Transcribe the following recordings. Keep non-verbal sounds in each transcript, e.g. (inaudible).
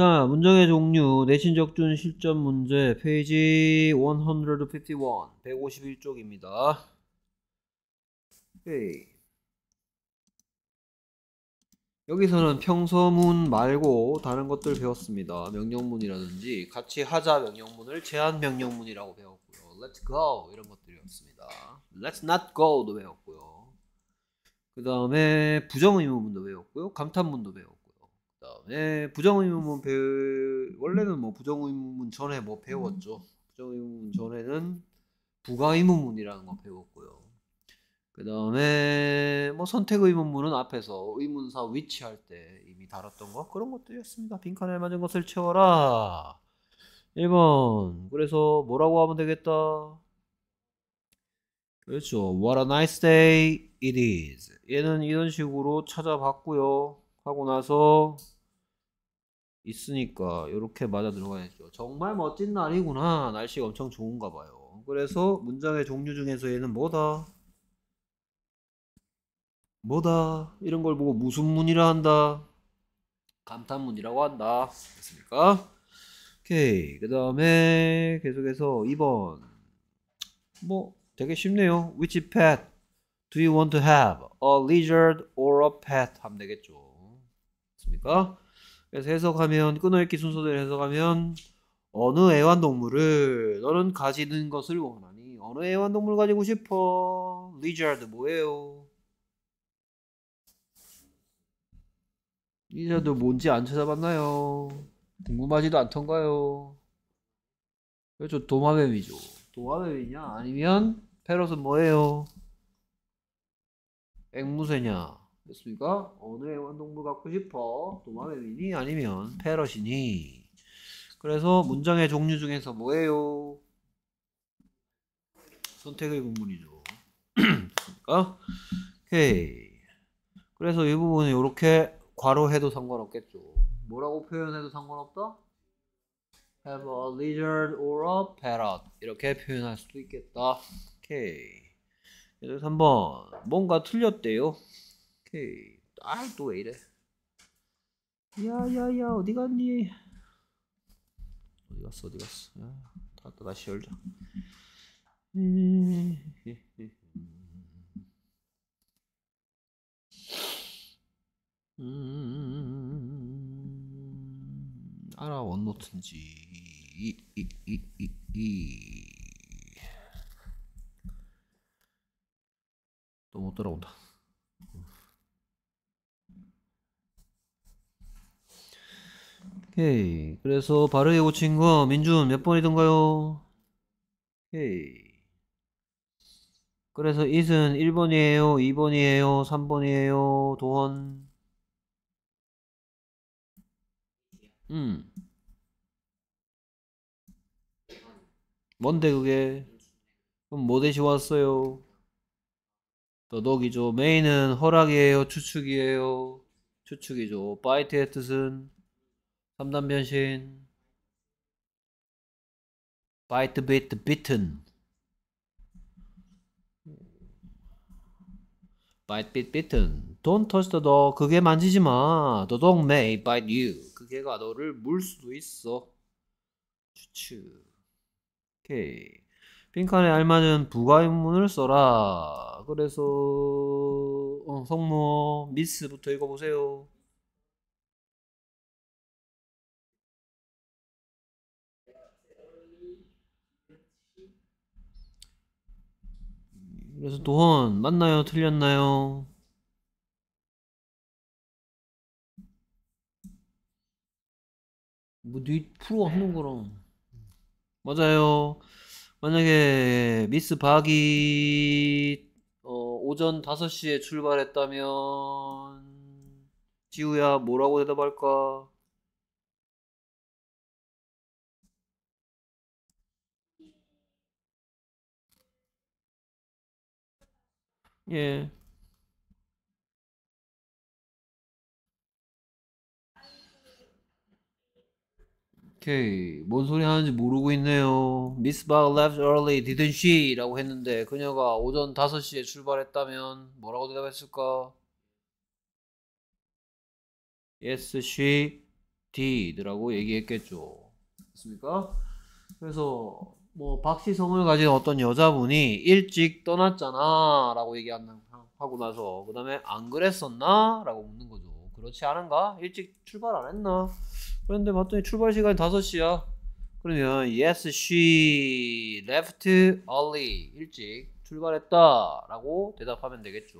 자, 문장의 종류, 내신 적준 실전 문제, 페이지 151, 151쪽입니다. 오케이. 여기서는 평서문 말고 다른 것들 배웠습니다. 명령문이라든지 같이 하자 명령문을 제한 명령문이라고 배웠고요. Let's go 이런 것들이었습니다. Let's not go도 배웠고요. 그 다음에 부정의문문도 배웠고요. 감탄문도 배웠고 요 다음에 예, 부정의문문 네. 배 원래는 뭐 부정의문문 전에 뭐 음. 배웠죠. 부정의문문 전에는 부가의문문이라는 거 배웠고요. 그다음에 뭐 선택의문문은 앞에서 의문사 위치할 때 이미 다뤘던 거 그런 것들이었습니다. 빈칸에 맞은 것을 채워라. 1번 그래서 뭐라고 하면 되겠다. 그렇죠. What a nice day it is. 얘는 이런 식으로 찾아봤고요. 하고 나서 있으니까 이렇게 맞아 들어가야죠. 정말 멋진 날이구나. 날씨가 엄청 좋은가 봐요. 그래서 문장의 종류 중에서 얘는 뭐다? 뭐다? 이런 걸 보고 무슨 문이라 한다? 감탄문이라고 한다. 됐습니까? 오케이. 그 다음에 계속해서 2번. 뭐 되게 쉽네요. Which pet do you want to have? A lizard or a pet? 하면 되겠죠. 됐습니까? 그래서 해석하면 끊어읽기 순서대로 해석하면 어느 애완동물을 너는 가지는 것을 원하니 어느 애완동물 가지고 싶어 리자드 뭐예요 리자드 뭔지 안 찾아봤나요 궁금하지도 않던가요 그렇죠 도마뱀이죠 도마뱀이냐 아니면 페럿은 뭐예요 앵무새냐 됐습니까? 어느 애완동물 갖고 싶어? 도마뱀이니? 아니면 페럿이니? 그래서 문장의 종류 중에서 뭐예요? 선택의 부분이죠 그러니까 (clears throat) 어? 오케이. 그래서 이 부분은 이렇게 괄호 해도 상관없겠죠. 뭐라고 표현해도 상관없다? Have a lizard or a parrot 이렇게 표현할 수도 있겠다. 오케이. 그래서 3번 뭔가 틀렸대요. 오케이. 아또왜 이래? 야야야 어디 갔니? 어디 갔어 어디 갔어? 야, 다, 다 다시 열자. 네. 예, 예. 음, 알아 원노트인지 또못 들어온다. 헤이 그래서 바르게 고친 거 민준 몇 번이던가요? 헤이 그래서 이은 1번이에요 2번이에요 3번이에요 도원 음 뭔데 그게 그럼 뭐 대시 왔어요 더덕이죠 메인은 허락이에요 추측이에요 추측이죠 바이트의 뜻은 3단 변신 bite bit bitten bite bit bitten don't touch the dog 그게 만지지 마 the dog may bite you 그 개가 너를 물 수도 있어 추추 오케이 빈칸에 알맞은 부가인문을 써라 그래서 어, 성모 미스부터 읽어보세요 그래서 도헌 맞나요? 틀렸나요? 뭐네 프로 하는 거랑 맞아요. 만약에 미스 박이 어, 오전 5시에 출발했다면 지우야 뭐라고 대답할까? 예. 오케이. 뭔 소리 하는지 모르고 있네요. Miss b a c left early, didn't she? 라고 했는데 그녀가 오전 5시에 출발했다면 뭐라고 대답했을까? Yes, she did 라고 얘기했겠죠. 그렇습니까 그래서 뭐 박시성을 가진 어떤 여자분이 일찍 떠났잖아 라고 얘기하고 나서 그 다음에 안 그랬었나? 라고 묻는 거죠 그렇지 않은가? 일찍 출발 안 했나? 그런데 봤더니 출발 시간이 5시야 그러면 yes she left early 일찍 출발했다 라고 대답하면 되겠죠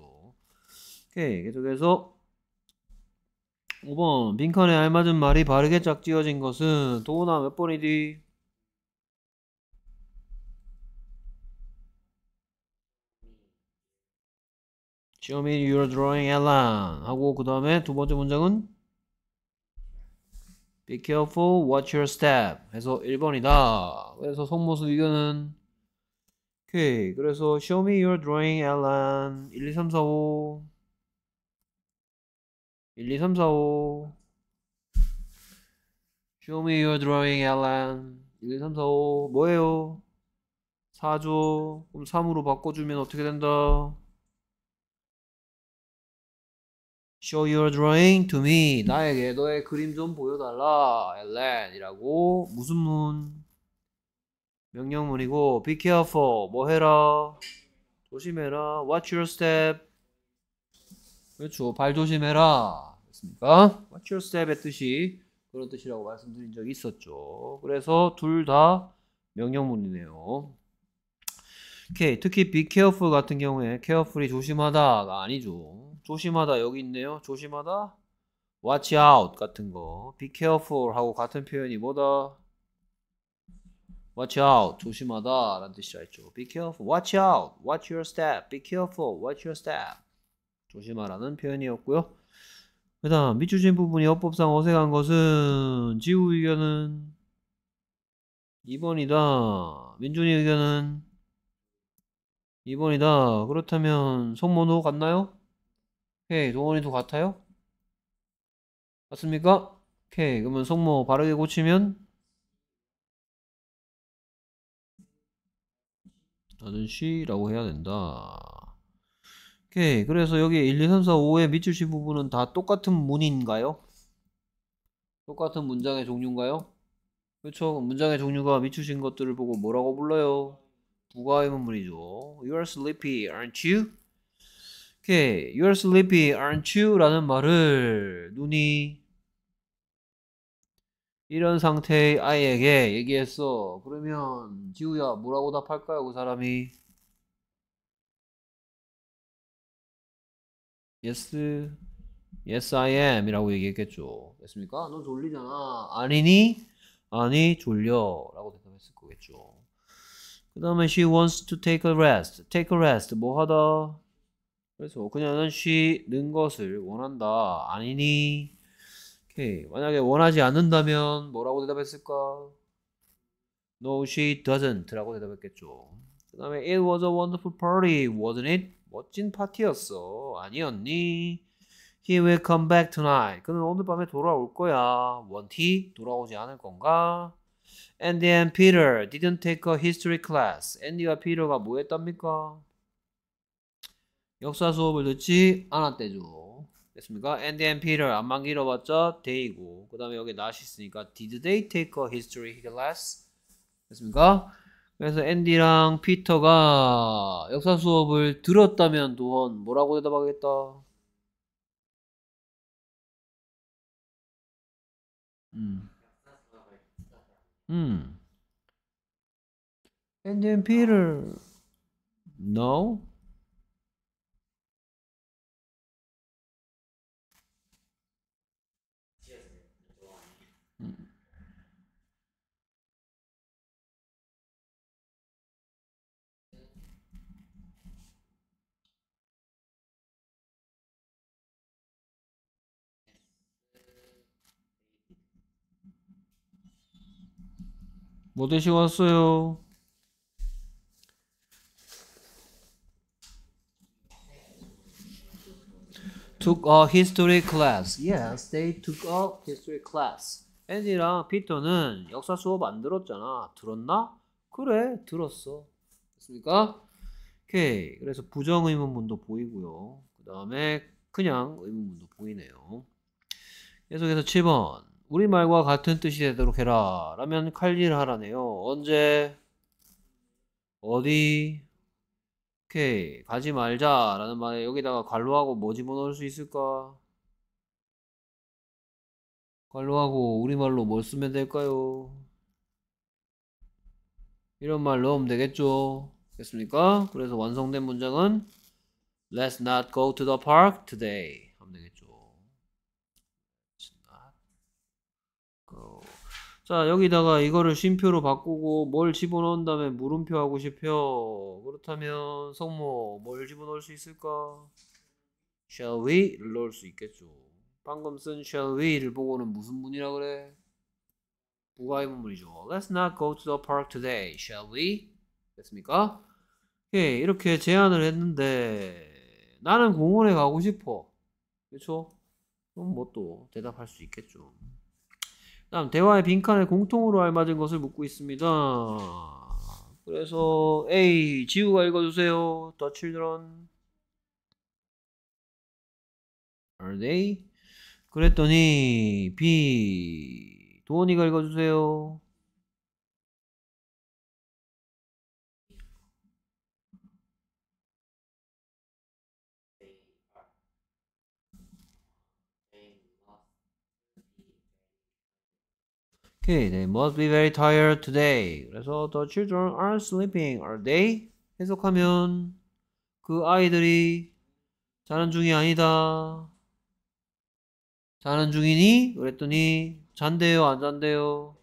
오케이 계속해서 5번 빈칸에 알맞은 말이 바르게 짝지어진 것은 도우나 몇 번이디? Show me your drawing, Alan. 하고 그 다음에 두 번째 문장은 Be careful, watch your step. 해서 1번이다. 그래서 속모수 의견은 오케이. 그래서 Show me your drawing, Alan. 1, 2, 3, 4, 5 1, 2, 3, 4, 5 Show me your drawing, Alan. 1, 2, 3, 4, 5 뭐예요? 4조. 그럼 3으로 바꿔주면 어떻게 된다? Show your drawing to me. 나에게 너의 그림 좀 보여달라. 엘렌 이라고 무슨 문? 명령문이고 Be careful. 뭐해라? 조심해라. Watch your step. 그렇죠. 발 조심해라. 됐습니까? Watch your step의 뜻이 그런 뜻이라고 말씀드린 적이 있었죠. 그래서 둘 다 명령문이네요. 오케이. 특히 be careful 같은 경우에 careful이 조심하다가 아니죠. 조심하다 여기 있네요. 조심하다. watch out 같은 거. be careful 하고 같은 표현이 뭐다? watch out 조심하다 라는 뜻이 있죠. be careful. watch out. watch your step. be careful. watch your step. 조심하라는 표현이었고요. 그 다음 밑줄진 부분이 어법상 어색한 것은 지우 의견은 2번이다. 민준이 의견은 2번이다. 그렇다면 손모노 같나요? 오케이. 동원이도 같아요? 맞습니까? 오케이. 그러면 속모 바르게 고치면 나는 씨라고 해야 된다. 오케이. 그래서 여기 1, 2, 3, 4, 5의 밑줄 친 부분은 다 똑같은 문인가요? 똑같은 문장의 종류인가요? 그렇죠. 문장의 종류가 미추신 것들을 보고 뭐라고 불러요? 부가의문물이죠 You are sleepy, aren't you? 오케이, 예, you're sleepy, aren't you? 라는 말을 눈이 이런 상태의 아이에게 얘기했어. 그러면 지우야 뭐라고 답할까요? 그 사람이 yes, yes I am 이라고 얘기했겠죠. 됐습니까? 넌 졸리잖아. 아니니? 아니 졸려 라고 대답했을 거겠죠. 그 다음에 she wants to take a rest. take a rest 뭐 하다? 그래서 그녀는 쉬는 것을 원한다. 아니니. 오케이. 만약에 원하지 않는다면 뭐라고 대답했을까? No, she doesn't라고 대답했겠죠. 그 다음에 It was a wonderful party, wasn't it? 멋진 파티였어. 아니었니? He will come back tonight. 그는 오늘 밤에 돌아올 거야. Won't he? 돌아오지 않을 건가? Andy and Peter didn't take a history class. 앤디와 피터가 뭐 했답니까? 역사 수업을 듣지 않았대죠. 됐습니까? And then Peter 안만 길어봤자 day고 그 다음에 여기 n o t 있으니까 did they take a history class? 됐습니까? 그래서 앤디랑 피터가 역사 수업을 들었다면 또원 뭐라고 대답하겠다? 음. 음. and Peter. No? 뭐 드시고 왔어요? took a history class. Yes, they took a history class. 앤디랑 피터는 역사 수업 안 들었잖아. 들었나? 그래, 들었어. 됐습니까? 오케이. 그래서 부정 의문문도 보이고요. 그 다음에 그냥 의문문도 보이네요. 계속해서 7번. 우리 말과 같은 뜻이 되도록 해라. 라면 칼질하라네요. 언제, 어디, 오케이, 가지 말자. 라는 말에 여기다가 관로하고 뭐 집어넣을 수 있을까? 관로하고 우리말로 뭘 쓰면 될까요? 이런 말 넣으면 되겠죠. 됐습니까? 그래서 완성된 문장은 Let's not go to the park today. 자 여기다가 이거를 쉼표로 바꾸고 뭘 집어넣은 다음에 물음표 하고 싶어 그렇다면 성모 뭘 집어넣을 수 있을까? shall we를 넣을 수 있겠죠 방금 쓴 shall we를 보고는 무슨 문이라 그래? 부가의문문이죠 let's not go to the park today shall we? 됐습니까? 오케이 이렇게 제안을 했는데 나는 공원에 가고 싶어 그렇죠? 그럼 뭐 또 대답할 수 있겠죠 다음 대화의 빈칸을 공통으로 알맞은 것을 묻고 있습니다. 그래서 A 지우가 읽어주세요. The children are they? 그랬더니 B 도원이가 읽어주세요. Okay, they must be very tired today. 그래서 the children are sleeping. Are they? 해석하면 그 아이들이 자는 중이 아니다. 자는 중이니? 그랬더니 잔대요, 안 잔대요?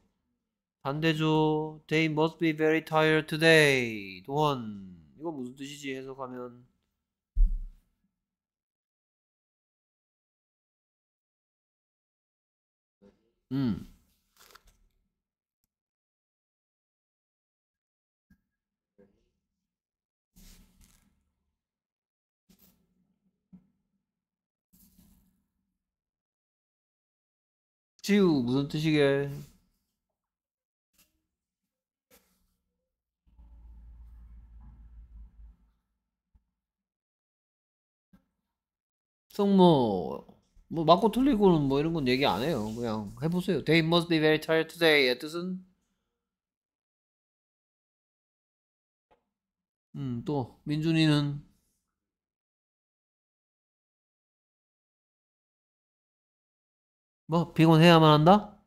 잔대죠. They must be very tired today. 동원 이거 무슨 뜻이지? 해석하면. 음. 지우 무슨 뜻이게? 성모 뭐 맞고 틀리고는 뭐 이런 건 얘기 안 해요. 그냥 해보세요. They must be very tired today. 뜻은 음 또 민준이는 뭐 비곤해야만 한다?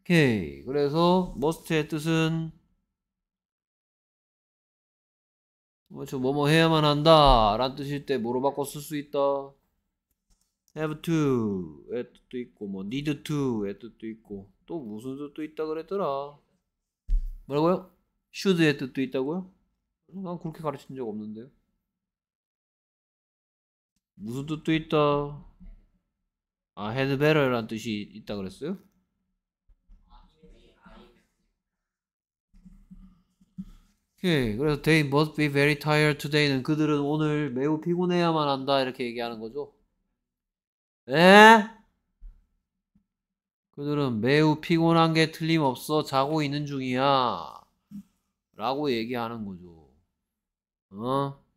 오케이. 그래서 m 스 s 의 뜻은 뭐죠? 뭐뭐 해야만 한다 라는 뜻일 때 뭐로 바꿔 쓸 수 있다 have to의 뜻도 있고 뭐 need to의 뜻도 있고 또 무슨 뜻도 있다 그랬더라 뭐라고요? should의 뜻도 있다고요? 난 그렇게 가르친 적 없는데요 무슨 뜻도 있다 아, 헤드베러란 뜻이 있다 그랬어요? 오케이. 예, 그래서 they must be very tired today는 그들은 오늘 매우 피곤해야만 한다 이렇게 얘기하는 거죠. 에? 예? 그들은 매우 피곤한 게 틀림없어 자고 있는 중이야. 라고 얘기하는 거죠. 어?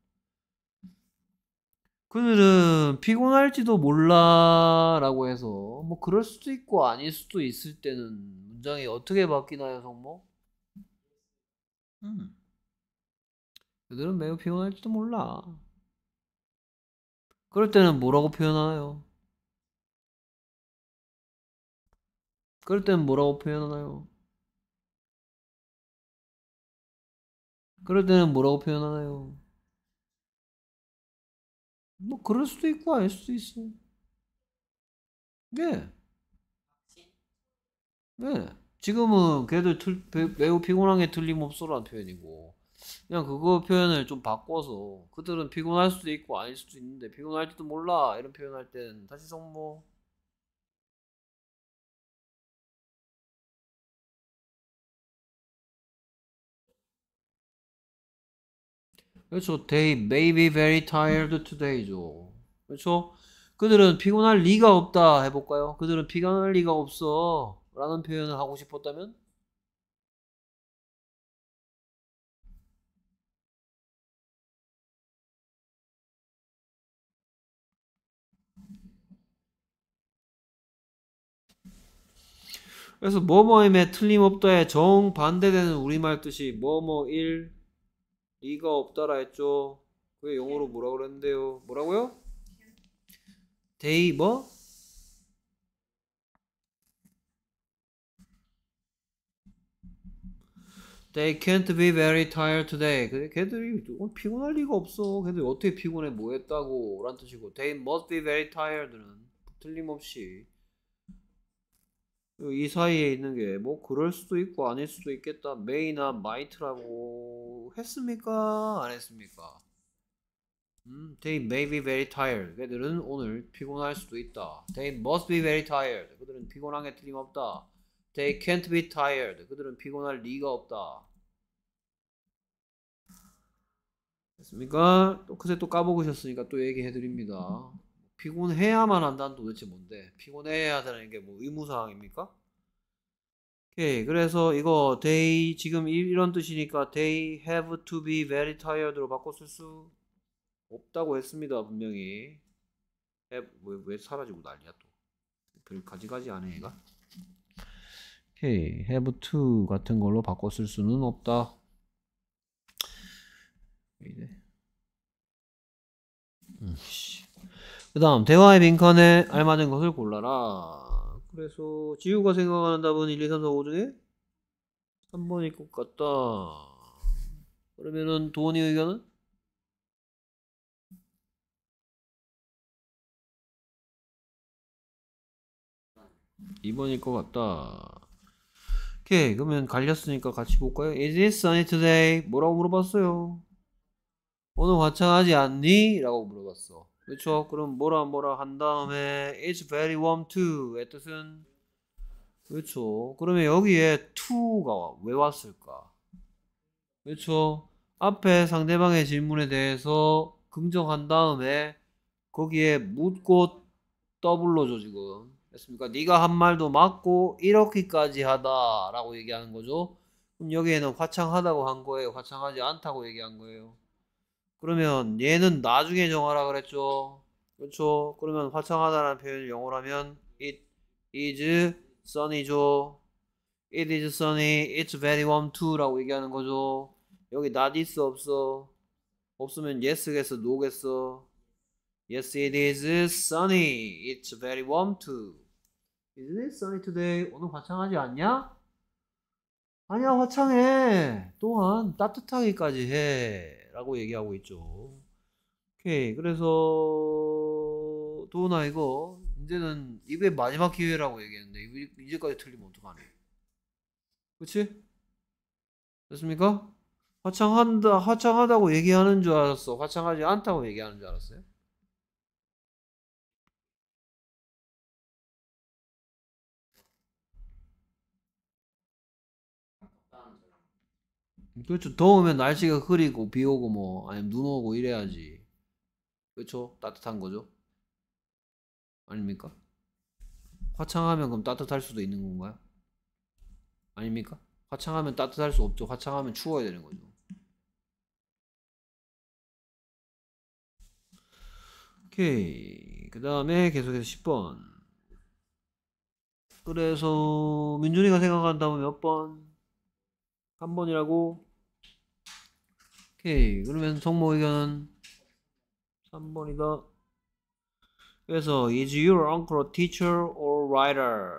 그들은 피곤할지도 몰라라고 해서 뭐 그럴 수도 있고 아닐 수도 있을 때는 문장이 어떻게 바뀌나요, 성모? 음. 그들은 매우 피곤할지도 몰라. 그럴 때는 뭐라고 표현하나요? 그럴 때는 뭐라고 표현하나요? 그럴 때는 뭐라고 표현하나요? 뭐 그럴 수도 있고 알 수도 있어. 네. 네. 지금은 걔들 틀, 매우 피곤한 게 틀림없어라는 표현이고 그냥 그거 표현을 좀 바꿔서 그들은 피곤할 수도 있고 아닐 수도 있는데 피곤할지도 몰라 이런 표현할 때는 다시 성모 그렇죠. They may be very tired today죠. 그렇죠. 그들은 피곤할 리가 없다 해볼까요? 그들은 피곤할 리가 없어 라는 표현을 하고 싶었다면 그래서 뭐뭐임에 틀림없다에 정반대되는 우리말 뜻이 뭐뭐일 리가 없다라 했죠. 그게 영어로 뭐라 그랬는데요. 뭐라고요? 데이 뭐? They can't be very tired today. 근데 걔들이 피곤할 리가 없어. 걔들이 어떻게 피곤해 뭐 했다고 라는 뜻이고 They must be very tired는 틀림없이 그 이 사이에 있는 게 뭐 그럴 수도 있고 아닐 수도 있겠다 메이나 마이트라고 했습니까 안 했습니까? 음, they may be very tired. 그들은 오늘 피곤할 수도 있다. They must be very tired. 그들은 피곤한 게 틀림없다. They can't be tired. 그들은 피곤할 리가 없다. 됐습니까? 또 그새 또 까먹으셨으니까 또 얘기해 드립니다. 피곤해야만 한다는 도대체 뭔데? 피곤해야 되는 게 뭐 의무사항입니까? 오케이. 그래서 이거 they 지금 이런 뜻이니까 they have to be very tired로 바꿨을수 없다고 했습니다. 분명히. 왜, 왜 사라지고 난리야 또. 별 가지가지 안 해, 얘가. 오케이. have to 같은 걸로 바꿨을 수는 없다. 이제 음, 씨. 그 다음 대화의 빈칸에 알맞은 것을 골라라 그래서 지우가 생각하는 답은 1, 2, 3, 4, 5 중에 3번일 것 같다 그러면은 도원이 의견은? 2번일것 같다. 오케이. 그러면 갈렸으니까 같이 볼까요? Is it sunny today? 뭐라고 물어봤어요? 오늘 화창하지 않니? 라고 물어봤어. 그렇죠. 그럼 뭐라 뭐라 한 다음에 it's very warm too의 뜻은 그렇죠. 그러면 여기에 to가 왜 왔을까? 그렇죠. 앞에 상대방의 질문에 대해서 긍정한 다음에 거기에 묻고 더블로죠 지금 됐습니까? 네가 한 말도 맞고 이렇게까지 하다라고 얘기하는 거죠. 그럼 여기에는 화창하다고 한 거예요. 화창하지 않다고 얘기한 거예요. 그러면 얘는 나중에 정하라 그랬죠. 그렇죠. 그러면 화창하다는 표현을 영어로 하면 it is sunny죠. It is sunny. It's very warm too라고 얘기하는 거죠. 여기 not is 없어. 없으면 yes겠어, no겠어. Yes, it is sunny. It's very warm too. Isn't it sunny today? 오늘 화창하지 않냐? 아니야, 화창해. 또한 따뜻하기까지 해. 라고 얘기하고 있죠. 오케이. 그래서 도훈아 이거 이제는 이게 마지막 기회라고 얘기했는데 이제까지 틀리면 어떡하니? 그치? 됐습니까? 화창한다, 화창하다고 얘기하는 줄 알았어. 화창하지 않다고 얘기하는 줄 알았어요. 그렇죠. 더우면 날씨가 흐리고 비 오고 뭐 아니면 눈 오고 이래야지. 그렇죠. 따뜻한 거죠. 아닙니까? 화창하면 그럼 따뜻할 수도 있는 건가요? 아닙니까? 화창하면 따뜻할 수 없죠. 화창하면 추워야 되는 거죠. 오케이. 그 다음에 계속해서 10번. 그래서 민준이가 생각한다면 몇 번? 한 번이라고 오케이 그러면 성모 의견 3번이다 그래서 is your uncle a teacher or writer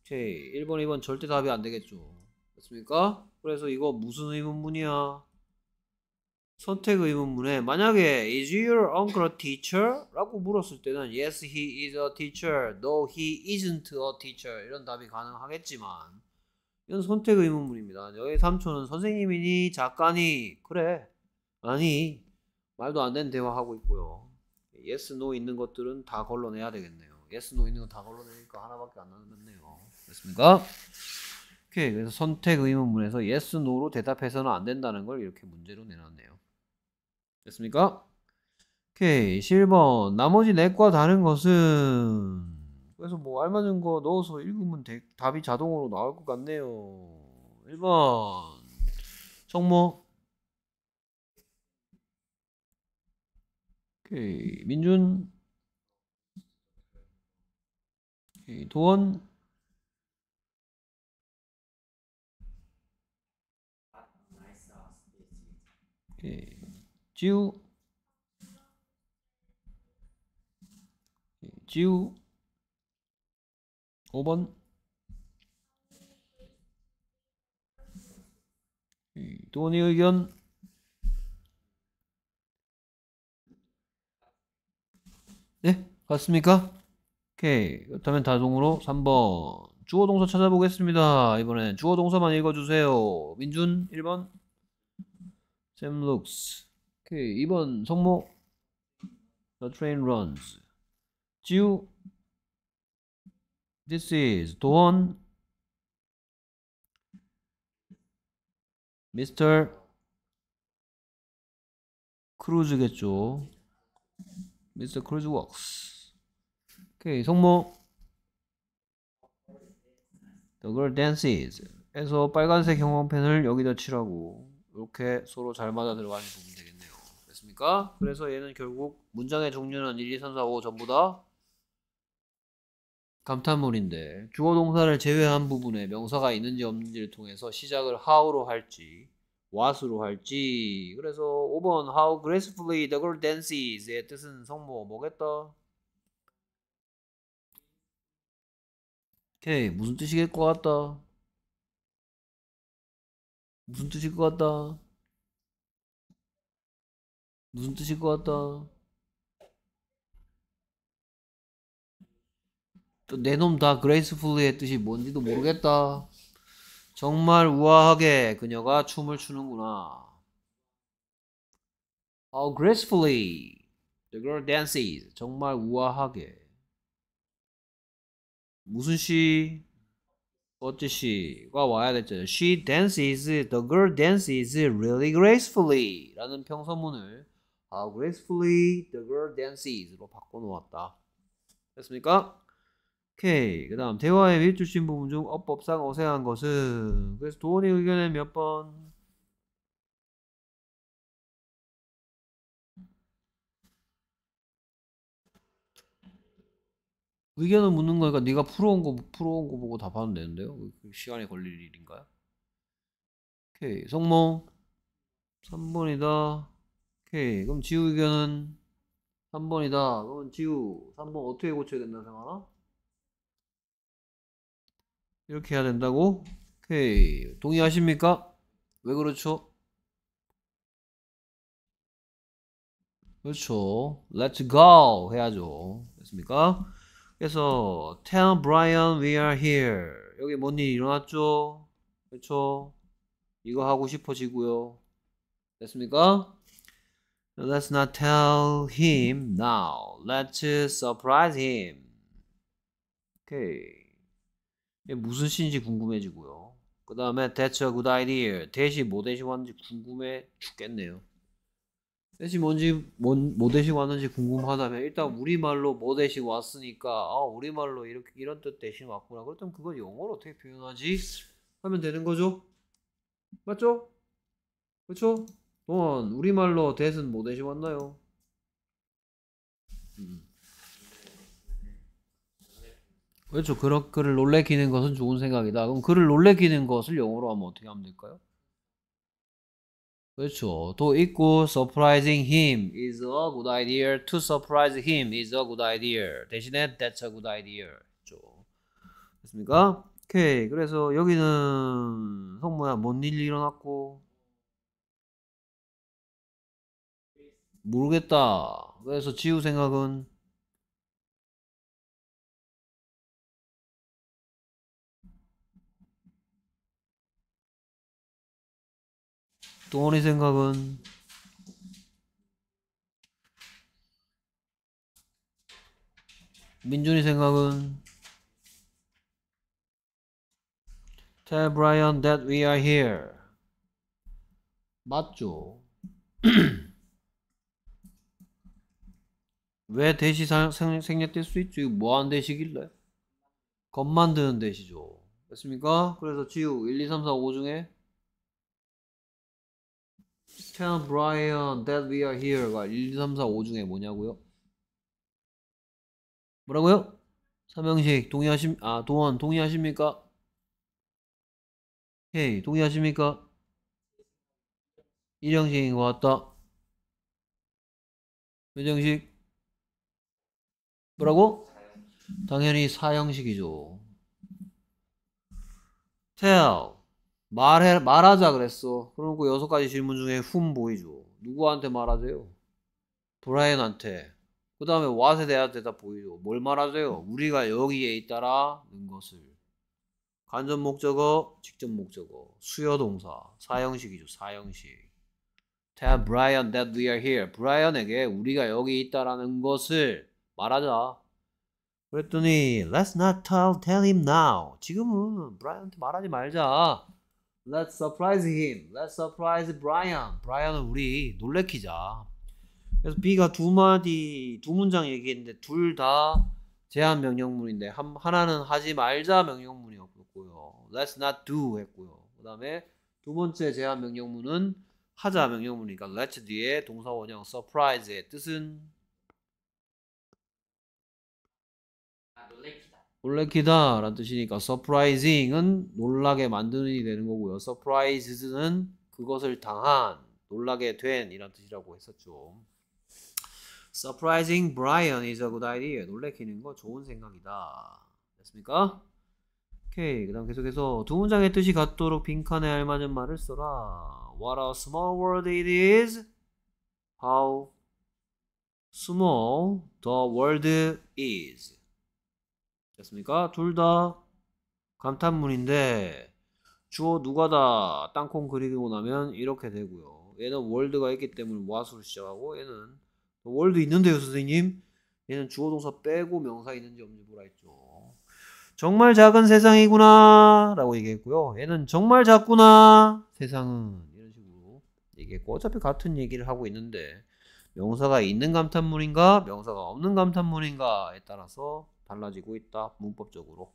오케이 1번 2번 절대 답이 안 되겠죠 맞습니까? 그래서 이거 무슨 의문문이야 선택 의문문에 만약에 is your uncle a teacher? 라고 물었을 때는 yes he is a teacher, no he isn't a teacher 이런 답이 가능하겠지만 이건 선택 의문문입니다. 여기 3초는 선생님이니 작가니 그래 아니 말도 안 되는 대화하고 있고요. yes, no 있는 것들은 다 걸러내야 되겠네요. yes, no 있는 거 다 걸러내니까 하나밖에 안 남았네요. 됐습니까? 오케이 그래서 선택 의문문에서 yes, no로 대답해서는 안 된다는 걸 이렇게 문제로 내놨네요. 됐습니까? 오케이 7번 나머지 넷과 다른 것은 그래서 뭐 알맞은 거 넣어서 읽으면 되, 답이 자동으로 나올 것 같네요. 1번 성모 오케이. 민준 오케이. 도원 오케이. 예. 지우 예. 지우 5번 이돈의 의견 네? 같습니까? 오케이 그렇다면 다동으로 3번 주어동사 찾아보겠습니다 이번엔 주어동사만 읽어주세요 민준 1번 Sam looks 오케이 2번 성모 The train runs 지우 This is 돈 Mr. 크루즈겠죠. Mr. 크루즈 works. 오케이, 성모. The girl dances. 해서 빨간색 형광펜을 여기다 칠하고 이렇게 서로 잘 맞아 들어가는 부분 되겠네요. 됐습니까? 그래서 얘는 결국 문장의 종류는 1, 2, 3, 4, 5 전부 다 감탄문인데 주어 동사를 제외한 부분에 명사가 있는지 없는지를 통해서 시작을 how로 할지 what으로 할지 그래서 5번 how gracefully the girl dances의 뜻은 성모 뭐겠다 오케이 무슨 뜻이겠 것 같다 무슨 뜻일 것 같다 무슨 뜻일 것 같다 또 내놈 다 그레이스풀리했듯이 뭔지도 모르겠다. 정말 우아하게 그녀가 춤을 추는구나. How gracefully the girl dances. 정말 우아하게. 무슨 시? 어째 시가 와야 됐죠. She dances, the girl dances really gracefully. 라는 평서문을 How gracefully the girl dances로 바꿔놓았다. 됐습니까? 오케이. 그 다음, 대화에 위 주신 부분 중 어법상 어색한 것은? 그래서 도원이 의견에 몇 번? 의견을 묻는 거니까 네가 풀어온 거, 풀어온 거 보고 답하면 되는데요? 그, 그 시간이 걸릴 일인가요? 오케이. 성모. 3번이다. 오케이. 그럼 지우 의견은? 3번이다. 그럼 지우. 3번 어떻게 고쳐야 된다 생각하나? 이렇게 해야 된다고? 오케이. 동의하십니까? 왜 그렇죠? 그렇죠. Let's go 해야죠. 됐습니까? 그래서 Tell Brian we are here. 여기 뭔 일이 일어났죠? 그렇죠. 이거 하고 싶어지고요. 됐습니까? Let's not tell him now. Let's surprise him. 오케이. 이게 무슨 신인지 궁금해지고요. 그 다음에 that's a good idea. 대시 뭐 대시 왔는지 궁금해 죽겠네요. 대시 뭔지 뭔, 뭐 대시 왔는지 궁금하다면 일단 우리말로 뭐 대시 왔으니까 아 우리말로 이렇게 이런 뜻 대신 왔구나. 그렇다면 그걸 영어로 어떻게 표현하지? 하면 되는 거죠? 맞죠? 그렇죠? 동원 우리말로 대신 뭐 대시 왔나요? 음. 그렇죠. 그런 그를 놀래키는 것은 좋은 생각이다. 그럼 그를 놀래키는 것을 영어로 하면 어떻게 하면 될까요? 그렇죠. 또 있고 surprising him is a good idea. To surprise him is a good idea. 대신에 that's a good idea. 그렇 됐습니까? 오케이. 그래서 여기는 성모야 뭔일 일어났고 모르겠다. 그래서 지우 생각은 동원의 생각은 민준이 생각은 Tell Brian that we are here 맞죠 (clears throat) 왜 대시 생략될 수 있죠? 뭐한 대시길래? 겁 만드는 대시죠. 됐습니까? 그래서 지우 1, 2, 3, 4, 5 중에 Tell Brian that we are here가 1, 2, 3, 4, 5 중에 뭐냐고요? 뭐라고요? 삼형식 동의하십 아 동원 동의하십니까? 헤이 동의하십니까? 1형식인것 같다. 몇 형식? 뭐라고? 당연히 4형식이죠 Tell 말해 말하자 그랬어. 그러고 여섯 가지 질문 중에 훔 보이죠. 누구한테 말하세요? 브라이언한테. 그 다음에 왓에 대한 대답 보이죠. 뭘 말하세요? 우리가 여기에 있다라는 것을. 간접 목적어, 직접 목적어, 수요 동사, 사형식이죠. 사형식. Tell Brian that we are here. 브라이언에게 우리가 여기 있다라는 것을 말하자. 그랬더니 Let's not tell, tell him now. 지금은 브라이언한테 말하지 말자. Let's surprise him. Let's surprise Brian. b r i a n 은 우리 놀래키자. 그래서 B가 두 마디 두 문장 얘기했는데 둘 다 제한 명령문인데 한, 하나는 하지 말자 명령문이었고요. Let's not do 했고요. 그다음에 두 번째 제한 명령문은 하자 명령문이니까 let's 뒤에 동사 원형 surprise의 뜻은 놀래키다 라는 뜻이니까 surprising은 놀라게 만드는이 일 되는 거고요. surprised는 그것을 당한, 놀라게 된 이란 뜻이라고 했었죠. surprising Brian is a good idea. 놀래키는 거 좋은 생각이다. 됐습니까? 오케이. 그 다음 계속해서 두 문장의 뜻이 같도록 빈칸에 알맞은 말을 써라. What a small world it is. How small the world is. 됐습니까? 둘 다 감탄문인데 주어 누가다 땅콩 그리고 나면 이렇게 되고요. 얘는 월드가 있기 때문에 와수로 시작하고 얘는 월드 있는데요 선생님. 얘는 주어 동사 빼고 명사 있는지 없는지 보라 했죠. 정말 작은 세상이구나 라고 얘기했고요. 얘는 정말 작구나 세상은 이런 식으로 얘기했고 어차피 같은 얘기를 하고 있는데 명사가 있는 감탄문인가 명사가 없는 감탄문인가에 따라서 달라지고 있다. 문법적으로.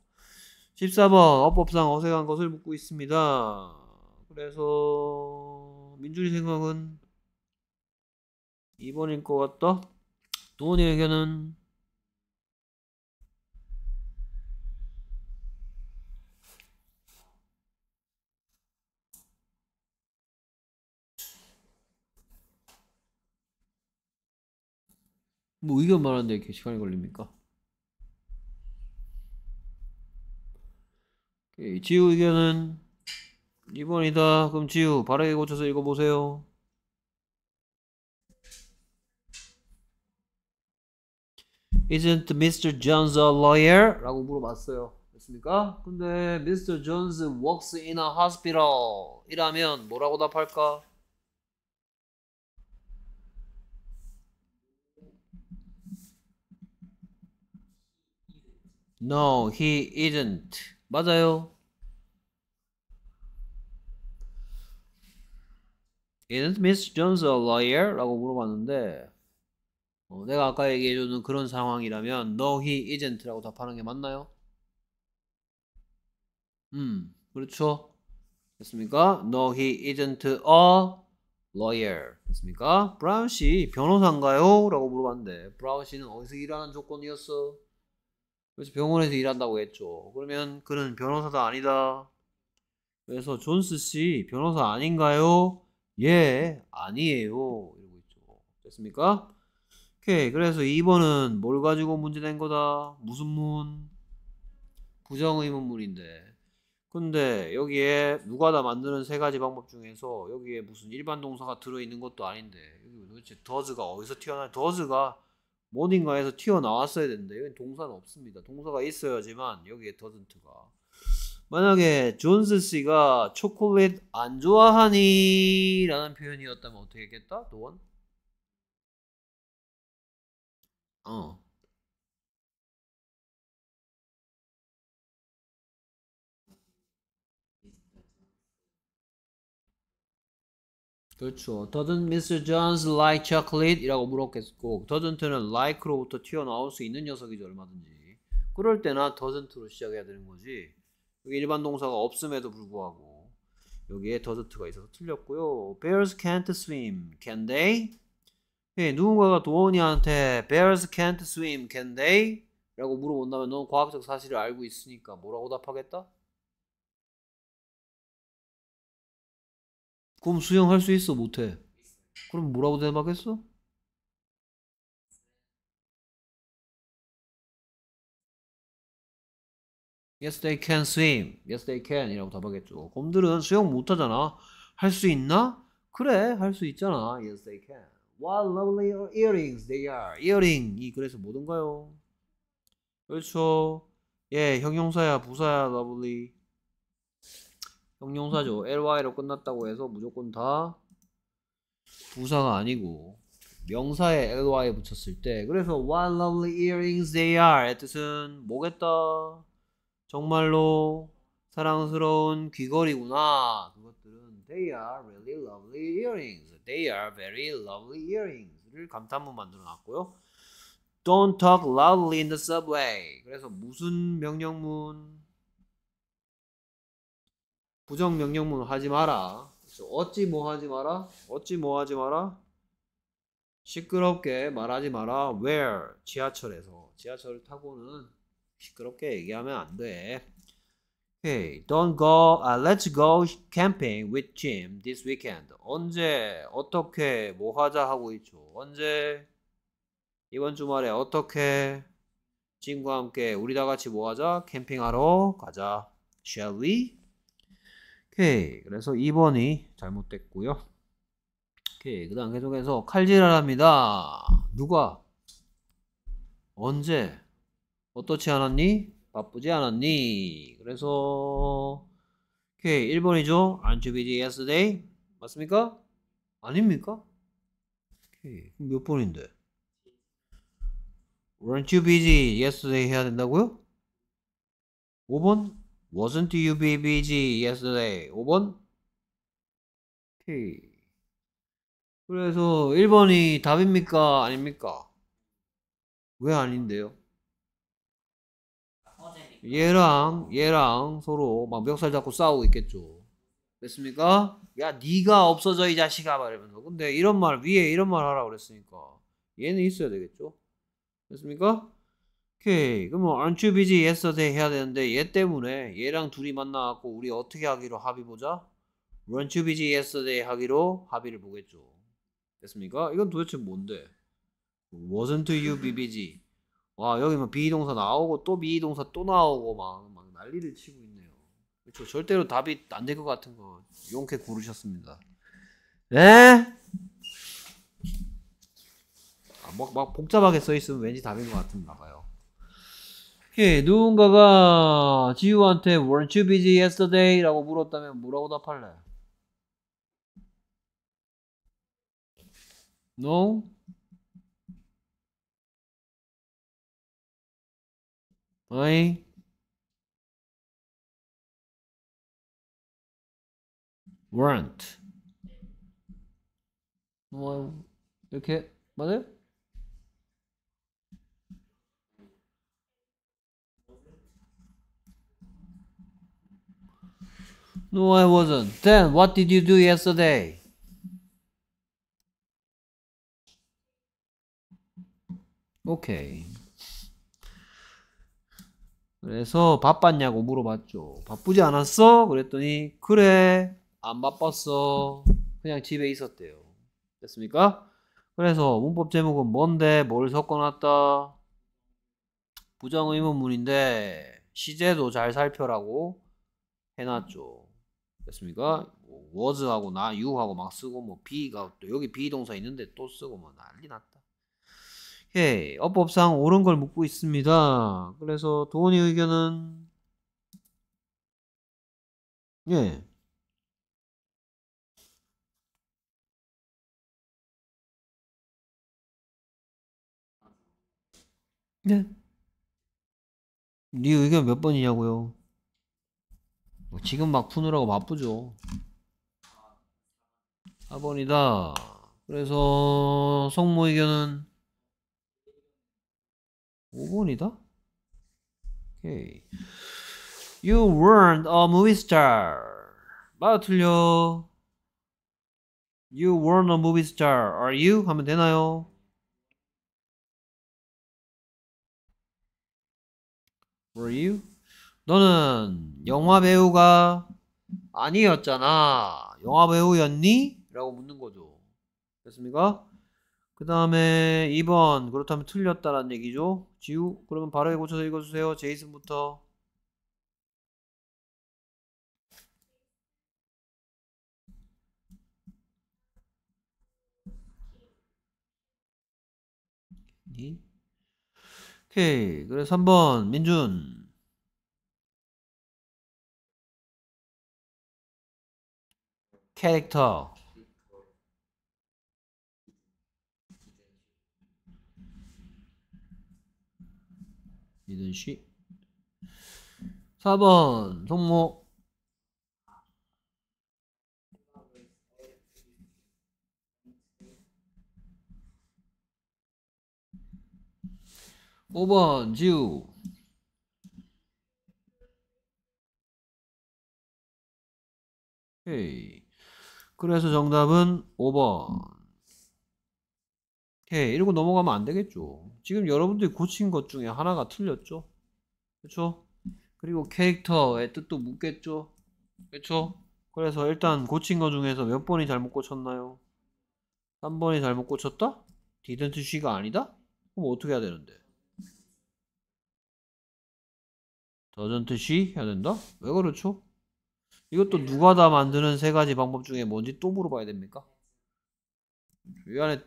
14번 어법상 어색한 것을 묻고 있습니다. 그래서 민준이 생각은 2번일 것 같다. 도원이 의견은 뭐 의견 말하는데 이렇게 시간이 걸립니까? 지우 의견은 2번이다. 그럼 지우 바르게 고쳐서 읽어보세요. Isn't Mr. Jones a lawyer? 라고 물어봤어요. 됐습니까? 근데 Mr. Jones works in a hospital 이라면 뭐라고 답할까? No, he isn't. 맞아요. Isn't Miss j 라고 물어봤는데 어, 내가 아까 얘기해주는 그런 상황이라면 No, he isn't라고 답하는 게 맞나요? 음, 그렇죠. 됐습니까? No, he isn't a lawyer. 됐습니까? 브라운 씨 변호사인가요? 라고 물어봤는데 브라운 씨는 어디서 일하는 조건이었어? 그래서 병원에서 일한다고 했죠. 그러면 그는 변호사도 아니다. 그래서 존스 씨 변호사 아닌가요? 예, 아니에요. 이러고 있죠. 됐습니까? 오케이. 그래서 2번은 뭘 가지고 문제된 거다? 무슨 문? 부정의문문인데. 근데 여기에 누가 다 만드는 세 가지 방법 중에서 여기에 무슨 일반 동사가 들어있는 것도 아닌데 여기 도대체 더즈가 어디서 튀어나온 더즈가 모닝가에서 튀어나왔어야 되는데 여기 동사는 없습니다. 동사가 있어야지만 여기에 더든트가 만약에 존스 씨가 초콜릿 안 좋아하니 라는 표현이었다면 어떻게 했겠다? 도원? 어 그렇죠. Doesn't Mr. Jones like chocolate? 이라고 물었겠고 doesn't는 like로부터 튀어나올 수 있는 녀석이죠 얼마든지. 그럴 때나 doesn't로 시작해야 되는 거지. 여기 일반 동사가 없음에도 불구하고 여기에 doesn't가 있어서 틀렸고요. Bears can't swim, can they? 예, 누군가가 도원이한테 Bears can't swim, can they? 라고 물어본다면 너넌 과학적 사실을 알고 있으니까 뭐라고 답하겠다? 그럼 수영할 수 있어 못해? 그럼 뭐라고 대답하겠어? Yes, they can swim. Yes, they can. 이라고 답하겠죠. 곰들은 수영 못하잖아. 할 수 있나? 그래, 할 수 있잖아. Yes, they can. What lovely earrings they are. earring이 그래서 뭐던가요? 그렇죠. 예, 형용사야, 부사야, lovely. 형용사죠. ly로 끝났다고 해서 무조건 다 부사가 아니고 명사에 ly 붙였을 때 그래서 what lovely earrings they are 뜻은 뭐겠다 정말로 사랑스러운 귀걸이구나 그것들은 they are really lovely earrings they are very lovely earrings를 감탄문 만들어 놨고요 don't talk loudly in the subway 그래서 무슨 명령문 부정 명령문 하지 마라. 어찌 뭐 하지 마라? 어찌 뭐 하지 마라? 시끄럽게 말하지 마라. Where? 지하철에서. 지하철을 타고는 시끄럽게 얘기하면 안 돼. Hey, don't go. Uh, let's go camping with Jim this weekend. 언제 어떻게 뭐 하자 하고 있죠. 언제 이번 주말에 어떻게 짐과 함께 우리 다 같이 뭐 하자? 캠핑하러 가자. Shall we? 오케이. 그래서 2번이 잘못됐고요. 오케이. 그 다음 계속해서 칼질하랍니다. 누가? 언제? 어떻지 않았니? 바쁘지 않았니? 그래서 오케이. 1번이죠. Aren't you busy yesterday? 맞습니까? 아닙니까? 오케이. 몇 번인데? Weren't you busy yesterday 해야 된다고요? 5번? Wasn't you busy yesterday? 5번? 오케이. 그래서 1번이 답입니까? 아닙니까? 왜 아닌데요? 얘랑 얘랑 서로 막 멱살 잡고 싸우고 있겠죠. 됐습니까? 야니가 없어져 이 자식아 말하면서 근데 이런 말 위에 이런 말 하라 그랬으니까 얘는 있어야 되겠죠. 됐습니까? 오케이 그럼 뭐 aren't you busy yesterday 해야 되는데 얘 때문에 얘랑 둘이 만나갖고 우리 어떻게 하기로 합의 보자 aren't you busy yesterday 하기로 합의를 보겠죠 됐습니까? 이건 도대체 뭔데 wasn't you busy 와 여기 막 뭐 비동사 나오고 또 비동사 또 나오고 막, 막 난리를 치고 있네요 그렇죠 절대로 답이 안 될 것 같은 거 용케 고르셨습니다 네? 아, 막, 뭐, 막 복잡하게 써있으면 왠지 답인 것 같은가 봐요 예, 누군가가 지우한테 weren't you busy yesterday? 라고 물었다면 뭐라고 답할래? No? 아이 weren't 뭐 이렇게 맞아요? No, I wasn't. Then what did you do yesterday? 오케이. 그래서 바빴냐고 물어봤죠. 바쁘지 않았어? 그랬더니 그래 안 바빴어. 그냥 집에 있었대요. 됐습니까? 그래서 문법 제목은 뭔데 뭘 섞어놨다. 부정의문문인데 시제도 잘 살펴라고 해놨죠. 됐습니까? 뭐 was하고 나 you하고 막 쓰고 뭐 be가 또 여기 be 동사 있는데 또 쓰고 뭐 난리 났다. 헤이 예, 어법상 옳은 걸 묻고 있습니다. 그래서 도원이 의견은 예. 네. 네 의견 몇 번이냐고요? 지금 막 푸느라고 바쁘죠. 4번이다. 그래서 성모 의견은 5번이다? 오케이. You weren't a movie star. 맞아 틀려. You weren't a movie star. Are you? 하면 되나요? w r e you? 너는 영화 배우가 아니었잖아. 영화 배우였니? 라고 묻는 거죠. 됐습니까? 그 다음에 2번 그렇다면 틀렸다라는 얘기죠. 지우 그러면 바로에 고쳐서 읽어주세요. 제이슨부터 오케이 그래서 3번 민준 캐릭터 이든 시 4번 손목5번 지우 嘿 h e 그래서 정답은 5번. 오케이. 이러고 넘어가면 안 되겠죠. 지금 여러분들이 고친 것 중에 하나가 틀렸죠. 그쵸? 그리고 캐릭터의 뜻도 묻겠죠. 그쵸? 그래서 일단 고친 것 중에서 몇 번이 잘못 고쳤나요? 3번이 잘못 고쳤다? 디던트 쉬가 아니다? 그럼 어떻게 해야 되는데? 더전트 쉬 해야 된다? 왜 그렇죠? 이것도 누가 다 만드는 세 가지 방법 중에 뭔지 또 물어봐야 됩니까? 이 안에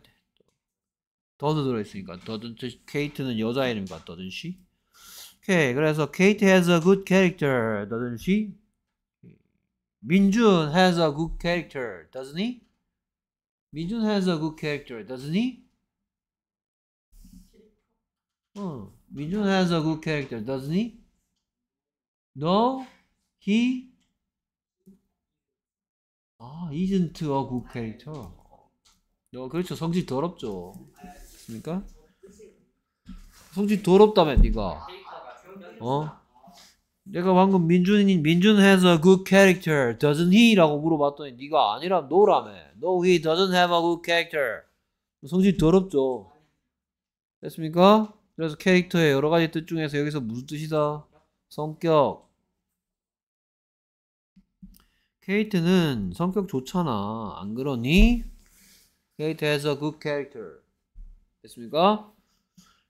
더도 들어있으니까 더든 케이트는 여자 이름과 더든 시 오케이 그래서 케이트 has a good character 더든 시 민준 has a good character doesn't he? 민준 has a good character doesn't he? 어, 민준 has a good character doesn't he? No, he 아, isn't a g o o 어, 그렇죠. 성질 더럽죠. 그니까 성질 더럽다며, 네가 어? 내가 방금 민준이 민준 has a good character, doesn't he? 라고 물어봤더니 네가 아니라 n 라며 No, he doesn't have a good character. 성질 더럽죠. 됐습니까? 그래서 캐릭터의 여러 가지 뜻 중에서 여기서 무슨 뜻이다? 성격, 케이트는 성격 좋잖아. 안 그러니? 케이트 has a good character. 됐습니까?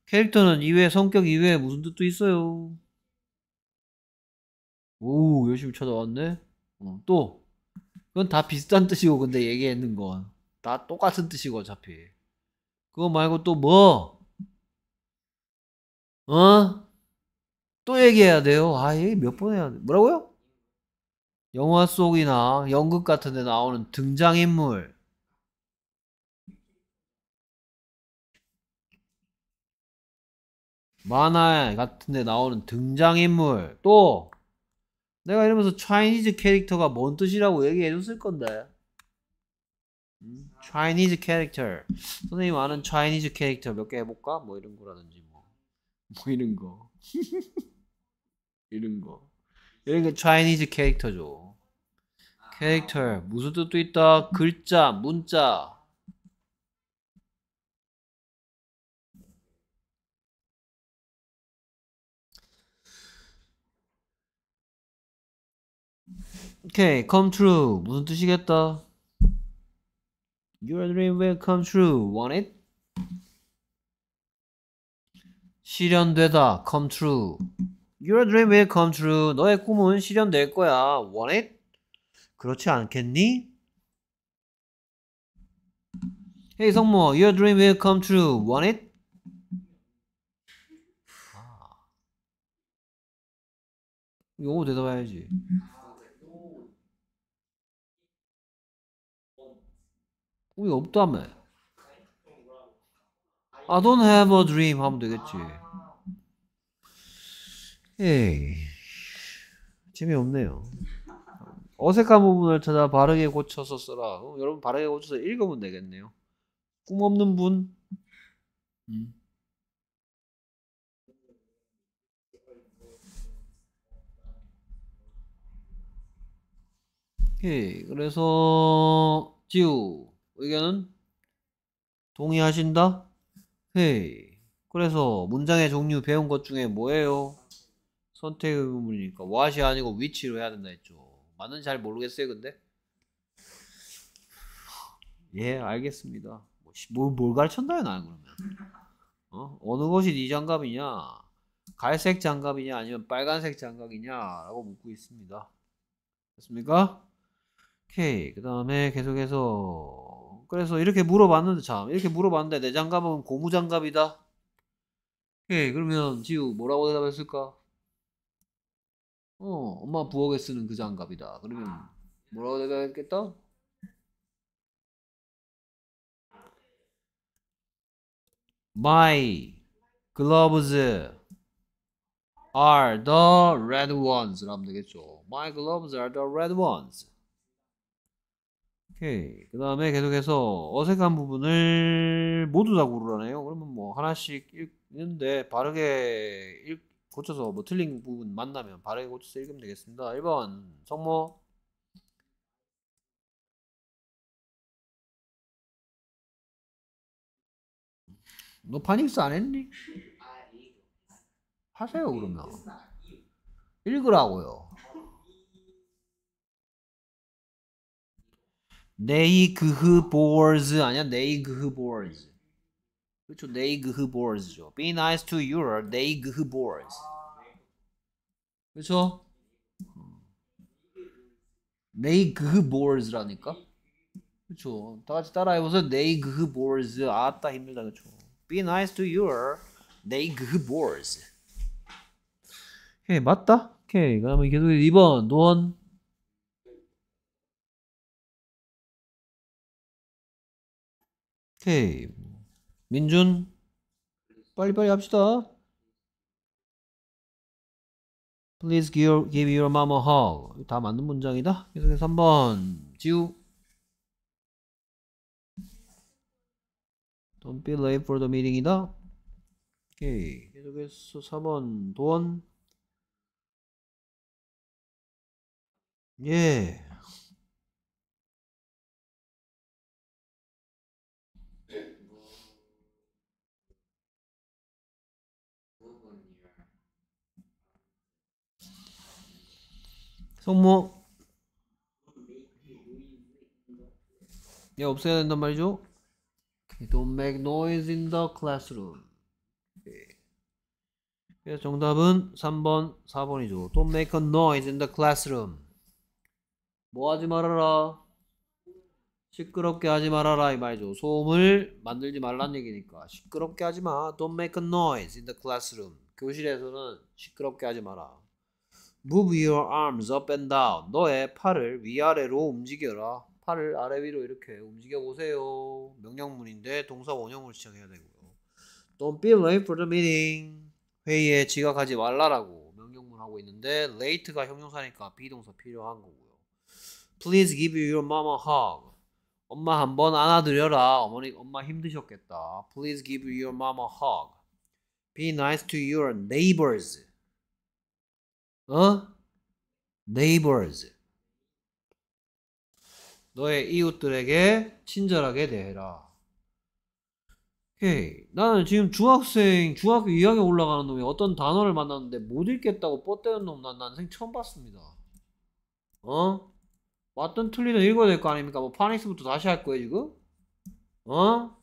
캐릭터는 이외 에 성격 이외에 무슨 뜻도 있어요. 오 열심히 찾아왔네. 어, 또 그건 다 비슷한 뜻이고 근데 얘기했는 건 다 똑같은 뜻이고 어차피 그거 말고 또 뭐? 어? 또 얘기해야 돼요. 아 얘기 몇 번 해야 돼. 뭐라고요? 영화 속이나 연극 같은 데 나오는 등장인물 만화 같은 데 나오는 등장인물 또 내가 이러면서 차이니즈 캐릭터가 뭔 뜻이라고 얘기해 줬을 건데 차이니즈 음, 캐릭터 선생님 아는 차이니즈 캐릭터 몇 개 해볼까? 뭐 이런 거라든지 뭐, 뭐 이런 거 (laughs) 이런 거 여기 Chinese 캐릭터죠. 캐릭터 무슨 뜻도 있다. 글자, 문자. 오케이, okay, come true 무슨 뜻이겠다? Your dream will come true. Want it? 실현되다. Come true. Your dream will come true. 너의 꿈은 실현될 거야. Want it? 그렇지 않겠니? 헤이 hey, 성모, your dream will come true. Want it? 아. 영어 대답해야지. 우리 없다며. I don't have a dream 하면 되겠지. 에 예. 재미없네요. 어색한 부분을 찾아 바르게 고쳐서 써라. 어, 여러분 바르게 고쳐서 읽으면 되겠네요. 꿈 없는 분. 음. 오케이. 예, 그래서 지우 의견은 동의하신다? 헤이. 예. 그래서 문장의 종류 배운 것 중에 뭐예요? 선택 의부분이니까 what이 아니고 which로 해야 된다 했죠. 맞는지 잘 모르겠어요, 근데. 예, 알겠습니다. 뭐 뭘, 뭘 가르쳤나요, 나는 그러면? 어? 어느 것이 네 장갑이냐? 갈색 장갑이냐? 아니면 빨간색 장갑이냐? 라고 묻고 있습니다. 됐습니까? 오케이. 그 다음에 계속해서. 그래서 이렇게 물어봤는데, 참. 이렇게 물어봤는데, 내 장갑은 고무 장갑이다. 오케이. 그러면 지우 뭐라고 대답했을까? 어, 엄마 부엌에 쓰는 그 장갑이다. 그러면 뭐라고 대답했겠다? My g l o v are the red ones. 라면 되겠죠. My gloves are the red ones. 오케이. 그 다음에 계속해서 어색한 부분을 모두 다 고르라네요. 그러면 뭐 하나씩 읽는데 바르게 읽, 고쳐서 뭐 틀린 부분 만나면 바르게 고쳐서 읽으면 되겠습니다. 1번 성모 너 파닉스 안 했니? 하세요 그러면 읽으라고요. 네이그흐보즈 아니야 네이그흐보즈 그렇죠. They gebores죠. Be nice to your they gebores. 그렇죠? They gebores라니까. 그렇죠. 다 같이 따라해 보세요. They gebores. 아따 힘들다 그렇죠. Be nice to your they gebores. 오케이 맞다. 오케이 그러면 계속 2번 노원. 오케이 민준 빨리빨리 합시다. Please give, give your mom a hug. 다 맞는 문장이다. 계속해서 3번 지우 Don't be late for the meeting이다. 오케이. 계속해서 4번 도원 예. 성모 얘 없애야 된단 말이죠 Don't make noise in the classroom 그래서 정답은 3번 4번이죠 Don't make a noise in the classroom 뭐 하지 말아라 시끄럽게 하지 말아라 이 말이죠 소음을 만들지 말란 얘기니까 시끄럽게 하지 마 Don't make a noise in the classroom 교실에서는 시끄럽게 하지 마라 Move your arms up and down. 너의 팔을 위아래로 움직여라. 팔을 아래 위로 이렇게 움직여 보세요. 명령문인데 동사 원형으로 시작해야 되고요. Don't be late for the meeting. 회의에 지각하지 말라라고 명령문 하고 있는데 late가 형용사니까 비동사 필요한 거고요. Please give your mom a hug. 엄마 한번 안아드려라. 어머니 엄마 힘드셨겠다. Please give your mom a hug. Be nice to your neighbors. 어? neighbors. 너의 이웃들에게 친절하게 대해라. 오케이. 나는 지금 중학생, 중학교 2학년 올라가는 놈이 어떤 단어를 만났는데 못 읽겠다고 뻗대는 놈 난 난생 처음 봤습니다. 어? 맞든 틀리든 읽어야 될 거 아닙니까? 뭐 파닉스부터 다시 할 거예요, 지금? 어?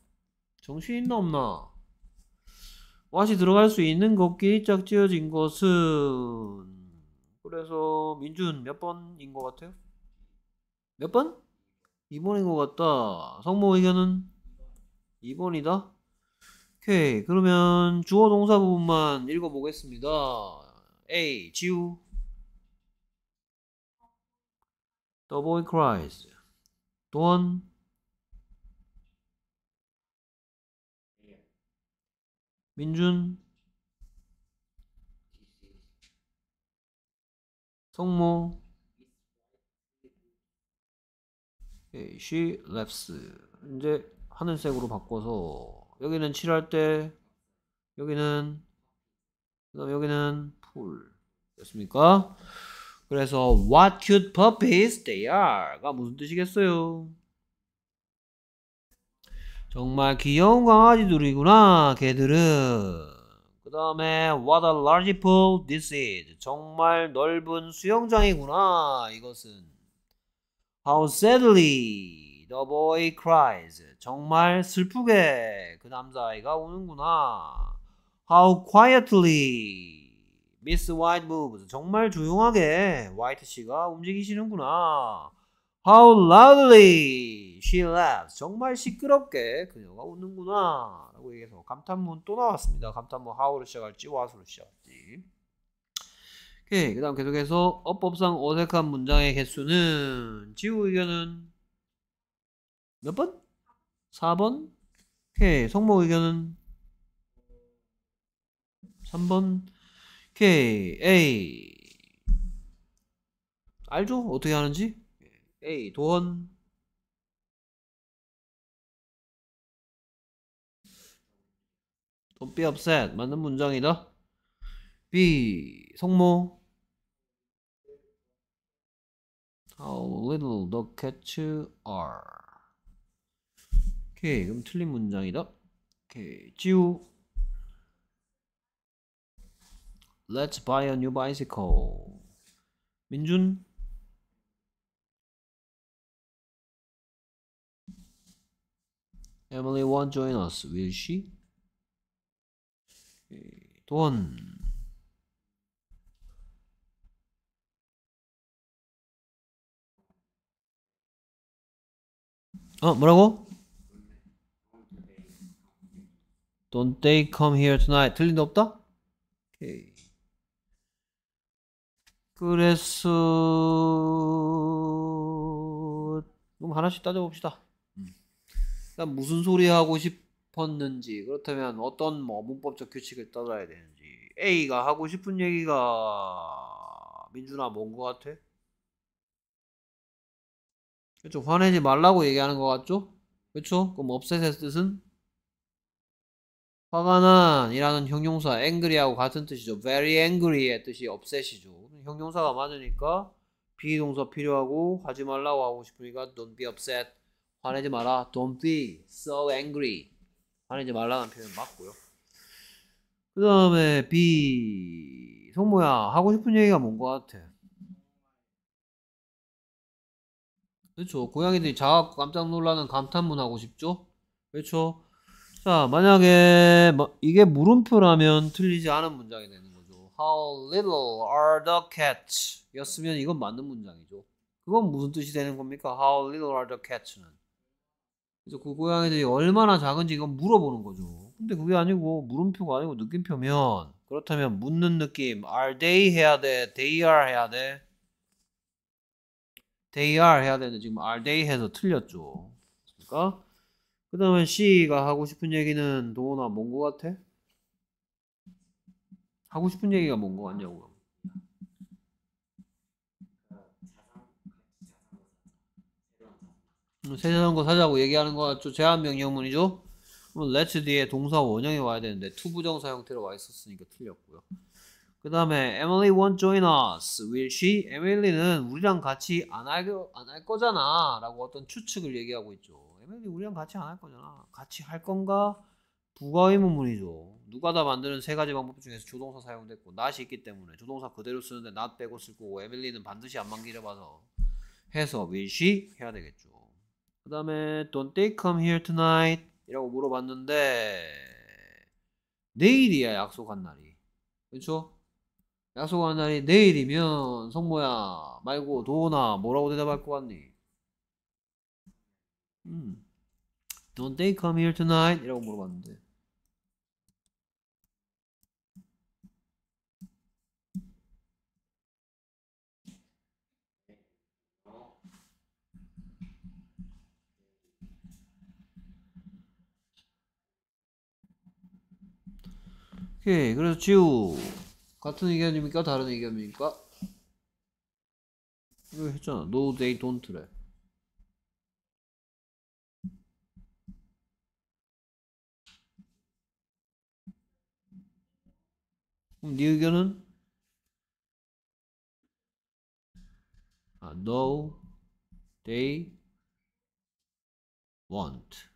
정신 있나 없나? 맛이 들어갈 수 있는 것끼리 짝지어진 것은 그래서 민준 몇 번인 것 같아요? 몇 번? 2번인 것 같다. 성모 의견은 2번이다. 오케이. 그러면 주어 동사 부분만 읽어보겠습니다. A. 지우. The boy cries. 도원. 민준. 성모 예, she lives 이제 하늘색으로 바꿔서 여기는 칠할 때 여기는 그다음 여기는 풀 됐습니까? 그래서 what cute puppies they are가 무슨 뜻이겠어요? 정말 귀여운 강아지들이구나 개들은 그 다음에 what a large pool this is 정말 넓은 수영장이구나 이것은 how sadly the boy cries 정말 슬프게 그 남자아이가 우는구나 how quietly miss white moves 정말 조용하게 화이트 씨가 움직이시는구나 How loudly she laughs. 정말 시끄럽게 그녀가 웃는구나. 라고 얘기해서 감탄문 또 나왔습니다. 감탄문 how로 시작할지 w h a t 로 시작할지. 오케이. 예, 그 다음 계속해서 어법상 어색한 문장의 개수는 지우 의견은 몇 번? 4번? 오케이. 성모 의견은 3번. 오케이. A. 알죠? 어떻게 하는지? A 도원 Don't be upset 맞는 문장이다 B 성모 How little the cats are 오케이 그럼 틀린 문장이다 오케이 지우 Let's buy a new bicycle 민준 Emily won't join us, will she? 돈 어, 뭐라고? Don't they come here tonight? 틀린 데 없다? 오케이. 그래서 그럼 하나씩 따져봅시다. 일단 그러니까 무슨 소리 하고 싶었는지 그렇다면 어떤 뭐 문법적 규칙을 따라야 되는지 A가 하고 싶은 얘기가 민준아 뭔 거 같아? 그렇죠 화내지 말라고 얘기하는 거 같죠? 그렇죠 그럼 없셋의 뜻은 화가 난이라는 형용사 angry하고 같은 뜻이죠. very angry의 뜻이 upset이죠. 형용사가 맞으니까 비동사 필요하고 하지 말라고 하고 싶으니까 don't be upset 화내지 마라. Don't be so angry. 화내지 말라는 표현 맞고요. 그 다음에 B. 성모야, 하고 싶은 얘기가 뭔 것 같아? 그렇죠. 고양이들이 자갖고 깜짝 놀라는 감탄문 하고 싶죠? 그렇죠. 자, 만약에 뭐 이게 물음표라면 틀리지 않은 문장이 되는 거죠. How little are the cats? 였으면 이건 맞는 문장이죠. 그건 무슨 뜻이 되는 겁니까? How little are the cats는? 그래서 그 고양이들이 얼마나 작은지 이건 물어보는 거죠. 근데 그게 아니고 물음표가 아니고 느낌표면 그렇다면 묻는 느낌 are they 해야 돼 they are 해야 돼 they are 해야 되는데 지금 are they 해서 틀렸죠. 그러니까 그 다음에 C가 하고 싶은 얘기는 도훈아 뭔거 같아? 하고 싶은 얘기가 뭔 거 같냐고요. 음, 세 자전거 사자고 얘기하는 거죠 제한명령문이죠 l e t 뒤에 동사 원형이 와야 되는데 to 부정사 형태로 와 있었으니까 틀렸고요 그 다음에 Emily won't join us will she? 에밀리는 우리랑 같이 안 할 거잖아 라고 어떤 추측을 얘기하고 있죠 에밀리 우리랑 같이 안 할 거잖아 같이 할 건가? 부가의문문이죠 누가 다 만드는 세 가지 방법 중에서 조동사 사용됐고 not이 있기 때문에 조동사 그대로 쓰는데 not 빼고 쓸 거고 에밀리는 반드시 안 만기려 봐서 해서 will she? 해야 되겠죠 그 다음에 Don't they come here tonight? 이라고 물어봤는데 내일이야 약속한 날이 그렇죠? 약속한 날이 내일이면 성모야 말고 도나 우 뭐라고 대답할 것 같니? 음. Don't they come here tonight? 이라고 물어봤는데 오케이. 예, 그래서 지우. 같은 의견입니까? 다른 의견입니까? 이거 했잖아. No, they don't래. 그럼 네 의견은? 아, no, they want.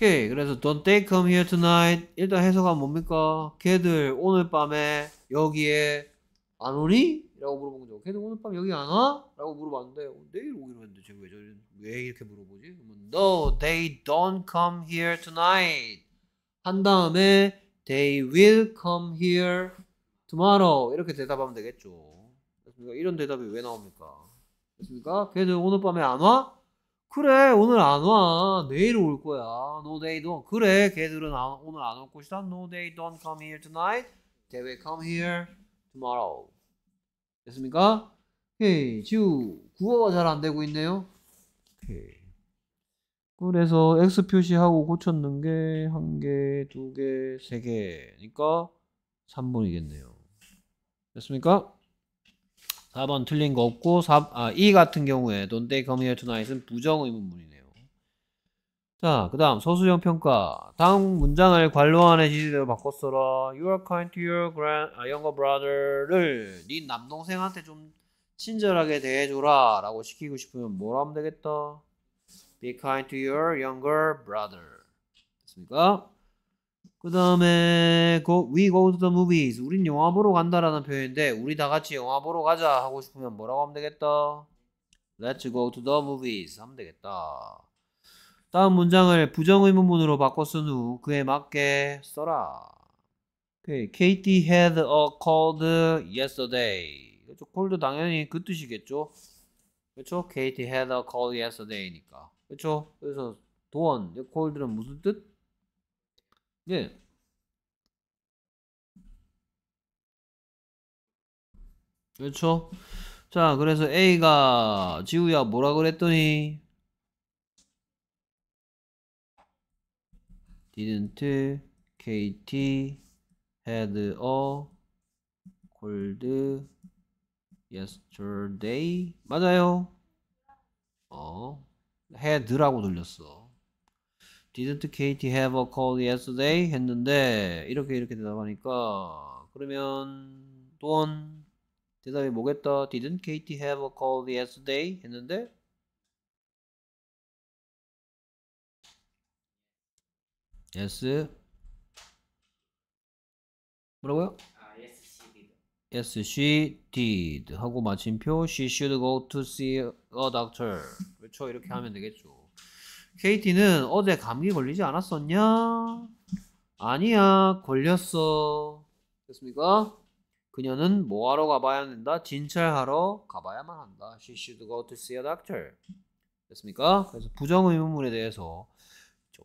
오케이 그래서 don't they come here tonight 일단 해석은 뭡니까? 걔들 오늘 밤에 여기에 안 오니? 라고 물어본 거죠. 걔들 오늘 밤 여기 안 와? 라고 물어봤는데 어, 내일 오기로 했는데 쟤왜 왜 이렇게 물어보지? 그러면 No, they don't come here tonight. 한 다음에 They will come here tomorrow. 이렇게 대답하면 되겠죠. 그러니까 이런 대답이 왜 나옵니까? 그렇습니까? 걔들 오늘 밤에 안 와? 그래 오늘 안 와. 내일 올 거야. No they don't. 그래 걔들은 안, 오늘 안 올 것이다. No they don't come here tonight. They will come here tomorrow. 됐습니까? 오케이. 지우 구어가 잘 안 되고 있네요. 오케이. 그래서 x 표시하고 고쳤는 게 한 개, 두 개, 세 개니까 3번이겠네요. 됐습니까? 4번 틀린 거 없고 4, 아, E 같은 경우에 Don't they come here tonight은 부정 의문문이네요. 자, 그 다음 서술형 평가. 다음 문장을 관로안의 지시대로 바꿨어라. You are kind to your grand, 아, younger brother를 네 남동생한테 좀 친절하게 대해줘라 라고 시키고 싶으면 뭘 하면 되겠다? Be kind to your younger brother. 됐습니까? 그 다음에 we go to the movies. 우린 영화 보러 간다라는 표현인데 우리 다 같이 영화 보러 가자 하고 싶으면 뭐라고 하면 되겠다? Let's go to the movies 하면 되겠다. 다음 문장을 부정의문문으로 바꿔 쓴후 그에 맞게 써라. Okay. Katie had a cold yesterday. 그렇죠? cold 당연히 그 뜻이겠죠. 그렇죠? Katie had a cold yesterday니까. 그렇죠? 그래서 도원, 콜드는 무슨 뜻? 예. 그렇죠? 자, 그래서 A가 지우야 뭐라 그랬더니 didn't KT had a cold yesterday 맞아요. 어, had라고 돌렸어. Didn't Katie have a cold yesterday? 했는데 이렇게 이렇게 대답하니까 그러면 또한 대답이 뭐겠다? Didn't Katie have a cold yesterday? 했는데 Yes 뭐라고요? 아, yes she did. Yes she did 하고 마침표 She should go to see a doctor 그렇죠 이렇게 하면 되겠죠 KT는 어제 감기 걸리지 않았었냐? 아니야, 걸렸어. 됐습니까? 그녀는 뭐하러 가봐야 한다? 진찰하러 가봐야만 한다. She should go to see a doctor. 됐습니까? 그래서 부정의문문에 대해서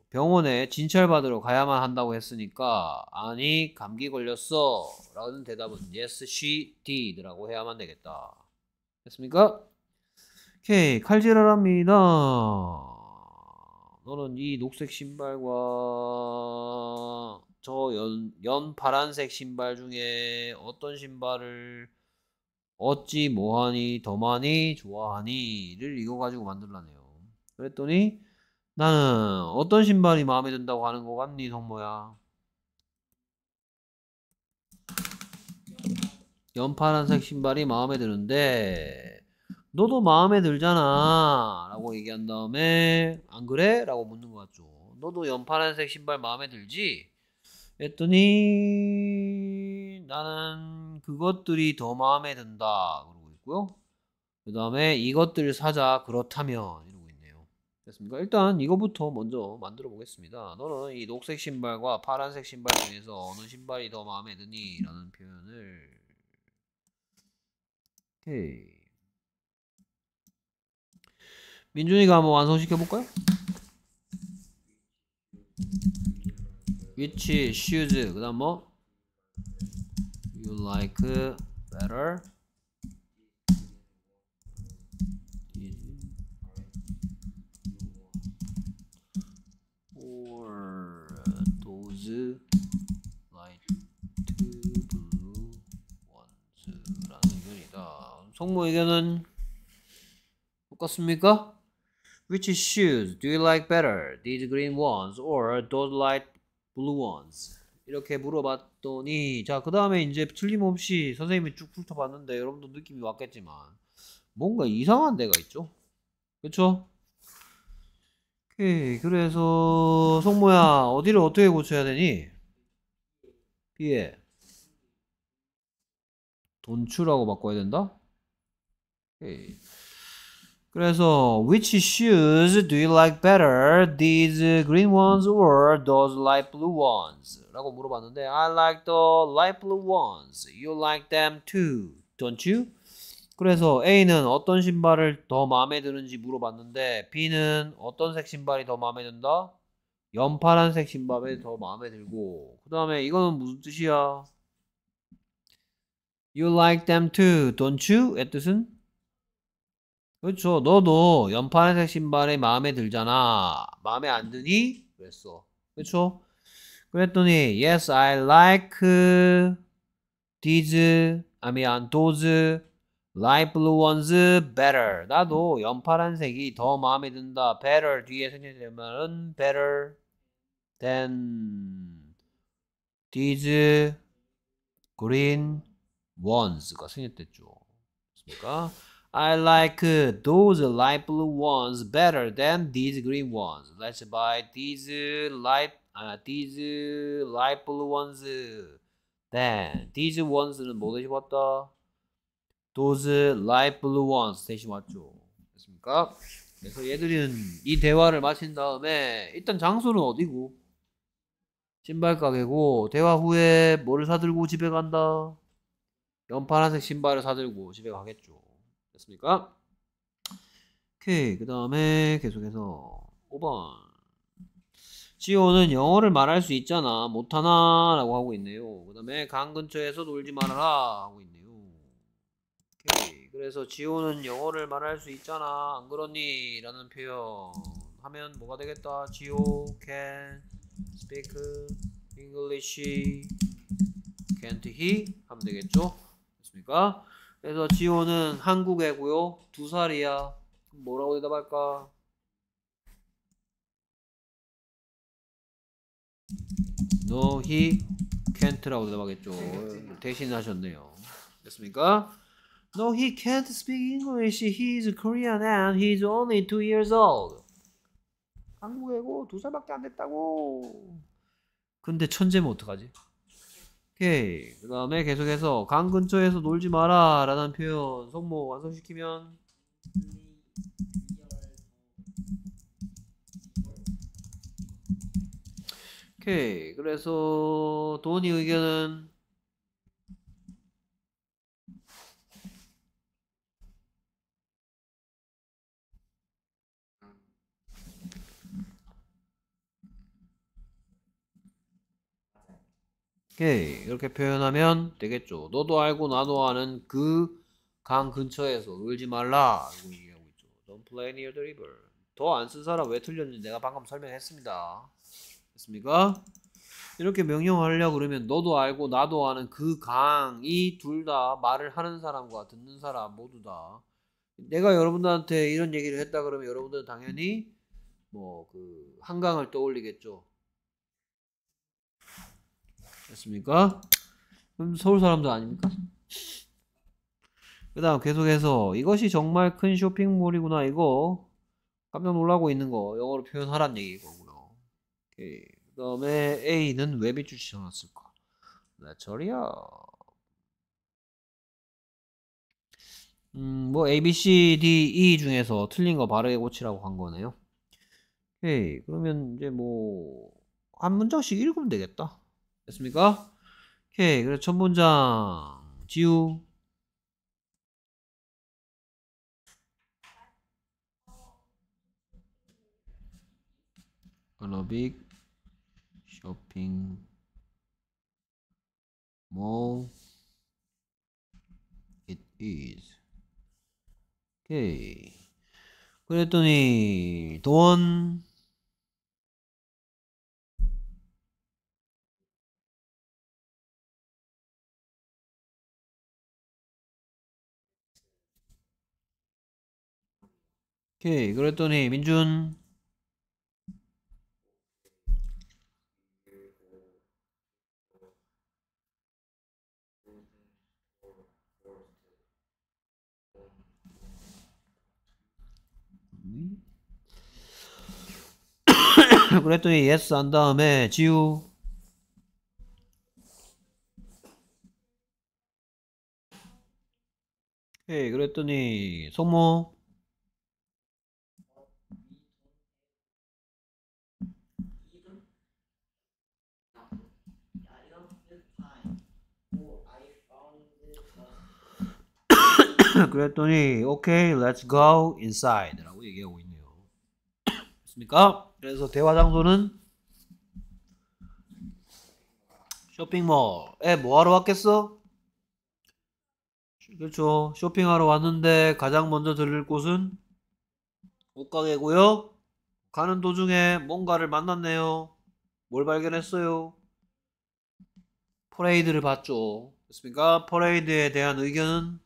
병원에 진찰받으러 가야만 한다고 했으니까 아니 감기 걸렸어 라는 대답은 yes she did라고 해야만 되겠다 됐습니까? 오케이 칼질하랍니다 너는 이 녹색 신발과 저 연 연 파란색 신발 중에 어떤 신발을 어찌 뭐하니 더 많이 좋아하니를 이거 가지고 만들라네요. 그랬더니 나는 어떤 신발이 마음에 든다고 하는 거 같니 성모야? 연파란색 신발이 마음에 드는데 너도 마음에 들잖아 라고 얘기한 다음에 안 그래? 라고 묻는 것 같죠 너도 연파란색 신발 마음에 들지? 했더니 나는 그것들이 더 마음에 든다 그러고 있고요 그 다음에 이것들 사자 그렇다면 이러고 있네요 됐습니까? 일단 이거부터 먼저 만들어 보겠습니다 너는 이 녹색 신발과 파란색 신발 중에서 어느 신발이 더 마음에 드니? 라는 표현을 오케이 민준이가 한번 완성시켜 볼까요? 위치, 슈즈, 그다음 뭐? You like better? o 모 의견은 똑같습니까? Which shoes do you like better? These green ones or those light blue ones? 이렇게 물어봤더니 자그 다음에 이제 틀림없이 선생님이 쭉 훑어봤는데 여러분도 느낌이 왔겠지만 뭔가 이상한 데가 있죠? 그쵸? 오케이 그래서 성모야 어디를 어떻게 고쳐야 되니? 비에 돈추라고 바꿔야 된다? 오케이 그래서 which shoes do you like better, these green ones or those light blue ones? 라고 물어봤는데 I like the light blue ones. You like them too, don't you? 그래서 A는 어떤 신발을 더 마음에 드는지 물어봤는데 B는 어떤 색 신발이 더 마음에 든다? 연파란색 신발이 더 마음에 들고 그 다음에 이거는 무슨 뜻이야? You like them too, don't you? 의 뜻은 그렇죠. 너도 연파란색 신발이 마음에 들잖아. 마음에 안 드니? 그랬어. 그렇죠? 그랬더니 Yes, I like these. I mean those light blue ones better. 나도 연파란색이 더 마음에 든다. Better 뒤에 생략되면은 better than these green ones가 생략됐죠. 그러니까 I like those light blue ones better than these green ones. Let's buy these light uh, these light blue ones. Then these ones는 뭐 대신 왔다? Those light blue ones 대신 왔죠. 됐습니까? 그래서 얘들은 이 대화를 마친 다음에 일단 장소는 어디고? 신발 가게고 대화 후에 뭐를 사들고 집에 간다? 연파란색 신발을 사들고 집에 가겠죠. 됐습니까? 오케이. 그 다음에 계속해서 5번. 지호는 영어를 말할 수 있잖아. 못하나? 라고 하고 있네요. 그 다음에 강 근처에서 놀지 말아라. 하고 있네요. 오케이. 그래서 지호는 영어를 말할 수 있잖아. 안 그러니? 라는 표현. 하면 뭐가 되겠다? 지호 can speak English. can't he? 하면 되겠죠? 됐습니까? 그래서 지호는 한국 애고요. 두 살이야. 뭐라고 대답할까? 너 o he can't라고 대답하겠죠. 대신하셨네요. 됐습니까? No, he can't speak English. He is Korean and he s only two years old. 한국애고 두 살밖에 안 됐다고. 근데 천재면 어떡하지? 오케이 그 다음에 계속해서 강 근처에서 놀지 마라 라는 표현 속모 완성시키면 오케이 그래서 돈이 의견은 오케이. 예, 이렇게 표현하면 되겠죠. 너도 알고 나도 아는 그 강 근처에서 놀지 말라. 라고 얘기하고 있죠. Don't play near the river. 더 안 쓴 사람 왜 틀렸는지 내가 방금 설명했습니다. 됐습니까? 이렇게 명령하려고 그러면 너도 알고 나도 아는 그 강이 둘 다 말을 하는 사람과 듣는 사람 모두 다 내가 여러분들한테 이런 얘기를 했다 그러면 여러분들은 당연히 뭐 그 한강을 떠올리겠죠. 됐습니까? 그럼 서울 사람들 아닙니까? 그 다음 계속해서 이것이 정말 큰 쇼핑몰이구나 이거 깜짝 놀라고 있는 거 영어로 표현하란 얘기고요 그 다음에 A는 왜 밑줄 치셨을까 네, 저리야 음, 뭐 A, B, C, D, E 중에서 틀린 거 바르게 고치라고 한 거네요 오케이 그러면 이제 뭐 한 문장씩 읽으면 되겠다 됐습니까? 오케이. 그래서 첫 문장 지우 아러빅 쇼핑 m it is 오케이 그랬더니 돈 오케이 그랬더니 민준 (coughs) 그랬더니 예스 s 한 다음에 지우 오케이 그랬더니 소모 (clears throat) 그랬더니 오케이 렛츠 t s go i n 라고 얘기하고 있네요 맞습니까? 그래서 대화 장소는 쇼핑몰에 뭐하러 왔겠어? 그렇죠 쇼핑하러 왔는데 가장 먼저 들릴 곳은 옷가게고요 가는 도중에 뭔가를 만났네요 뭘 발견했어요? 퍼레이드를 봤죠 그습니까 퍼레이드에 대한 의견은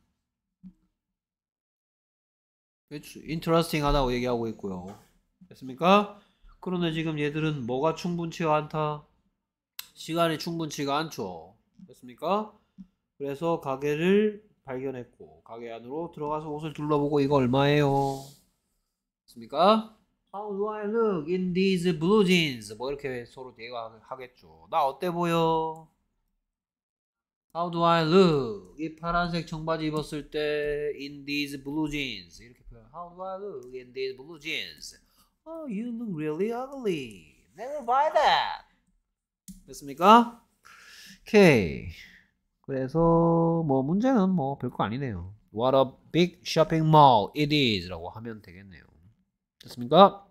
인터레스팅하다고 그렇죠. 얘기하고 있고요. 됐습니까? 그런데 지금 얘들은 뭐가 충분치가 않다? 시간이 충분치가 않죠. 됐습니까? 그래서 가게를 발견했고 가게 안으로 들어가서 옷을 둘러보고 이거 얼마예요? 됐습니까? How do I look in these blue jeans? 뭐 이렇게 서로 대화하겠죠. 나 어때 보여? How do I look? 이 파란색 청바지 입었을 때 in these blue jeans 이렇게 How do I look in these blue jeans? Oh, you look really ugly. Never buy that. 됐습니까? 오케이. 그래서 뭐 문제는 뭐 별거 아니네요. What a big shopping mall it is라고 하면 되겠네요. 됐습니까?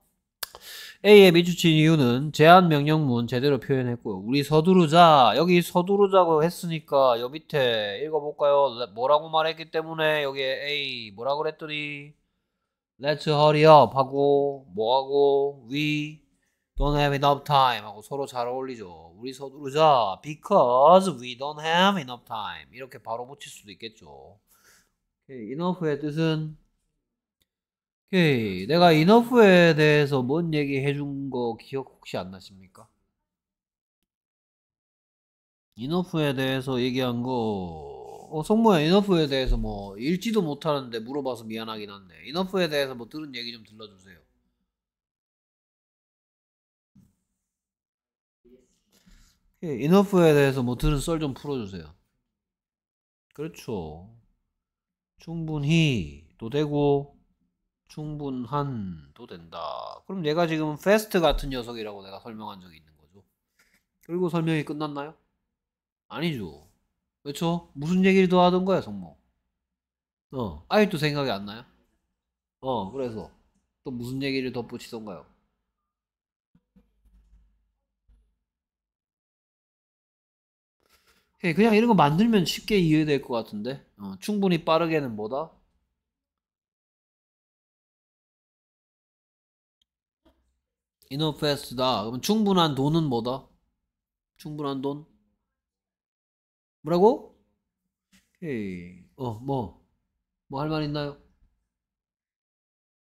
A의 미주친 이유는 제한 명령문 제대로 표현했고요. 우리 서두르자. 여기 서두르자고 했으니까 여 밑에 읽어볼까요? 뭐라고 말했기 때문에 여기에 A 뭐라고 그랬더니 Let's hurry up 하고 뭐하고 we don't have enough time 하고 서로 잘 어울리죠. 우리 서두르자 because we don't have enough time 이렇게 바로 붙일 수도 있겠죠. 오케이, enough의 뜻은 오케이, 내가 enough에 대해서 뭔 얘기 해준 거 기억 혹시 안 나십니까? enough에 대해서 얘기한 거 어, 성모야 이너프에 대해서 뭐 읽지도 못하는데 물어봐서 미안하긴 한데 이너프에 대해서 뭐 들은 얘기 좀 들려주세요. 이너프에 예, 대해서 뭐 들은 썰 좀 풀어주세요. 그렇죠. 충분히도 되고 충분한도 된다. 그럼 얘가 지금 페스트 같은 녀석이라고 내가 설명한 적이 있는 거죠. 그리고 설명이 끝났나요? 아니죠. 그렇죠? 무슨 얘기를 더 하던 거야, 성모? 어, 아직도 생각이 안 나요? 어, 그래서 또 무슨 얘기를 덧붙이던가요? 그냥 이런 거 만들면 쉽게 이해될 것 같은데 어, 충분히 빠르게는 뭐다? 이너페스트다 그럼 충분한 돈은 뭐다? 충분한 돈? 뭐라고? 오케이. 어, 뭐. 뭐 할 말 있나요?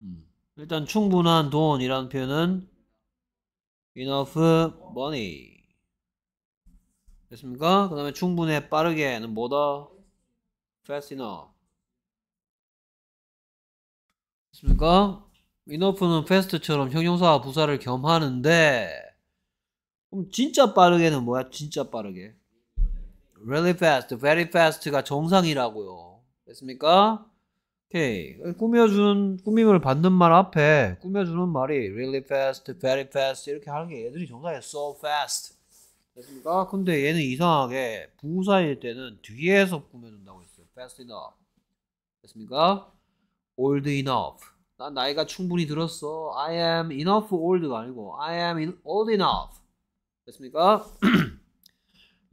음. 일단 충분한 돈이라는 표현은 enough money. 됐습니까? 그 다음에 충분해 빠르게는 뭐다? fast enough. 됐습니까? enough는 fast처럼 형용사와 부사를 겸하는데 그럼 진짜 빠르게는 뭐야? 진짜 빠르게. really fast, very fast가 정상이라고요. 됐습니까? 오케이. 꾸며준 꾸밈을 받는 말 앞에 꾸며주는 말이 really fast, very fast 이렇게 하는 게 얘들이 정상이에요. so fast. 됐습니까? 근데 얘는 이상하게 부사일 때는 뒤에서 꾸며준다고 했어요. fast enough. 됐습니까? old enough. 난 나이가 충분히 들었어. I am enough old가 아니고 I am old enough. 됐습니까? (clears throat)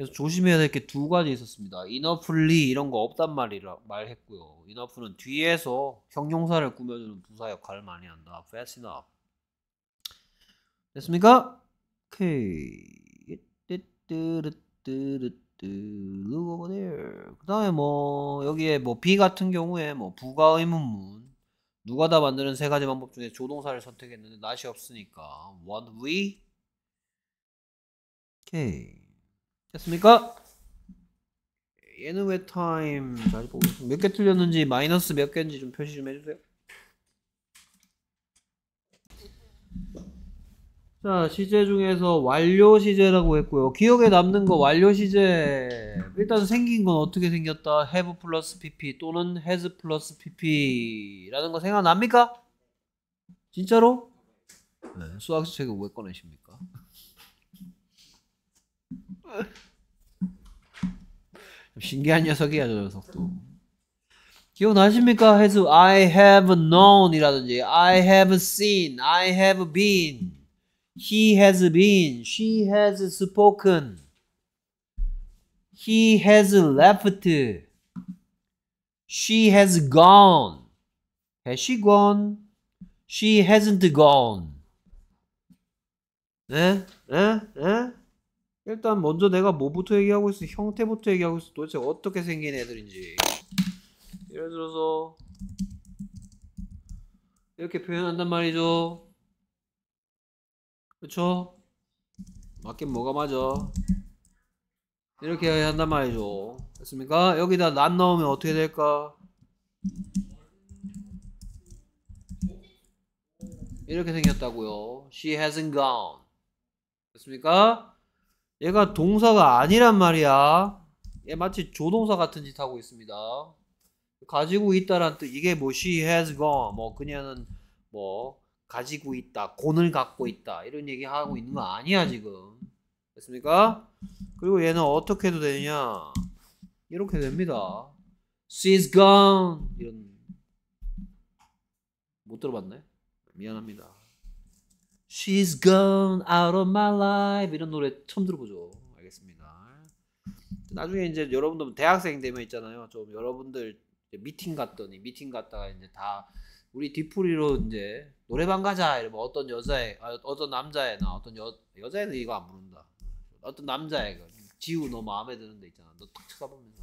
그래서 조심해야 될 게 두 가지 있었습니다. 인어풀리 이런 거 없단 말이라 말했고요. 인어풀은 뒤에서 형용사를 꾸며주는 부사 역할을 많이 한다. Fast enough. 됐습니까? 오케이. look over there. 그 다음에 뭐, 여기에 뭐, b 같은 경우에 뭐, 부가 의문문. 누가 다 만드는 세 가지 방법 중에 조동사를 선택했는데, 낫이 없으니까. w a t we? 오케이. 됐습니까? 얘는 왜 타임 잘 보고 몇개 틀렸는지 마이너스 몇 개인지 좀 표시 좀 해주세요. 자 시제 중에서 완료 시제라고 했고요. 기억에 남는 거 완료 시제 일단 생긴 건 어떻게 생겼다 have 플러스 pp 또는 has 플러스 pp라는 거 생각납니까? 진짜로? 네, 수학책을 왜 꺼내십니까? 신기한 녀석이야 저 녀석도 기억나십니까? 해수 I have known 이라든지 I have seen, I have been He has been, she has spoken He has left She has gone Has she gone? She hasn't gone 에? 에? 에? 일단 먼저 내가 뭐부터 얘기하고 있어 형태부터 얘기하고 있어 도대체 어떻게 생긴 애들인지 예를 들어서 이렇게 표현한단 말이죠 그쵸? 맞긴 뭐가 맞아 이렇게 해야 한단 말이죠 됐습니까? 여기다 난 넣으면 어떻게 될까? 이렇게 생겼다고요 She hasn't gone 됐습니까? 얘가 동사가 아니란 말이야. 얘 마치 조동사 같은 짓 하고 있습니다. 가지고 있다란 뜻. 이게 뭐 she has gone. 뭐 그녀는 뭐 가지고 있다. 곤을 갖고 있다. 이런 얘기 하고 있는 거 아니야 지금. 됐습니까? 그리고 얘는 어떻게 해도 되느냐. 이렇게 됩니다. She's gone. 이런 못들어봤네 미안합니다. She's gone out of my life 이런 노래 처음 들어보죠. 알겠습니다. 나중에 이제 여러분들 대학생 되면 있잖아요. 좀 여러분들 미팅 갔더니 미팅 갔다가 이제 다 우리 뒤풀이로 이제 노래방 가자 이러면 어떤 여자애 아, 어떤 남자애나 어떤 여 여자애는 이거 안 부른다. 어떤 남자애가 지우 너 마음에 드는데 있잖아. 너탁 쳐다보면서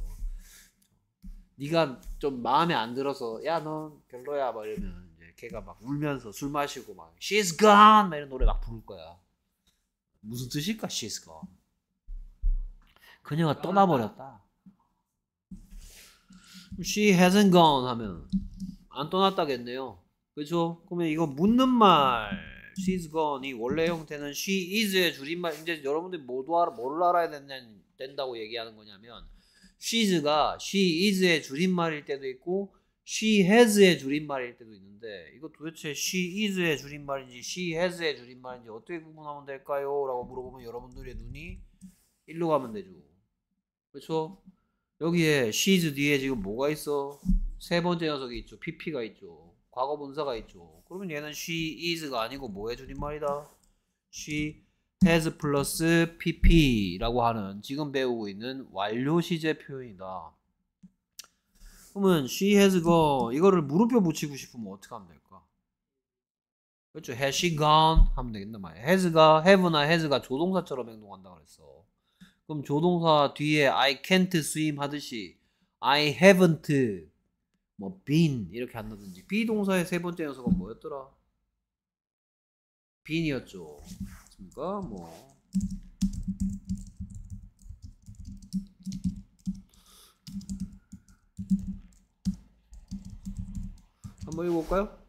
네가 좀 마음에 안 들어서 야넌 별로야 막 이러면 걔가 막 울면서 술 마시고 막 She's gone 막 이런 노래 막 부를 거야. 무슨 뜻일까? She's gone. 그녀가 떠나버렸다. She hasn't gone 하면 안 떠났다겠네요. 그렇죠? 그러면 이거 묻는 말. she's gone이 원래 형태는 she is의 줄임말 이제 여러분들이 모두 알아, 뭘 알아야 된다고 얘기하는 거냐면 she's가 she is의 줄임말일 때도 있고 she has의 줄임말일 때도 있는데 이거 도대체 she is의 줄임말인지 she has의 줄임말인지 어떻게 구분하면 될까요? 라고 물어보면 여러분들의 눈이 일로 가면 되죠. 그렇죠? 여기에 she's 뒤에 지금 뭐가 있어? 세 번째 녀석이 있죠. pp가 있죠. 과거 분사가 있죠. 그러면 얘는 she is가 아니고 뭐의 줄임말이다? she has 플러스 pp라고 하는 지금 배우고 있는 완료 시제 표현이다. 그러면 she has gone 이거를 물음표 붙이고 싶으면 어떻게 하면 될까? 그렇죠. has she gone 하면 되겠나 말이야. has가 have나 has가 조동사처럼 행동한다 그랬어. 그럼 조동사 뒤에 I can't swim 하듯이 I haven't 뭐 been 이렇게 한다든지 비동사의 세 번째 녀석은 뭐였더라? been이었죠. 그러니까 뭐 한번 볼까요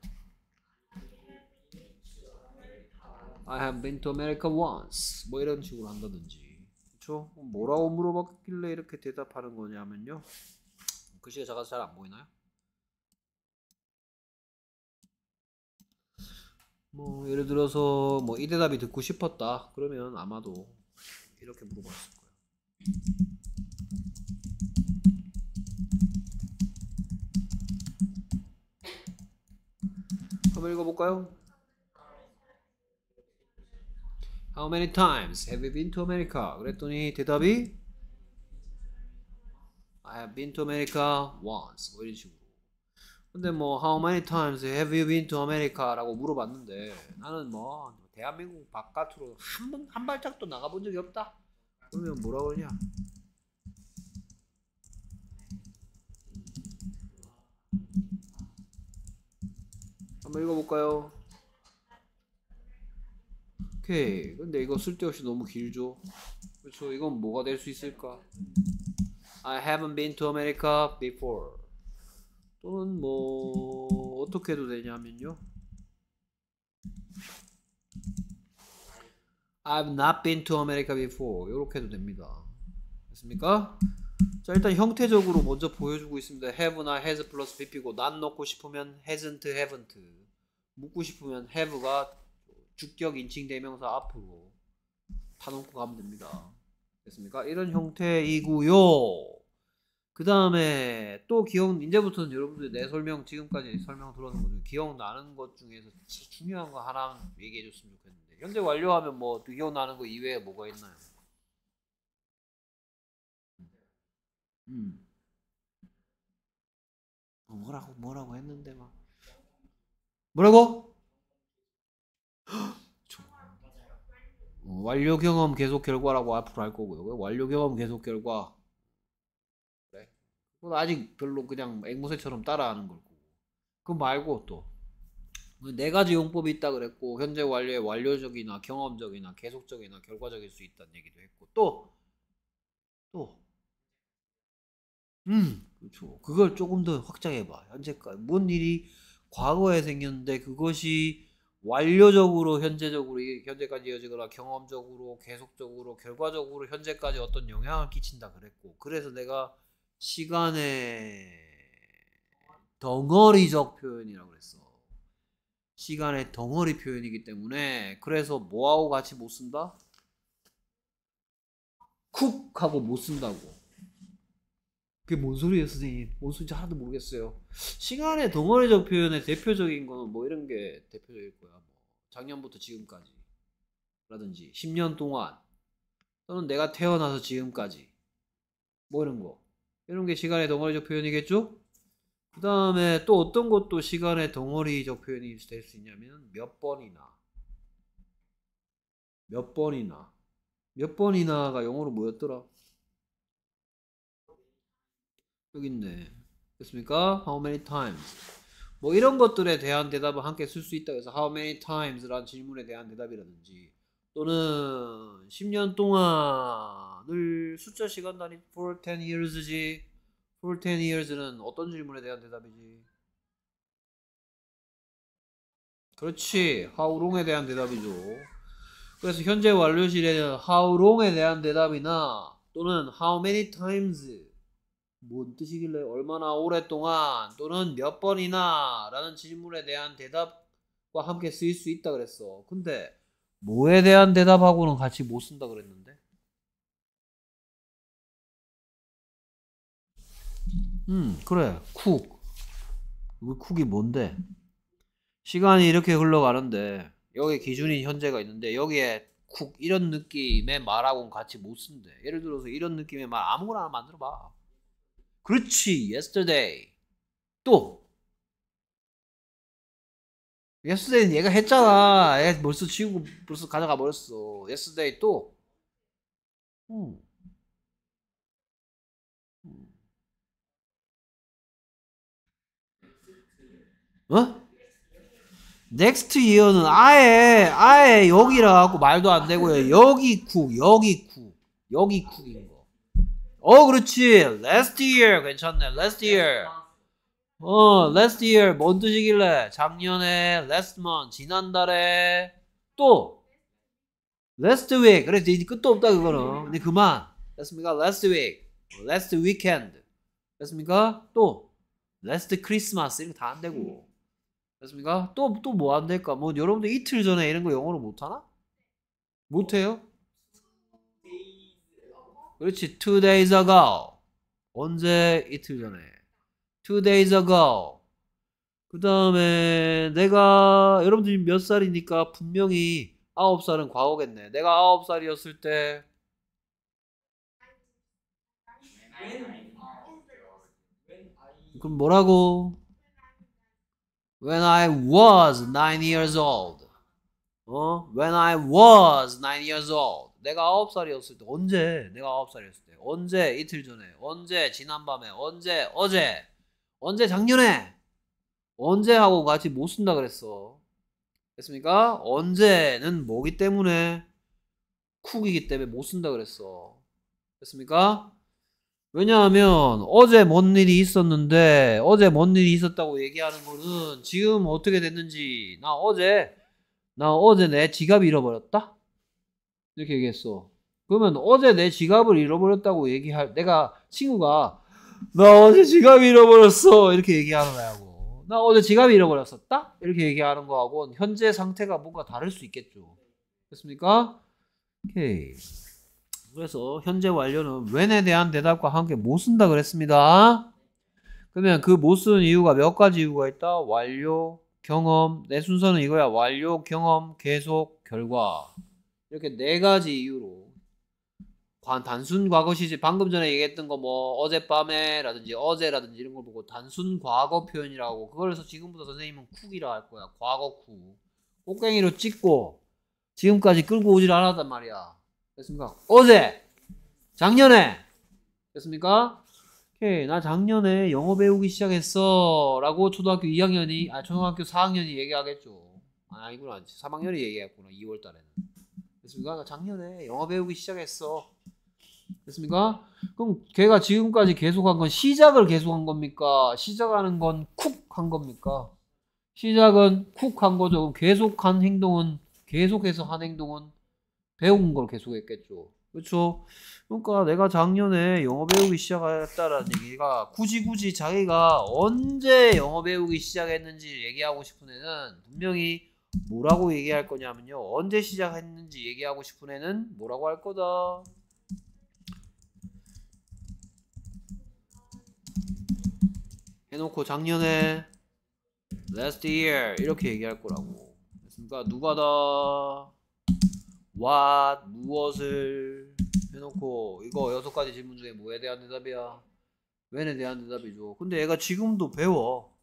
I have been to America once. 뭐 이런 식으로 한다든지. 그렇죠? 뭐라고 물어봤길래 이렇게 대답하는 거냐면요. 글씨가 그 작아서 잘 안 보이나요? 뭐 예를 들어서 뭐 이 대답이 듣고 싶었다. 그러면 아마도 이렇게 물어봤을 거예요. 한번 읽어볼까요? How many times have you been to America? 그랬더니 대답이 I have been to America once 뭐 이런 식으로 근데 뭐 How many times have you been to America? 라고 물어봤는데 나는 뭐 대한민국 바깥으로 한, 번, 한 발짝도 나가본 적이 없다 그러면 뭐라 그러냐 한번 읽어볼까요? 오케이. 근데 이거 쓸데없이 너무 길죠? 그렇죠. 이건 뭐가 될 수 있을까? I haven't been to America before. 또는 뭐 어떻게 해도 되냐면요. I've not been to America before. 이렇게 해도 됩니다. 됐습니까? 자 일단 형태적으로 먼저 보여주고 있습니다. have나 has plus bp고 난 넣고 싶으면 hasn't, haven't. 묻고 싶으면 have가 주격 인칭 대명사 앞으로 타놓고 가면 됩니다. 됐습니까? 이런 형태이고요. 그 다음에 또 기억 이제부터는 여러분들 내 설명 지금까지 설명 들어는 거죠. 기억나는 것 중에서 중요한 거 하나 얘기해 줬으면 좋겠는데 현재 완료하면 뭐 기억나는 거 이외에 뭐가 있나요? 음. 어, 뭐라고 뭐라고 했는데 막 뭐라고? (gasps) 완료 경험 계속 결과라고 앞으로 할 거고요. 완료 경험 계속 결과. 그래. 그건 아직 별로 그냥 앵무새처럼 따라하는 걸 거고. 그 말고 또. 네 가지 용법이 있다 그랬고 현재 완료의 완료적이나 경험적이나 계속적이나 결과적일 수 있다는 얘기도 했고 또 또. 음, 그렇죠. 그걸 조금 더 확장해 봐. 현재까지 뭔 일이 과거에 생겼는데 그것이 완료적으로 현재적으로 현재까지 이어지거나 경험적으로 계속적으로 결과적으로 현재까지 어떤 영향을 끼친다 그랬고 그래서 내가 시간의 덩어리적 표현이라고 그랬어 시간의 덩어리 표현이기 때문에 그래서 뭐하고 같이 못 쓴다? 쿡 하고 못 쓴다고 그게 뭔 소리예요, 선생님? 뭔 소리인지 하나도 모르겠어요. 시간의 덩어리적 표현의 대표적인 거는 뭐 이런 게 대표적일 거야. 뭐 작년부터 지금까지. 라든지 10년 동안 또는 내가 태어나서 지금까지 뭐 이런 거 이런 게 시간의 덩어리적 표현이겠죠? 그 다음에 또 어떤 것도 시간의 덩어리적 표현이 될 수 있냐면 몇 번이나 몇 번이나 몇 번이나가 영어로 뭐였더라? 여기 있네. 됐습니까? How many times? 뭐 이런 것들에 대한 대답을 함께 쓸 수 있다 고해서 How many times라는 질문에 대한 대답이라든지 또는 10년 동안을 숫자 시간 단위 for 10 years지 for 10 years는 어떤 질문에 대한 대답이지? 그렇지 how long에 대한 대답이죠 그래서 현재 완료시에는 how long에 대한 대답이나 또는 how many times 뭔 뜻이길래 얼마나 오랫동안 또는 몇 번이나 라는 질문에 대한 대답과 함께 쓰일 수 있다 그랬어. 근데 뭐에 대한 대답하고는 같이 못 쓴다 그랬는데? 음, 그래. 쿡. 그 쿡이 뭔데? 시간이 이렇게 흘러가는데 여기 기준이 현재가 있는데 여기에 쿡 이런 느낌의 말하고는 같이 못 쓴대. 예를 들어서 이런 느낌의 말 아무거나 만들어 봐. 그렇지, yesterday. 또. yesterday는 얘가 했잖아. 얘 벌써 지우고 벌써 가져가 버렸어. yesterday 또. 음. 음. 어? next year는 아예 아예 여기라 고 말도 안 되고요. 여기 쿡, 여기 쿡, 여기 쿡인 어, 그렇지. last year. 괜찮네. last year. 어, last year. 뭔 뜻이길래? 작년에, last month. 지난달에. 또. last week. 그래, 이제 끝도 없다, 그거는. 근데 그만. 됐습니까? last week. last weekend. 됐습니까? 또. last Christmas. 이런 거다안 되고. 됐습니까? 또, 또 뭐 안 될까? 뭐, 여러분들 이틀 전에 이런 거 영어로 못하나? 못해요? 그렇지. Two days ago. 언제 이틀 전에. Two days ago. 그 다음에 내가 여러분들이 몇 살이니까 분명히 아홉 살은 과거겠네. 내가 아홉 살이었을 때 그럼 뭐라고? When I was nine years old. 어? When I was nine years old. 내가 아홉 살이었을 때 언제 내가 아홉 살이었을 때 언제 이틀 전에 언제 지난밤에 언제 어제 언제 작년에 언제 하고 같이 못 쓴다 그랬어 됐습니까? 언제는 뭐기 때문에 쿡이기 때문에 못 쓴다 그랬어 됐습니까? 왜냐하면 어제 뭔 일이 있었는데 어제 뭔 일이 있었다고 얘기하는 거는 지금 어떻게 됐는지 나 어제 나 어제 내 지갑 잃어버렸다 이렇게 얘기했어. 그러면 어제 내 지갑을 잃어버렸다고 얘기할 내가 친구가 나 어제 지갑 잃어버렸어 이렇게 얘기하는 거하고 나 어제 지갑 잃어버렸었다 이렇게 얘기하는 거하고 현재 상태가 뭔가 다를 수 있겠죠. 됐습니까? 오케이. 그래서 현재 완료는 when에 대한 대답과 함께 못 쓴다 그랬습니다. 그러면 그 못 쓰는 이유가 몇 가지 이유가 있다. 완료, 경험, 내 순서는 이거야. 완료, 경험, 계속, 결과. 이렇게 네 가지 이유로 관, 단순 과거 시제 방금 전에 얘기했던 거 뭐 어젯밤에라든지 어제라든지 이런 걸 보고 단순 과거 표현이라고 그걸해서 지금부터 선생님은 쿡이라 할 거야 과거 쿡 꽃갱이로 찍고 지금까지 끌고 오질 않았단 말이야 됐습니까 어제 작년에 됐습니까 오케이 나 작년에 영어 배우기 시작했어 라고 초등학교 2학년이 아 초등학교 4학년이 얘기하겠죠 아, 아니구나 3학년이 얘기했구나 2월 달에는 됐습니까? 그 작년에 영어 배우기 시작했어. 됐습니까? 그럼 걔가 지금까지 계속한 건 시작을 계속한 겁니까? 시작하는 건 쿡 한 겁니까? 시작은 쿡 한 거죠. 계속한 행동은 계속해서 한 행동은 배운 걸 계속했겠죠. 그렇죠? 그러니까 내가 작년에 영어 배우기 시작했다라는 얘기가 굳이 굳이 자기가 언제 영어 배우기 시작했는지 얘기하고 싶은 애는 분명히 뭐라고 얘기할 거냐면요. 언제 시작했는지 얘기하고 싶은 애는 뭐라고 할 거다. 해놓고 작년에 last year 이렇게 얘기할 거라고. 그러니까 누가다 what 무엇을 해놓고 이거 여섯 가지 질문 중에 뭐에 대한 대답이야? when에 대한 대답이죠. 근데 얘가 지금도 배워.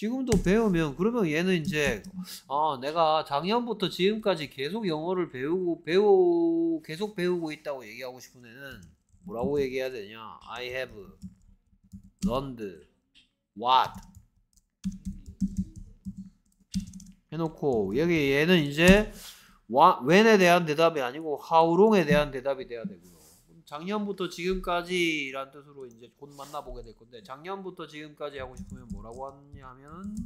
지금도 배우면 그러면 얘는 이제 아 내가 작년부터 지금까지 계속 영어를 배우고 배우 계속 배우고 있다고 얘기하고 싶은 애는 뭐라고 얘기해야 되냐? I have learned what 해놓고 여기 얘는 이제 when에 대한 대답이 아니고 how long에 대한 대답이 돼야 되고요. 작년부터 지금까지라는 뜻으로 이제 곧 만나보게 될 건데 작년부터 지금까지 하고 싶으면 뭐라고 하냐면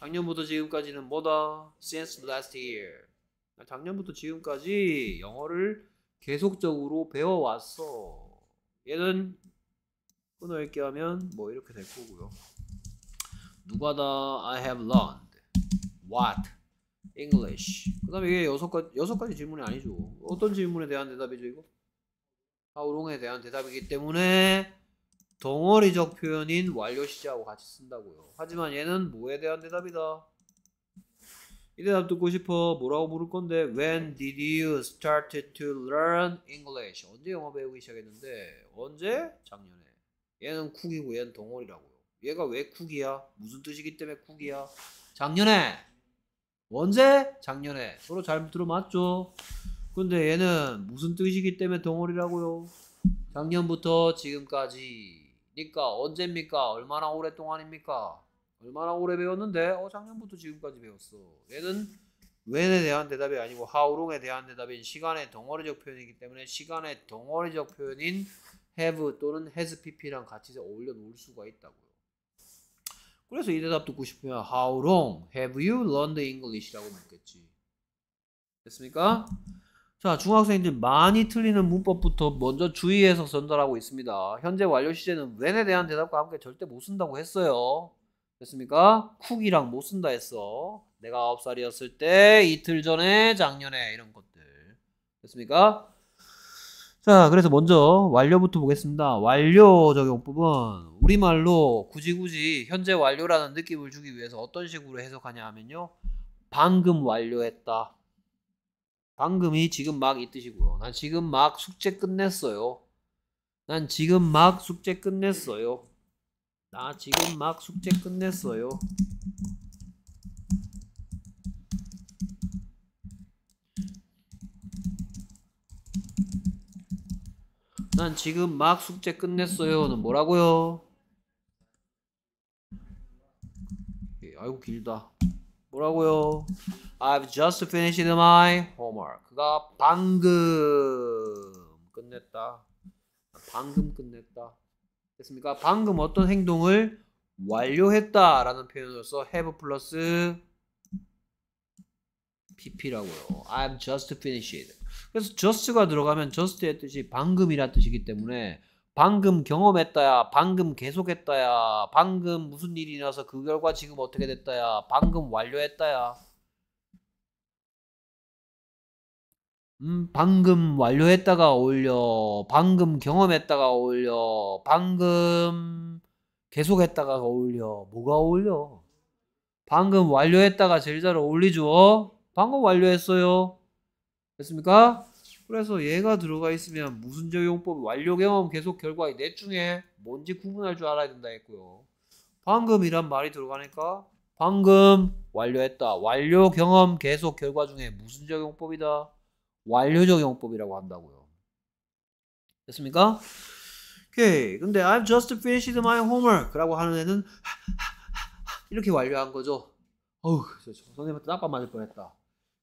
작년부터 지금까지는 뭐다? Since last year. 작년부터 지금까지 영어를 계속적으로 배워왔어. 얘는 끊어읽기 하면 뭐 이렇게 될 거고요. 누가다 I have learned what English. 그 다음에 이게 여섯 가지, 여섯 가지 질문이 아니죠. 어떤 질문에 대한 대답이죠, 이거? 하우롱에 대한 대답이기 때문에 덩어리적 표현인 완료 시제하고 같이 쓴다고요. 하지만 얘는 뭐에 대한 대답이다? 이 대답 듣고 싶어. 뭐라고 물을 건데? When did you start to learn English? 언제 영어 배우기 시작했는데? 언제? 작년에. 얘는 쿡이고 얘는 덩어리라고요. 얘가 왜 쿡이야? 무슨 뜻이기 때문에 쿡이야? 작년에! 언제? 작년에. 서로 잘 들어맞죠? 근데 얘는 무슨 뜻이기 때문에 덩어리라고요? 작년부터 지금까지. 니까 언제입니까? 얼마나 오랫동안입니까? 얼마나 오래 배웠는데? 어, 작년부터 지금까지 배웠어. 얘는 when에 대한 대답이 아니고 how long에 대한 대답인 시간의 덩어리적 표현이기 때문에 시간의 덩어리적 표현인 have 또는 has pp랑 같이 어울려 놓을 수가 있다고. 그래서 이 대답 듣고 싶으면 How long have you learned English라고 묻겠지. 됐습니까? 자, 중학생들 많이 틀리는 문법부터 먼저 주의해서 전달하고 있습니다. 현재 완료 시제는 when에 대한 대답과 함께 절대 못 쓴다고 했어요. 됐습니까? 쿡이랑 못 쓴다 했어. 내가 9살이었을 때 이틀 전에 작년에 이런 것들. 됐습니까? 자, 그래서 먼저 완료부터 보겠습니다. 완료 적용법은 우리말로 굳이 굳이 현재 완료라는 느낌을 주기 위해서 어떤 식으로 해석하냐 하면요. 방금 완료했다. 방금이 지금 막 이 뜻이고요. 난 지금 막 숙제 끝냈어요. 난 지금 막 숙제 끝냈어요. 나 지금 막 숙제 끝냈어요. 난 지금 막 숙제 끝냈어요는 뭐라고요? 예, 아이고 길다. 뭐라고요? I've just finished my homework. 그가 방금 끝냈다. 방금 끝냈다. 됐습니까? 방금 어떤 행동을 완료했다라는 표현으로서 have 플러스 pp라고요. I've just finished. 그래서 just가 들어가면 just의 뜻이 방금이라 뜻이기 때문에 방금 경험했다야, 방금 계속했다야, 방금 무슨 일이 일어나서 그 결과 지금 어떻게 됐다야, 방금 완료했다야. 음, 방금 완료했다가 어울려. 방금 경험했다가 어울려. 방금 계속했다가 어울려. 뭐가 어울려? 방금 완료했다가 제일 잘 어울리죠? 방금 완료했어요. 됐습니까? 그래서 얘가 들어가 있으면 무슨 적용법 완료 경험 계속 결과 이넷 중에 뭔지 구분할 줄 알아야 된다 했고요. 방금이란 말이 들어가니까 방금 완료했다. 완료 경험 계속 결과 중에 무슨 적용법이다? 완료 적용법이라고 한다고요. 됐습니까? 오케이. 근데 I've just finished my homework라고 하는 애는 (laughs) 이렇게 완료한 거죠. 어우, 선생님한테 나빠 맞을 뻔했다.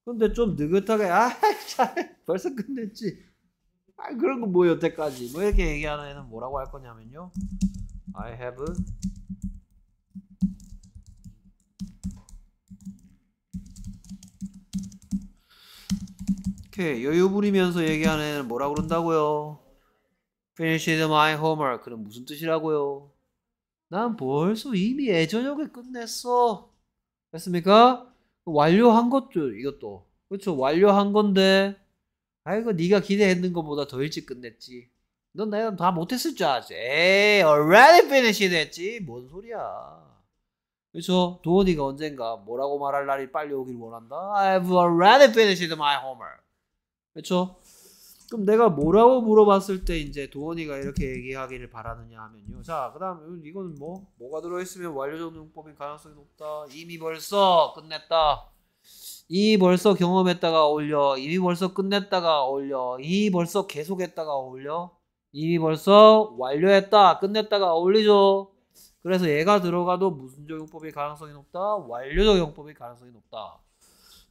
근데 좀 느긋하게 아 (laughs) 벌써 끝냈지. 아 그런 거 뭐 여태까지 뭐 이렇게 얘기하는 애는 뭐라고 할 거냐면요. I have 이렇게 여유 부리면서 얘기하는 애는 뭐라 그런다고요? Finished my homework. 그럼 무슨 뜻이라고요? 난 벌써 이미 애저녁에 끝냈어. 됐습니까? 완료한 것죠 이것도 그렇죠 완료한 건데 아이고 네가 기대했는 것보다 더 일찍 끝냈지 넌 내가 다 못했을 줄 알았지 에이 already finished 했지 뭔 소리야 그렇죠 도원이가 언젠가 뭐라고 말할 날이 빨리 오길 원한다 I've already finished my homework 그렇죠 그럼 내가 뭐라고 물어봤을 때 이제 도원이가 이렇게 얘기하기를 바라느냐 하면요. 자, 그다음 이거는뭐 뭐가 들어있으면 완료적용법인 가능성이 높다. 이미 벌써 끝냈다. 이 벌써 경험했다가 어울려. 이미 벌써 끝냈다가 어울려. 이 벌써 계속했다가 어울려. 이미 벌써 완료했다. 끝냈다가 어울리죠. 그래서 얘가 들어가도 무슨 적용법이 가능성이 높다? 완료적용법이 가능성이 높다.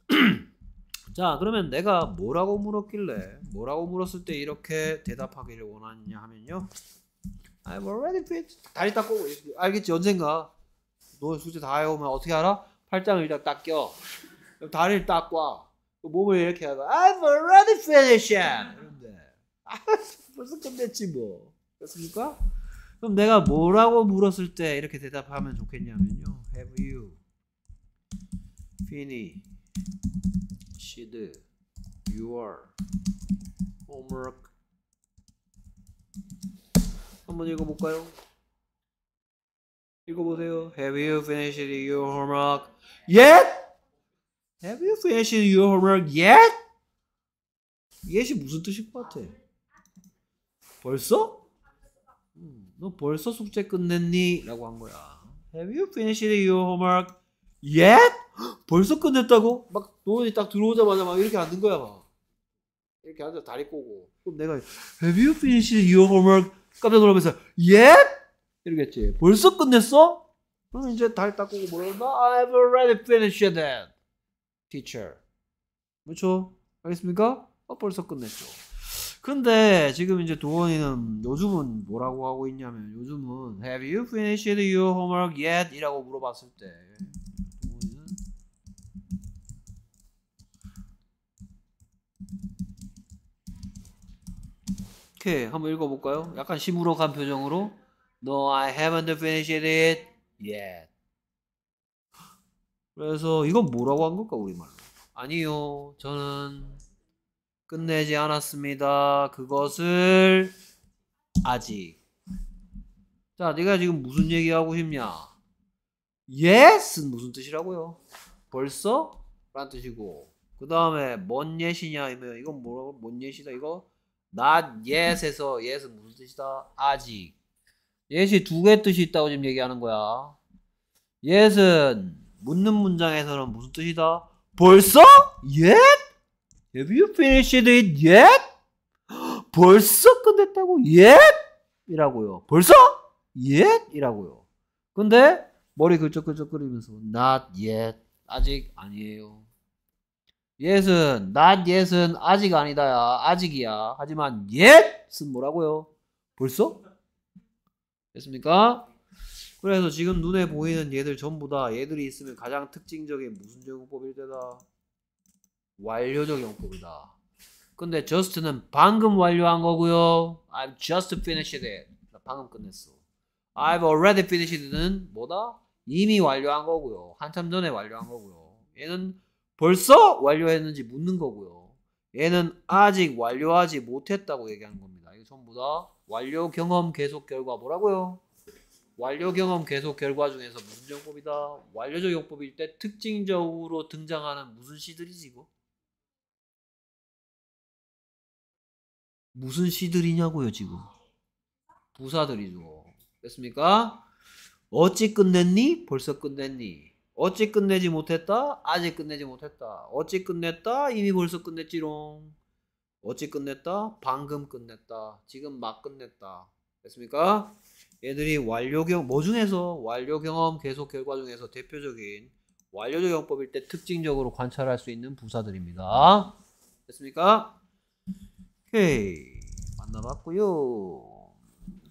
(clears throat) 자 그러면 내가 뭐라고 물었길래 뭐라고 물었을 때 이렇게 대답하기를 원하느냐 하면요 I'm already f i n 다리 닦고 알겠지 언젠가 너 숙제 다 해오면 어떻게 알아? 팔짱을 일단 닦여 다리를 닦아 몸을 이렇게 하고 I'm already finished 아, (laughs) 벌써 끝냈지 뭐 그렇습니까? 그럼 내가 뭐라고 물었을 때 이렇게 대답하면 좋겠냐면요 Have you finished 시드 UR homework 한번 읽어볼까요? 읽어보세요. Have you finished your homework yet? Have you finished your homework yet? yet이 무슨 뜻일 것 같아? 벌써? 너 벌써 숙제 끝냈니? 라고 한 거야. Have you finished your homework? 예? 벌써 끝냈다고? 막 노원이 딱 들어오자마자 막 이렇게 앉는 거야 막. 이렇게 앉아 서 다리 꼬고. 그럼 내가 Have you finished your homework? 깜짝 놀라면서 예? 이러겠지. 벌써 끝냈어? 그럼 이제 다리 딱 꼬고 뭐라나 I've already finished it. Teacher. 그렇죠? 알겠습니까? 아, 벌써 끝냈죠. 근데 지금 이제 도원이는 요즘은 뭐라고 하고 있냐면 요즘은 Have you finished your homework yet? 이라고 물어봤을 때 오케이 한번 읽어볼까요? 약간 시무룩한 표정으로 No, I haven't finished it yet. 그래서 이건 뭐라고 한 걸까 우리말로? 아니요, 저는 끝내지 않았습니다. 그것을 아직. 자, 네가 지금 무슨 얘기하고 싶냐? Yes은 무슨 뜻이라고요? 벌써? 라는 뜻이고. 그 다음에 뭔 예시냐 이면 이건 뭐라고 뭔 예시다 이거 not yet에서 yet은 무슨 뜻이다? 아직. yet이 두개 뜻이 있다고 지금 얘기하는 거야. yet은 묻는 문장에서는 무슨 뜻이다? 벌써? yet? Have you finished it yet? 벌써 끝냈다고? yet? 이라고요. 벌써? yet? 이라고요. 근데 머리 글쩍글쩍 그리면서 not yet 아직 아니에요. 예은 난 예은 아직 아니다야 아직이야 하지만 예은 뭐라고요? 벌써? 됐습니까? 그래서 지금 눈에 보이는 얘들 전부 다 얘들이 있으면 가장 특징적인 무슨 제공법일 때다? 완료적 용법이다 근데 just는 방금 완료한 거고요 I've just finished it 방금 끝냈어 I've already finished는 뭐다? 이미 완료한 거고요 한참 전에 완료한 거고요 얘는 벌써 완료했는지 묻는 거고요. 얘는 아직 완료하지 못했다고 얘기하는 겁니다. 이거 전부 다 완료 경험 계속 결과 뭐라고요? 완료 경험 계속 결과 중에서 무슨 용법이다? 완료적 용법일 때 특징적으로 등장하는 무슨 시들이지 이거? 무슨 시들이냐고요 지금 부사들이죠 됐습니까? 어찌 끝냈니? 벌써 끝냈니? 어찌 끝내지 못했다? 아직 끝내지 못했다. 어찌 끝냈다? 이미 벌써 끝냈지롱. 어찌 끝냈다? 방금 끝냈다. 지금 막 끝냈다. 됐습니까? 얘들이 완료경, 뭐 중에서? 완료경험 계속 결과 중에서 대표적인 완료적경법일때 특징적으로 관찰할 수 있는 부사들입니다. 됐습니까? 오케이. 만나봤고요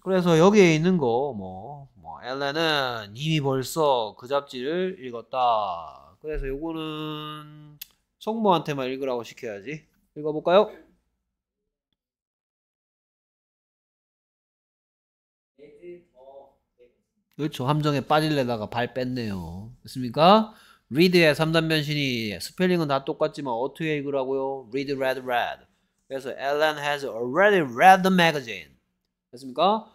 그래서 여기에 있는 거, 뭐, 어, 엘런은 이미 벌써 그 잡지를 읽었다. 그래서 요거는 성모한테만 읽으라고 시켜야지. 읽어볼까요? 그렇죠. 함정에 빠질래다가 발 뺐네요. 됐습니까? 리드의 3단 변신이 스펠링은 다 똑같지만 어떻게 읽으라고요? 리드 레드 레드 그래서 엘 l l e n has already read the magazine. 됐습니까?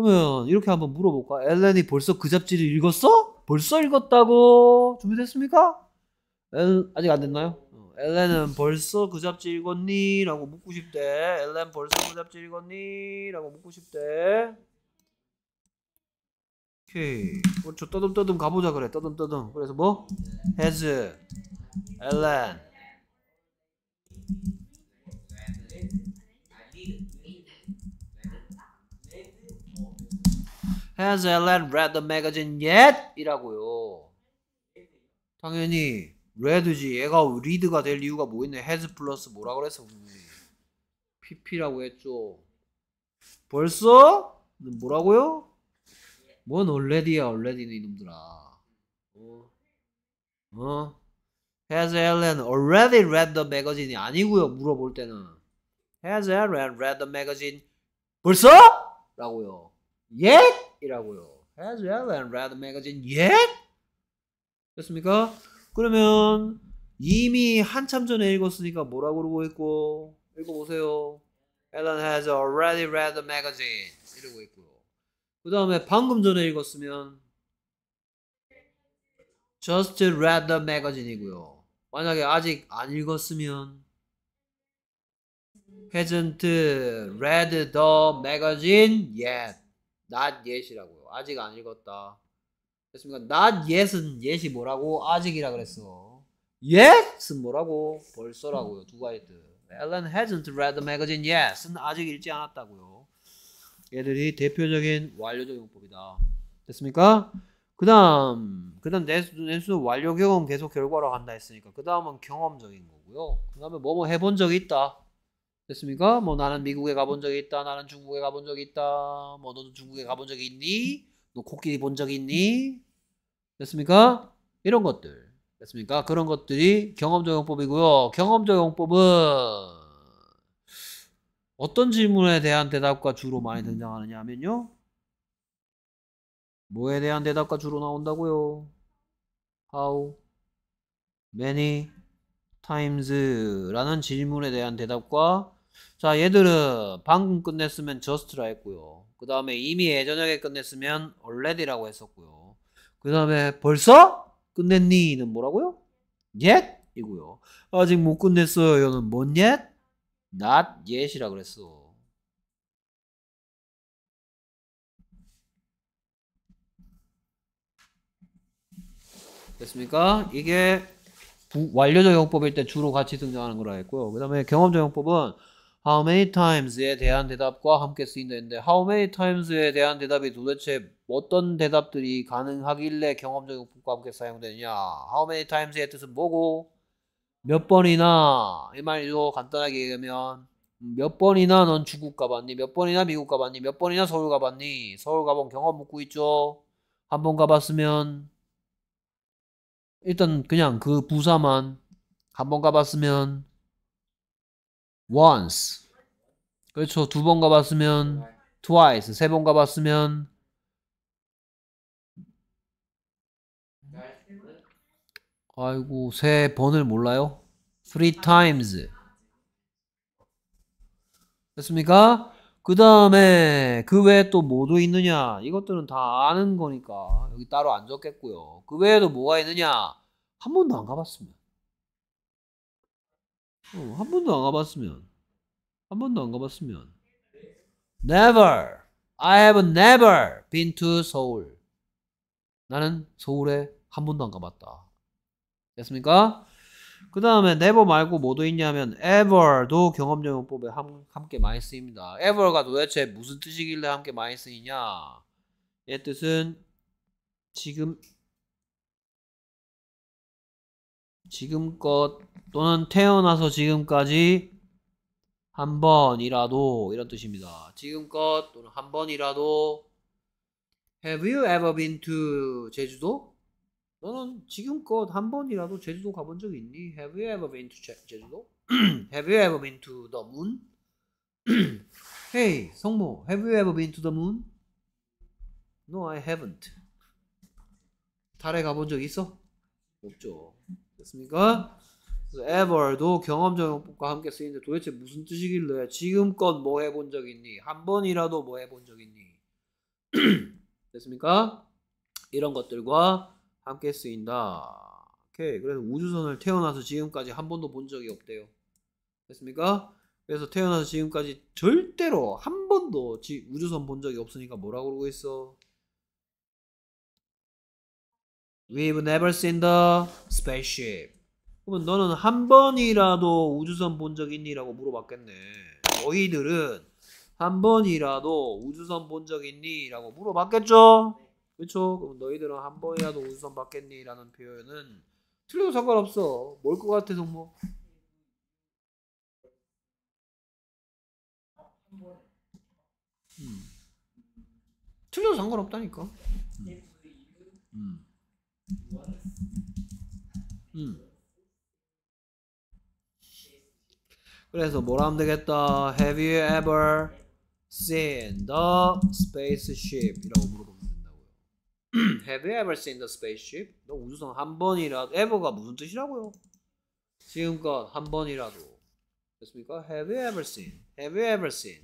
그러면 이렇게 한번 물어볼까? 엘렌이 벌써 그 잡지를 읽었어? 벌써 읽었다고? 준비됐습니까? 엘, 아직 안 됐나요? 어, 엘렌은 벌써 그 잡지 읽었니? 라고 묻고 싶대. 엘렌 벌써 그 잡지 읽었니? 라고 묻고 싶대. 오케이. 그렇죠. 떠듬떠듬 가보자 그래. 떠듬떠듬. 그래서 뭐? 헤즈 엘렌. Has Ellen read the magazine yet? 이라고요. 당연히 read지. 얘가 read가 될 이유가 뭐 있네. has 플러스 뭐라 그랬어 분명히. pp라고 했죠. 벌써? 뭐라고요? 뭔 already야 already는 이놈들아. 어? 어? Has Ellen already read the magazine이 아니고요. 물어볼 때는. Has Ellen read the magazine? 벌써? 라고요. yet 이라고요. Has Ellen read the magazine yet? 됐습니까? 그러면 이미 한참 전에 읽었으니까 뭐라고 그러고 있고 읽어보세요. Ellen has already read the magazine 이러고 있고요. 그 다음에 방금 전에 읽었으면 just read the magazine이고요. 만약에 아직 안 읽었으면 hasn't read the magazine yet not yet이라고요. 아직 안 읽었다. 됐습니까? not yet은 yet이 뭐라고? 아직이라 그랬어. yet은 뭐라고? 벌써라고요. 두 가지 뜻. Ellen hasn't read the magazine y e t 아직 읽지 않았다고요. 얘들이 대표적인 완료적 용법이다. 됐습니까? 그 다음, 그 다음 내수, 완료 경험 계속 결과로 간다 했으니까, 그 다음은 경험적인 거고요. 그 다음에 뭐뭐 해본 적이 있다. 됐습니까? 뭐 나는 미국에 가본 적이 있다. 나는 중국에 가본 적이 있다. 뭐 너도 중국에 가본 적이 있니? 너 코끼리 본 적이 있니? 됐습니까? 이런 것들. 됐습니까? 그런 것들이 경험적용법이고요. 경험적용법은 어떤 질문에 대한 대답과 주로 많이 등장하느냐 하면요. 뭐에 대한 대답과 주로 나온다고요? How many times 라는 질문에 대한 대답과 자, 얘들은 방금 끝냈으면 just라 했고요. 그 다음에 이미 예전에 끝냈으면 already라고 했었고요. 그 다음에 벌써 끝냈니는 뭐라고요? yet 이고요. 아직 못 끝냈어요. 이거는 뭔 yet? not yet이라 그랬어. 됐습니까? 이게 완료적 용법일 때 주로 같이 등장하는 거라 했고요. 그 다음에 경험적 용법은 how many times에 대한 대답과 함께 쓰인다는데 how many times에 대한 대답이 도대체 어떤 대답들이 가능하길래 경험적 용품과 함께 사용되느냐 how many times의 뜻은 뭐고 몇 번이나 이 말로 간단하게 얘기하면 음, 몇 번이나 넌 중국 가봤니 몇 번이나 미국 가봤니 몇 번이나 서울 가봤니 서울 가본 경험 묻고 있죠 한 번 가봤으면 일단 그냥 그 부사만 한 번 가봤으면 once. 그렇죠. 두 번 가봤으면 twice. 세 번 가봤으면 아이고 세 번을 몰라요? three times. 됐습니까? 그 다음에 그 외에 또 뭐도 있느냐 이것들은 다 아는 거니까 여기 따로 안 적겠고요 그 외에도 뭐가 있느냐 한 번도 안 가봤습니다 어, 한 번도 안 가봤으면. 한 번도 안 가봤으면. Never. I have never been to 서울. 나는 서울에 한 번도 안 가봤다. 됐습니까? 그 다음에 never 말고 뭐도 있냐면 ever도 경험용용법에 함께 많이 쓰입니다. ever가 도대체 무슨 뜻이길래 함께 많이 쓰이냐? 얘 뜻은 지금 지금껏 또는 태어나서 지금까지 한 번이라도 이런 뜻입니다. 지금껏 또는 한 번이라도 Have you ever been to 제주도? 너는 지금껏 한 번이라도 제주도 가본 적 있니? Have you ever been to 제, 제주도? have you ever been to the moon? hey, 성모, have you ever been to the moon? No, I haven't. 달에 가본 적 있어? 없죠. 됐습니까? ever도 경험적용법과 함께 쓰이는데 도대체 무슨 뜻이길래 지금껏 뭐 해본 적 있니? 한 번이라도 뭐 해본 적 있니? (clears throat) 됐습니까? 이런 것들과 함께 쓰인다. 오케이. 그래서 우주선을 태어나서 지금까지 한 번도 본 적이 없대요. 됐습니까? 그래서 태어나서 지금까지 절대로 한 번도 지, 우주선 본 적이 없으니까 뭐라 그러고 있어? We've never seen the spaceship. 그러면 너는 한 번이라도 우주선 본 적 있니라고 물어봤겠네. 너희들은 한 번이라도 우주선 본 적 있니라고 물어봤겠죠? 그렇죠? 그럼 너희들은 한 번이라도 우주선 봤겠니라는 표현은 틀려도 상관없어. 뭘 것 같아, 동모? 음. 틀려도 상관없다니까. 음. 음. 음. 그래서 뭐라 하면 되겠다. Have you ever seen the spaceship? 이라고 물어보면 된다고요. Have you ever seen the spaceship? 너 우주선 한 번이라도 ever가 무슨 뜻이라고요? 지금껏 한 번이라도 됐습니까? Have you ever seen? Have you ever seen?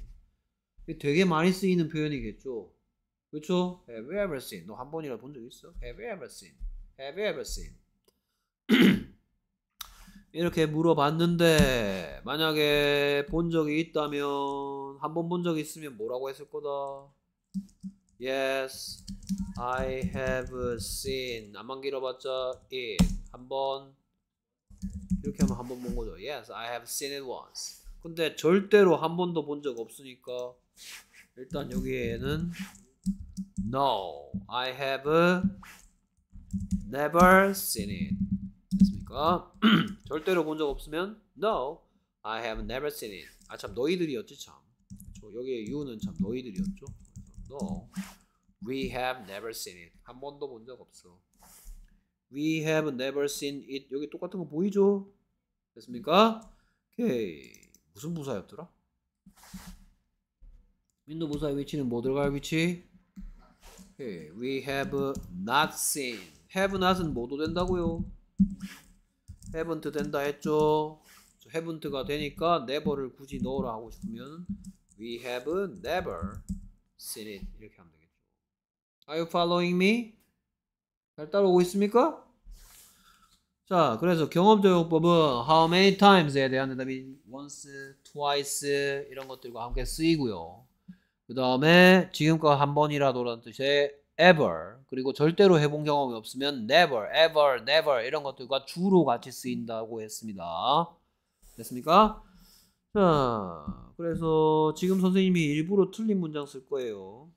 되게 많이 쓰이는 표현이겠죠. 그렇죠? Have you ever seen? 너 한 번이라도 본 적 있어? Have you ever seen? Have you ever seen? 이렇게 물어봤는데 만약에 본 적이 있다면 한 번 본 적이 있으면 뭐라고 했을 거다. Yes, I have seen. 안만 길어봤자 it 한 번. 이렇게 하면 한 번 본 거죠. Yes, I have seen it once. 근데 절대로 한 번도 본 적 없으니까 일단 여기에는 No, I have never seen it. 됐습니까? (clears throat) 절대로 본 적 없으면 No, I have never seen it. 아 참 너희들이었지 참. 그 여기에 you는 참 너희들이었죠. No, we have never seen it. 한 번도 본 적 없어. We have never seen it. 여기 똑같은 거 보이죠? 됐습니까? 오케이. 무슨 부사였더라? 민도 부사의 위치는 뭐 들어갈 위치? 오케이. We have not seen. have not은 뭐도 된다고요? haven't 된다 했죠. haven't가 되니까 never를 굳이 넣으라 하고 싶으면 we have never seen it 이렇게 하면 되겠죠. Are you following me? 잘 따라오고 있습니까? 자, 그래서 경험적 용법은 how many times에 대한 대답이 once, twice 이런 것들과 함께 쓰이고요. 그 다음에 지금껏한 번이라도라는 뜻의 ever 그리고 절대로 해본 경험이 없으면 never, ever, never 이런 것들과 주로 같이 쓰인다고 했습니다. 됐습니까? 자, 그래서 지금 선생님이 일부러 틀린 문장 쓸 거예요.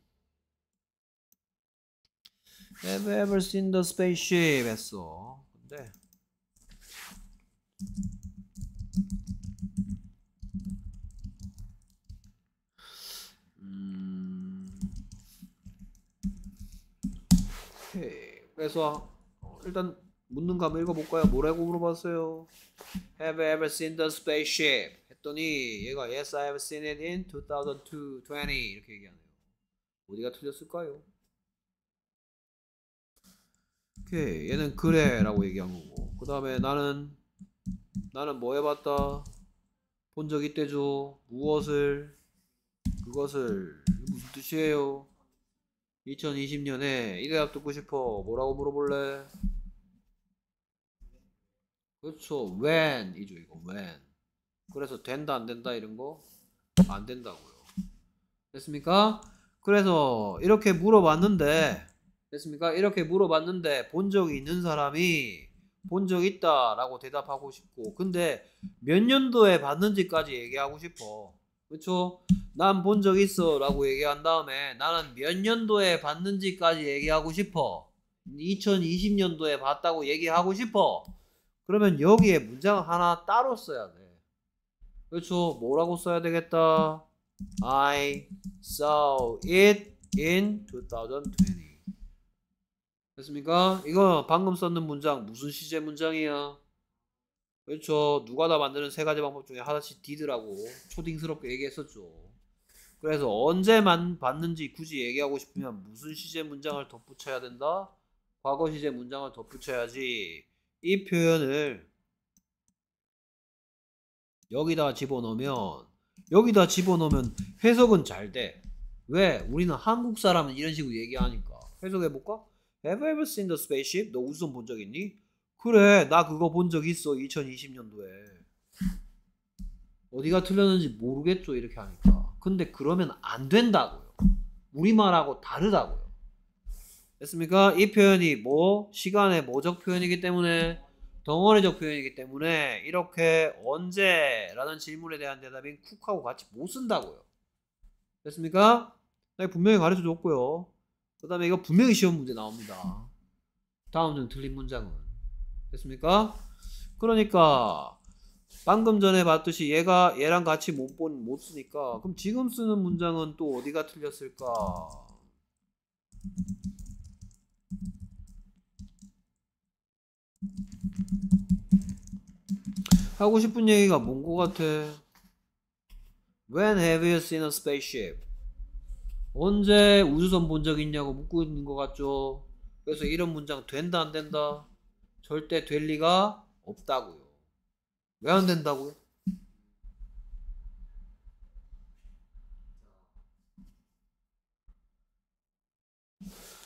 Have ever seen the spaceship? 했어. 근데 그래서 일단 묻는 거 한번 읽어볼까요? 뭐라고 물어봤어요? Have you ever seen the spaceship? 했더니 얘가 Yes, I have seen it in 2 0 2 20 이렇게 얘기하네요. 어디가 틀렸을까요? 오케이 얘는 그래라고 얘기한 거고 그 다음에 나는 나는 뭐 해봤다 본 적 있대죠 무엇을 그것을 무슨 뜻이에요 2020년에 이대학 듣고 싶어. 뭐라고 물어볼래? 그렇죠. when 이죠 이거 when. 그래서 된다 안 된다 이런 거 안 된다고요. 됐습니까? 그래서 이렇게 물어봤는데 됐습니까? 이렇게 물어봤는데 본 적이 있는 사람이 본 적 있다라고 대답하고 싶고 근데 몇 년도에 봤는지까지 얘기하고 싶어. 그렇죠? 난 본 적 있어라고 얘기한 다음에 나는 몇 년도에 봤는지까지 얘기하고 싶어. 2020년도에 봤다고 얘기하고 싶어. 그러면 여기에 문장 하나 따로 써야 돼. 그렇죠? 뭐라고 써야 되겠다? I saw it in 2020. 됐습니까? 이거 방금 썼는 문장 무슨 시제 문장이야? 그렇죠. 누가 다 만드는 세 가지 방법 중에 하나씩 디드라고 초딩스럽게 얘기했었죠. 그래서 언제만 봤는지 굳이 얘기하고 싶으면 무슨 시제 문장을 덧붙여야 된다? 과거 시제 문장을 덧붙여야지. 이 표현을 여기다 집어넣으면 여기다 집어넣으면 해석은 잘 돼. 왜? 우리는 한국 사람은 이런 식으로 얘기하니까. 해석해볼까? Have you ever seen the spaceship? 너 우주선 본 적 있니? 그래, 나 그거 본 적 있어. 2020년도에. 어디가 틀렸는지 모르겠죠. 이렇게 하니까. 근데 그러면 안 된다고요. 우리말하고 다르다고요. 됐습니까? 이 표현이 뭐? 시간의 모적 표현이기 때문에 덩어리적 표현이기 때문에 이렇게 언제라는 질문에 대한 대답인 쿡하고 같이 못 쓴다고요. 됐습니까? 분명히 가르쳐 줬고요. 그 다음에 이거 분명히 시험 문제 나옵니다. 다음 중 틀린 문장은 됐습니까? 그러니까 방금 전에 봤듯이 얘가 얘랑 같이 못, 본, 못 쓰니까 그럼 지금 쓰는 문장은 또 어디가 틀렸을까? 하고 싶은 얘기가 뭔 것 같아? When have you seen a spaceship? 언제 우주선 본 적 있냐고 묻고 있는 것 같죠? 그래서 이런 문장 된다 안 된다? 절대 될 리가 없다고요. 왜 안 된다고요?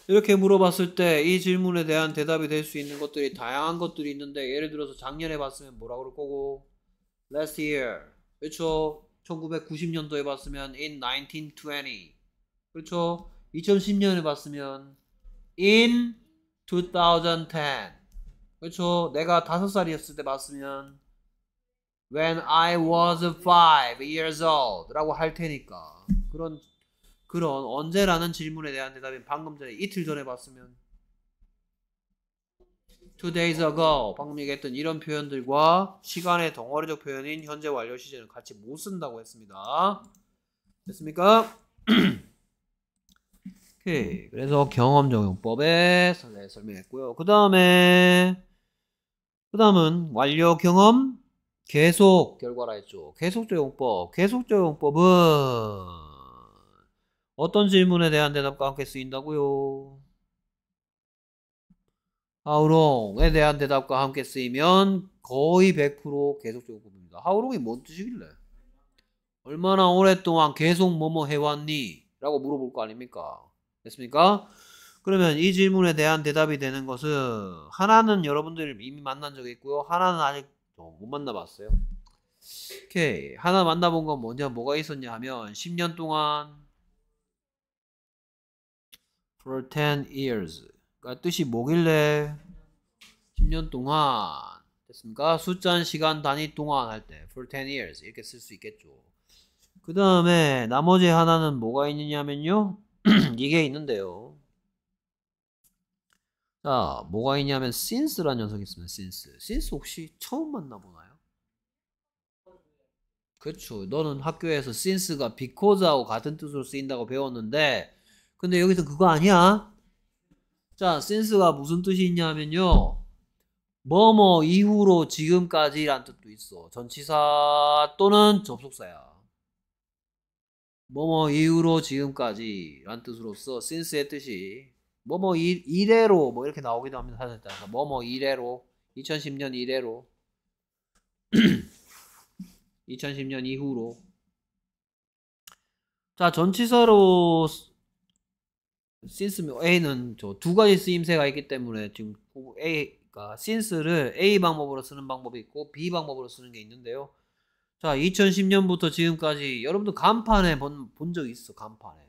이렇게 물어봤을 때 이 질문에 대한 대답이 될 수 있는 것들이 다양한 것들이 있는데 예를 들어서 작년에 봤으면 뭐라 그럴 거고 last year 그렇죠 1990년도에 봤으면 in 1920 그렇죠 2010년에 봤으면 in 2010 그렇죠. 내가 다섯 살이었을 때 봤으면 When I was five years old라고 할 테니까 그런 그런 언제라는 질문에 대한 대답이 방금 전에 이틀 전에 봤으면 two days ago 방금 얘기했던 이런 표현들과 시간의 덩어리적 표현인 현재 완료 시제는 같이 못 쓴다고 했습니다. 됐습니까? (clears throat) 오케이. 그래서 경험적용법에 설명했고요. 그 다음에 그 다음은 완료 경험 계속 결과라 했죠. 계속적 용법. 계속적 용법은 어떤 질문에 대한 대답과 함께 쓰인다고요? 하우롱에 대한 대답과 함께 쓰이면 거의 100% 계속적 용법입니다. 하우롱이 뭔 뜻이길래? 얼마나 오랫동안 계속 뭐뭐 해왔니? 라고 물어볼 거 아닙니까? 됐습니까? 그러면 이 질문에 대한 대답이 되는 것은 하나는 여러분들 이미 만난 적이 있고요. 하나는 아직 어, 못 만나봤어요. 오케이. 하나 만나본 건 먼저 뭐가 있었냐 하면 10년 동안 for 10 years 그 뜻이 뭐길래 10년 동안 됐습니까? 숫자는 시간 단위 동안 할 때 for 10 years 이렇게 쓸 수 있겠죠. 그 다음에 나머지 하나는 뭐가 있느냐면요. (clears throat) 이게 있는데요. 자, 뭐가 있냐면 since라는 녀석이 있습니다. since. since 혹시 처음 만나보나요? 그렇죠. 너는 학교에서 since가 because하고 같은 뜻으로 쓰인다고 배웠는데 근데 여기서 그거 아니야. 자, since가 무슨 뜻이 있냐면요. 뭐뭐 이후로 지금까지란 뜻도 있어. 전치사 또는 접속사야. 뭐뭐 이후로 지금까지란 뜻으로써 since의 뜻이 뭐뭐 뭐, 이래로 뭐 이렇게 나오기도 합니다. 사전에 뭐뭐 뭐, 이래로 2010년 이래로 2010년 (clears throat) 이후로 자 전치사로 since a는 저 두 가지 쓰임새가 있기 때문에 지금 a가 그러니까 since를 a 방법으로 쓰는 방법이 있고 b 방법으로 쓰는 게 있는데요. 자 2010년부터 지금까지 여러분도 간판에 본본 있어 간판에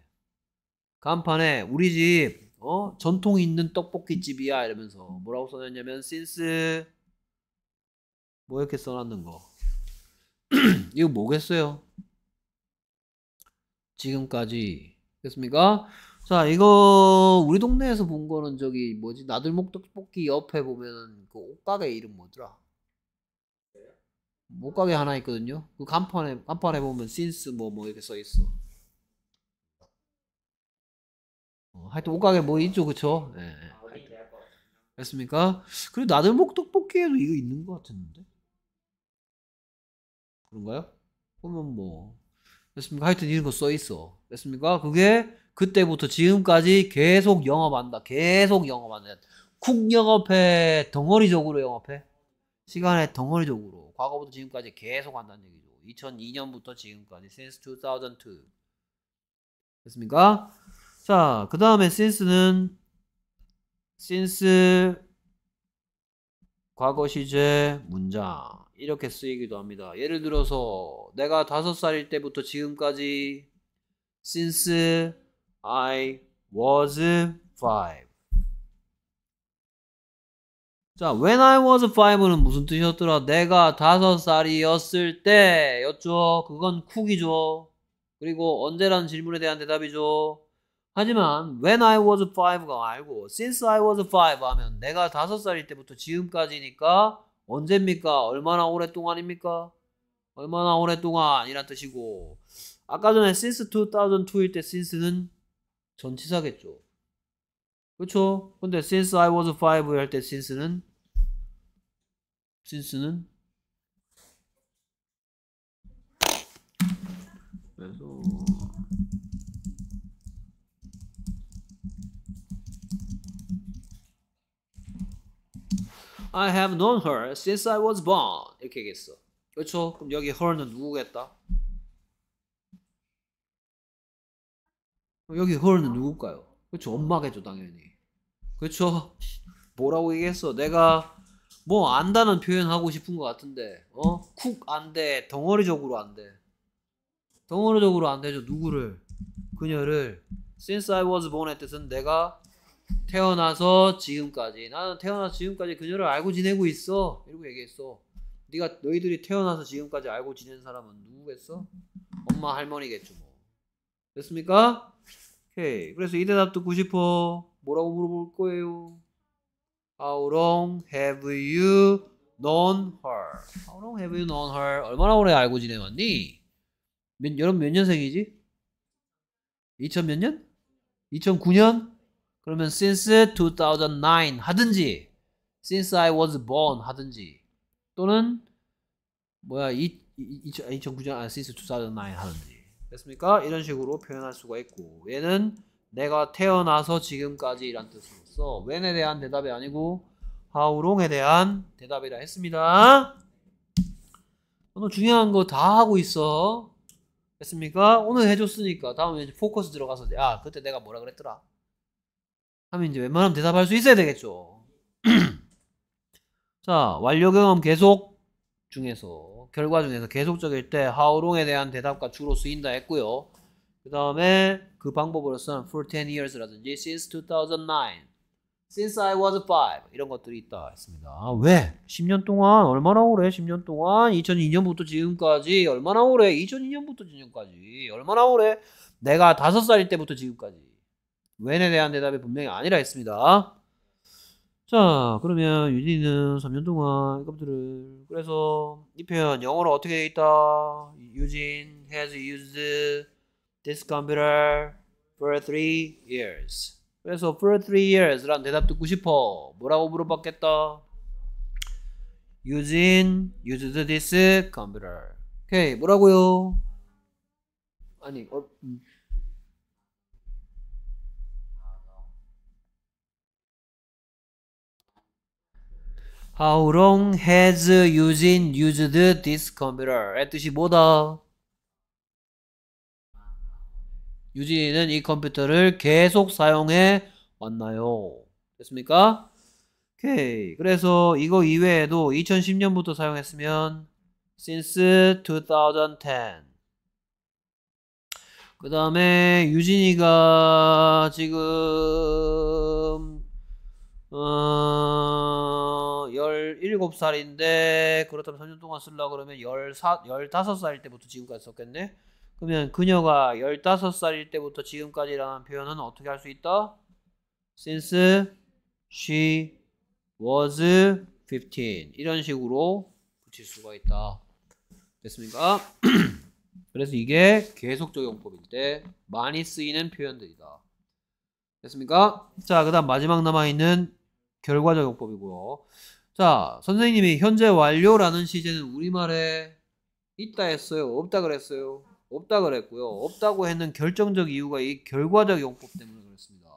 간판에 우리 집 어? 전통 있는 떡볶이집이야 이러면서 뭐라고 써놨냐면 since 뭐 이렇게 써놨는 거 (clears throat) 이거 뭐겠어요? 지금까지 됐습니까? 자 이거 우리 동네에서 본 거는 저기 뭐지 나들목 떡볶이 옆에 보면은 그 옷가게 이름 뭐더라? 옷가게 하나 있거든요. 그 간판에 간판에 보면 since 뭐뭐 뭐 이렇게 써 있어. 어, 하여튼 옷가게 뭐 있죠, 그쵸? 예. 네, 됐습니까? 네. 아, 뭐. 그리고 나들목 떡볶이에도 이거 있는 것같은데 그런가요? 그러면 뭐 됐습니까? 하여튼 이런 거 써 있어. 됐습니까? 그게 그때부터 지금까지 계속 영업한다. 계속 영업한다. 쿡 영업해. 덩어리적으로 영업해. 시간에 덩어리적으로. 과거부터 지금까지 계속 한다는 얘기죠. 2002년부터 지금까지. since 2002. 됐습니까? 자, 그 다음에 since는 since 과거 시제 문장 이렇게 쓰이기도 합니다. 예를 들어서 내가 다섯 살일 때부터 지금까지 since I was five. 자, when I was five는 무슨 뜻이었더라? 내가 다섯 살이었을 때였죠. 그건 쿡이죠. 그리고 언제라는 질문에 대한 대답이죠. 하지만 when I was f i v e 가 알고 since I was five 하면 내가 다섯 살일 때부터 지금까지니까 언제입니까? 얼마나 오랫동안입니까? 얼마나 오랫동안 이란 뜻이고 아까 전에 since 2002일 때 since는 전치사겠죠. 그렇죠? 근데 since I was five 할때 since는 since는 그래서 I have known her since I was born. 이렇게 얘기했어. 그렇죠? 그럼 여기 her는 누구겠다? 여기 her는 누굴까요? 그렇죠? 엄마겠죠, 당연히. 그렇죠? 뭐라고 얘기했어? 내가 뭐 안다는 표현하고 싶은 것 같은데 어? 쿡안 돼. 덩어리적으로 안 돼. 덩어리적으로 안 되죠. 누구를? 그녀를. Since I was born의 뜻은 내가 태어나서 지금까지 나는 태어나서 지금까지 그녀를 알고 지내고 있어 이러고 얘기했어 네가 너희들이 태어나서 지금까지 알고 지낸 사람은 누구겠어? 엄마 할머니겠죠 뭐 됐습니까? 오케이 그래서 이 대답 듣고 싶어 뭐라고 물어볼 거예요? How long have you known her? How long have you known her? 얼마나 오래 알고 지내왔니? 몇, 여러분 몇 년생이지? 2000 몇 년? 2009년? 그러면 since 2009 하든지 since I was born 하든지 또는 뭐야 이, 이, 2009년 아 since 2009 하든지 됐습니까? 이런 식으로 표현할 수가 있고 얘는 내가 태어나서 지금까지 이란 뜻으로써 when에 대한 대답이 아니고 how long에 대한 대답이라 했습니다. 오늘 중요한 거 다 하고 있어. 됐습니까? 오늘 해줬으니까 다음에 이제 포커스 들어가서 야 아, 그때 내가 뭐라 그랬더라. 하면 이제 웬만하면 대답할 수 있어야 되겠죠. (clears throat) 자, 완료 경험 계속 중에서, 결과 중에서 계속적일 때 how long에 대한 대답과 주로 쓰인다 했고요. 그 다음에 그 방법으로서는 for 10 years라든지 since 2009, since I was 5 이런 것들이 있다 했습니다. 왜? 10년 동안 얼마나 오래? 10년 동안 2002년부터 지금까지 얼마나 오래? 2002년부터 지금까지 얼마나 오래? 내가 5살일 때부터 지금까지 when에 대한 대답이 분명히 아니라 했습니다. 자, 그러면 유진이는 3년 동안 이것들을 그래서 이 표현 영어로 어떻게 되어 있다? 유진 has used this computer for three years. 그래서 for three years라는 대답 듣고 싶어. 뭐라고 물어봤겠다? 유진 used this computer. 오케이, 뭐라고요? 아니, 어, 음. How long has Eugene used this computer의 뜻이 뭐다? 유진이는 이 컴퓨터를 계속 사용해 왔나요? 됐습니까? 오케이. 그래서 이거 이외에도 2010년부터 사용했으면 since 2010. 그 다음에 유진이가 지금 어, 17살인데, 그렇다면 3년 동안 쓰려 그러면 14, 15살 때부터 지금까지 썼겠네? 그러면 그녀가 15살일 때부터 지금까지라는 표현은 어떻게 할 수 있다? Since she was 15. 이런 식으로 붙일 수가 있다. 됐습니까? (clears throat) 그래서 이게 계속 적용법인데 많이 쓰이는 표현들이다. 됐습니까? 자, 그 다음 마지막 남아있는 결과적용법이고요. 자, 선생님이 현재 완료라는 시제는 우리말에 있다 했어요? 없다 그랬어요? 없다 그랬고요. 없다고 했는 결정적 이유가 이 결과적 용법 때문에 그랬습니다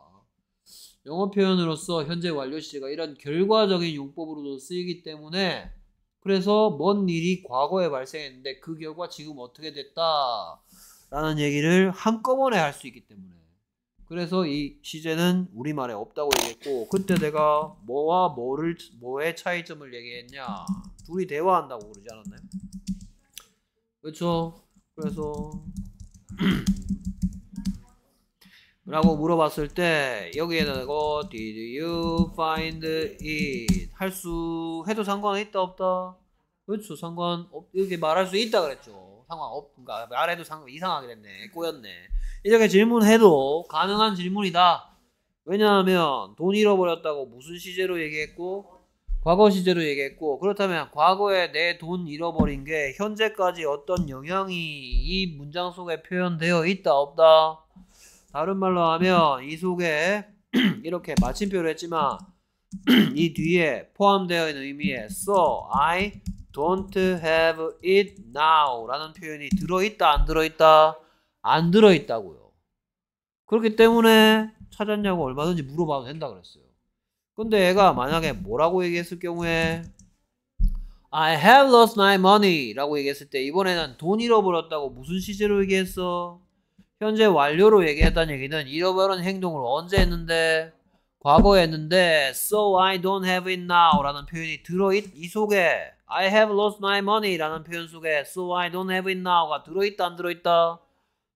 영어 표현으로서 현재 완료 시제가 이런 결과적인 용법으로도 쓰이기 때문에 그래서 먼 일이 과거에 발생했는데 그 결과 지금 어떻게 됐다 라는 얘기를 한꺼번에 할 수 있기 때문에 그래서 이 시제는 우리말에 없다고 얘기했고 그때 내가 뭐와 뭐를 뭐의 차이점을 얘기했냐 둘이 대화한다고 그러지 않았나요? 그렇죠. 그래서 (clears throat) 라고 물어봤을 때 여기에다 이거 did you find it 할 수 해도 상관 있다 없다 그렇죠 상관 없 이렇게 말할 수 있다 그랬죠 상관 없 그러니까 말해도 상관 이상하게 됐네 꼬였네 이렇게 질문해도 가능한 질문이다. 왜냐하면 돈 잃어버렸다고 무슨 시제로 얘기했고 과거 시제로 얘기했고 그렇다면 과거에 내 돈 잃어버린 게 현재까지 어떤 영향이 이 문장 속에 표현되어 있다 없다 다른 말로 하면 이 속에 (clears throat) 이렇게 마침표를 했지만 (clears throat) 이 뒤에 포함되어 있는 의미에 so I don't have it now 라는 표현이 들어있다 안 들어있다 안 들어있다고요. 그렇기 때문에 찾았냐고 얼마든지 물어봐도 된다 그랬어요. 근데 얘가 만약에 뭐라고 얘기했을 경우에 I have lost my money 라고 얘기했을 때 이번에는 돈 잃어버렸다고 무슨 시제로 얘기했어? 현재 완료로 얘기했다는 얘기는 잃어버린 행동을 언제 했는데? 과거에 했는데 So I don't have it now 라는 표현이 들어있 이 속에 I have lost my money 라는 표현 속에 So I don't have it now 가 들어있다 안 들어있다?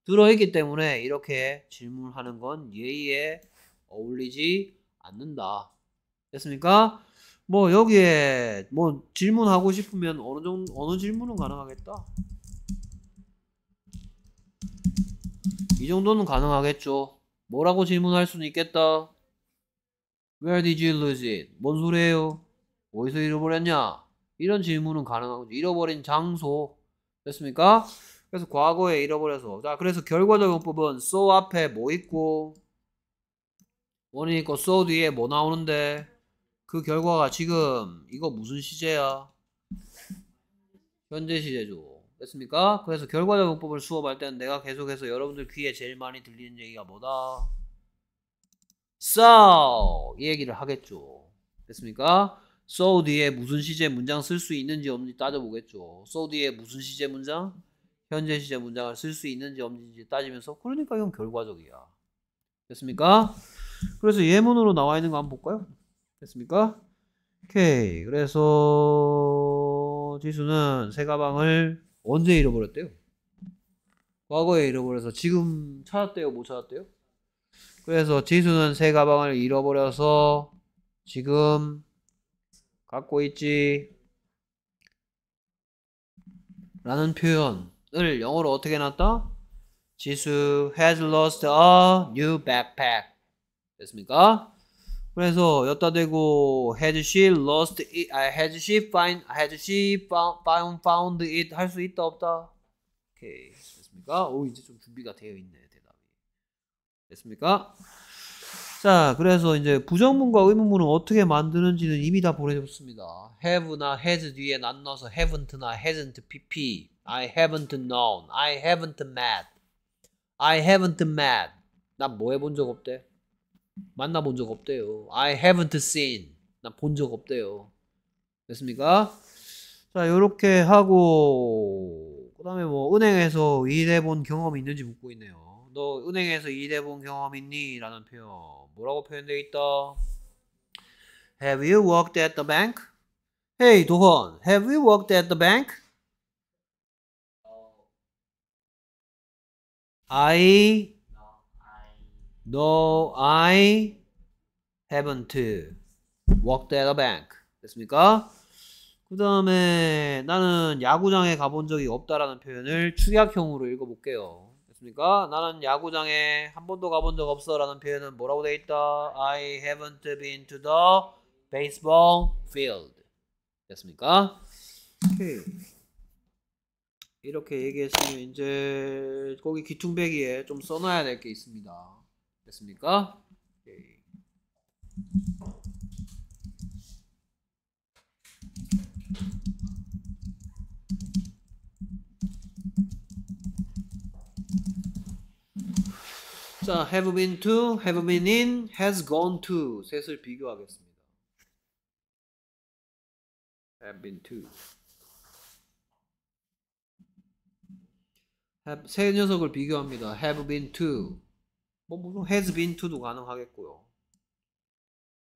들어있기 때문에 이렇게 질문하는 건 예의에 어울리지 않는다. 됐습니까? 뭐 여기에 뭐 질문하고 싶으면 어느 정도 어느 질문은 가능하겠다. 이 정도는 가능하겠죠. 뭐라고 질문할 수는 있겠다. Where did you lose it? 뭔 소리예요? 어디서 잃어버렸냐? 이런 질문은 가능하고 잃어버린 장소 됐습니까? 그래서 과거에 잃어버려서 자 그래서 결과적 용법은 so 앞에 뭐 있고 원인 있고 so 뒤에 뭐 나오는데 그 결과가 지금 이거 무슨 시제야? 현재 시제죠. 됐습니까? 그래서 결과적 용법을 수업할 때는 내가 계속해서 여러분들 귀에 제일 많이 들리는 얘기가 뭐다? so 이 얘기를 하겠죠. 됐습니까? so 뒤에 무슨 시제 문장 쓸 수 있는지 없는지 따져보겠죠. so 뒤에 무슨 시제 문장? 현재 시제 문장을 쓸 수 있는지 없는지 따지면서 그러니까 이건 결과적이야. 됐습니까? 그래서 예문으로 나와 있는 거 한번 볼까요? 됐습니까? 오케이. 그래서 지수는 새 가방을 언제 잃어버렸대요? 과거에 잃어버려서 지금 찾았대요? 못 찾았대요? 그래서 지수는 새 가방을 잃어버려서 지금 갖고 있지 라는 표현 을 영어로 어떻게 놨다? 지수 has lost a new backpack. 됐습니까? 그래서 여따 대고 has she lost it? 아, has she find has she found found it 할 수 있다 없다? 오케이 됐습니까? 오 이제 좀 준비가 되어 있네 대답이 됐습니까? 자 그래서 이제 부정문과 의문문은 어떻게 만드는지는 이미 다 보내줬습니다. have나 has 뒤에 안넣서 haven't나 hasn't pp I haven't known. I haven't met. I haven't met. 난 뭐 해본 적 없대? 만나본 적 없대요. I haven't seen. 난 본 적 없대요. 됐습니까? 자, 요렇게 하고, 그 다음에 뭐, 은행에서 일해본 경험이 있는지 묻고 있네요. 너 은행에서 일해본 경험 있니? 라는 표현. 뭐라고 표현되어 있다? Have you worked at the bank? Hey, 도헌. Have you worked at the bank? I No, I haven't worked at a bank. 됐습니까? 그 다음에 나는 야구장에 가본 적이 없다라는 표현을 축약형으로 읽어볼게요. 됐습니까? 나는 야구장에 한 번도 가본 적 없어라는 표현은 뭐라고 돼 있다? I haven't been to the baseball field. 됐습니까? 오케이. 이렇게 얘기했으면 이제 거기 기퉁배기에 좀 써놔야 될 게 있습니다. 됐습니까? 오 예. 자, have been to, have been in, has gone to 셋을 비교하겠습니다. have been to have, 세 녀석을 비교합니다. have been to 뭐 무슨 has been to도 가능하겠고요.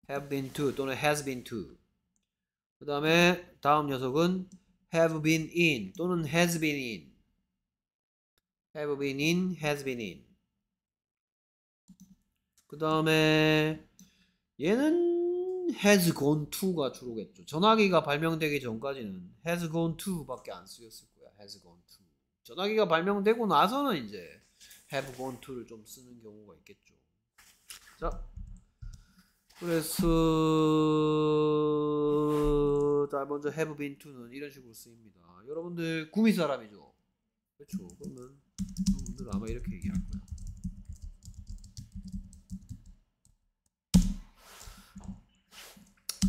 have been to 또는 has been to 그 다음에 다음 녀석은 have been in 또는 has been in have been in, has been in 그 다음에 얘는 has gone to가 주로겠죠 전화기가 발명되기 전까지는 has gone to 밖에 안 쓰였을 거야 has gone to 전화기가 발명되고 나서는 이제 have gone to를 좀 쓰는 경우가 있겠죠. 자, 그래서 자 먼저 have been to는 이런 식으로 쓰입니다. 여러분들 구미 사람이죠. 그렇죠. 그러면 여러분들 아마 이렇게 얘기할 거예요.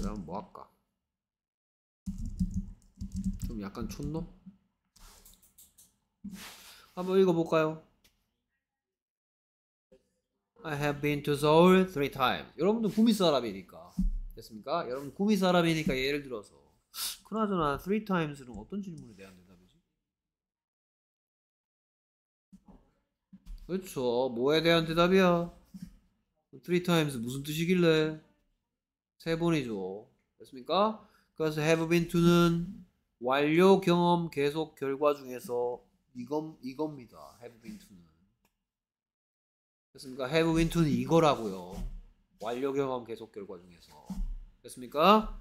그럼 뭐 할까? 좀 약간 촌놈? 한번 읽어볼까요? I have been to Seoul three times. 여러분도 구미 사람이니까 됐습니까? 여러분 구미 사람이니까 예를 들어서 그나저나 three times는 어떤 질문에 대한 대답이지? 그렇죠. 뭐에 대한 대답이야? three times 무슨 뜻이길래? 세 번이죠. 됐습니까? 그래서 have been to는 완료 경험 계속 결과 중에서 이건 이겁니다. 해브윈 e b e e 는 됐습니까? 해브윈 e 는 이거라고요. 완료 경험 계속 결과 중에서. 됐습니까?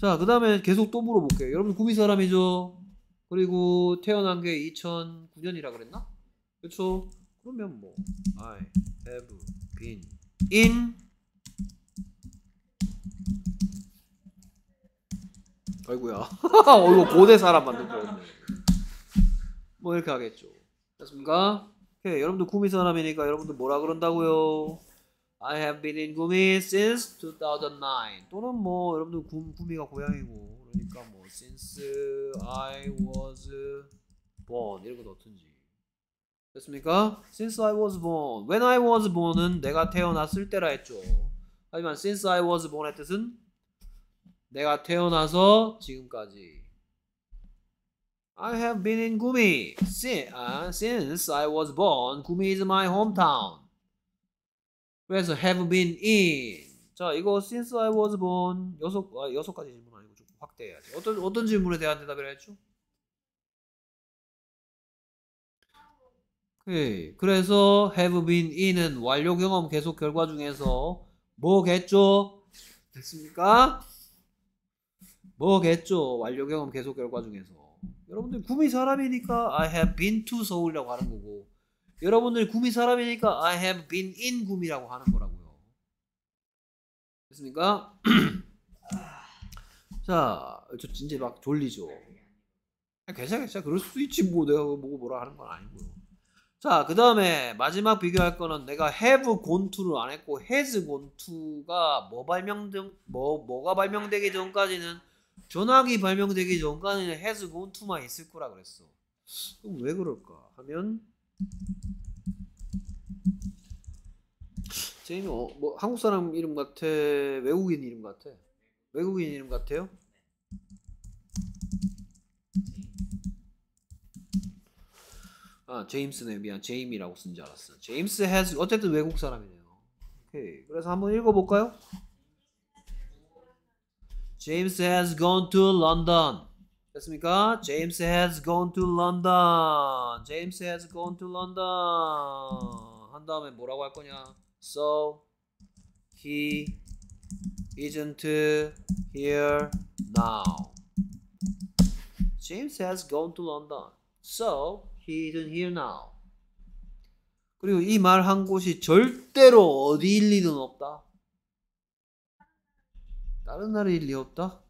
자, 그 다음에 계속 또 물어볼게요. 여러분 구미 사람이죠? 그리고 태어난 게 2009년이라 그랬나? 그렇죠? 그러면 뭐 I have been in 아이구야 (laughs) 이거 고대 사람 만든 거였네. 뭐 이렇게 하겠죠. 됐습니까? 오케이. 여러분도 구미 사람이니까 여러분도 뭐라 그런다고요? I have been in 구미 since 2009. 또는 뭐 여러분도 구, 구미가 고향이고 그러니까 뭐 since I was born 이런 거 넣든지. 됐습니까? Since I was born. When I was born은 내가 태어났을 때라 했죠. 하지만 since I was born의 뜻은 내가 태어나서 지금까지 I have been in Gumi since, uh, since I was born. Gumi is my hometown. 그래서 have been in. 자, 이거 since I was born 여섯 아, 여섯 가지 질문 아니고 조금 확대해야지. 어떤 어떤 질문에 대한 대답을 했죠? 오케이. 그래서 have been in은 완료 경험 계속 결과 중에서 뭐겠죠? 됐습니까? 뭐겠죠? 완료 경험 계속 결과 중에서. 여러분들 구미 사람이니까 I have been to 서울이라고 하는 거고 여러분들 구미 사람이니까 I have been in 구미라고 하는 거라고요. 됐습니까? (clears throat) 자, 저 진짜 막 졸리죠. 괜찮아, 괜찮아. 그럴 수 있지. 뭐 내가 뭐고 뭐라 하는 건 아니고요. 자, 그 다음에 마지막 비교할 거는 내가 have gone to를 안 했고 has gone to가 뭐 발명된, 뭐, 뭐가 발명되기 전까지는 전화기 발명되기 전까지는 has gone to만 있을 거라 그랬어. 그럼 왜 그럴까 하면 제이미 어, 뭐 한국 사람 이름 같아 외국인 이름 같아 외국인 이름 같아요? 아 제임스네 미안 제임이라고 쓴 줄 알았어. 제임스 has 어쨌든 외국 사람이네요. 오케이 그래서 한번 읽어볼까요? James has gone to London. 됐습니까? James has gone to London. James has gone to London. 한 다음에 뭐라고 할 거냐? So he isn't here now. James has gone to London. So he isn't here now. 그리고 이 말 한 곳이 절대로 어디일 리는 없다. 다른 날이 일리 없다?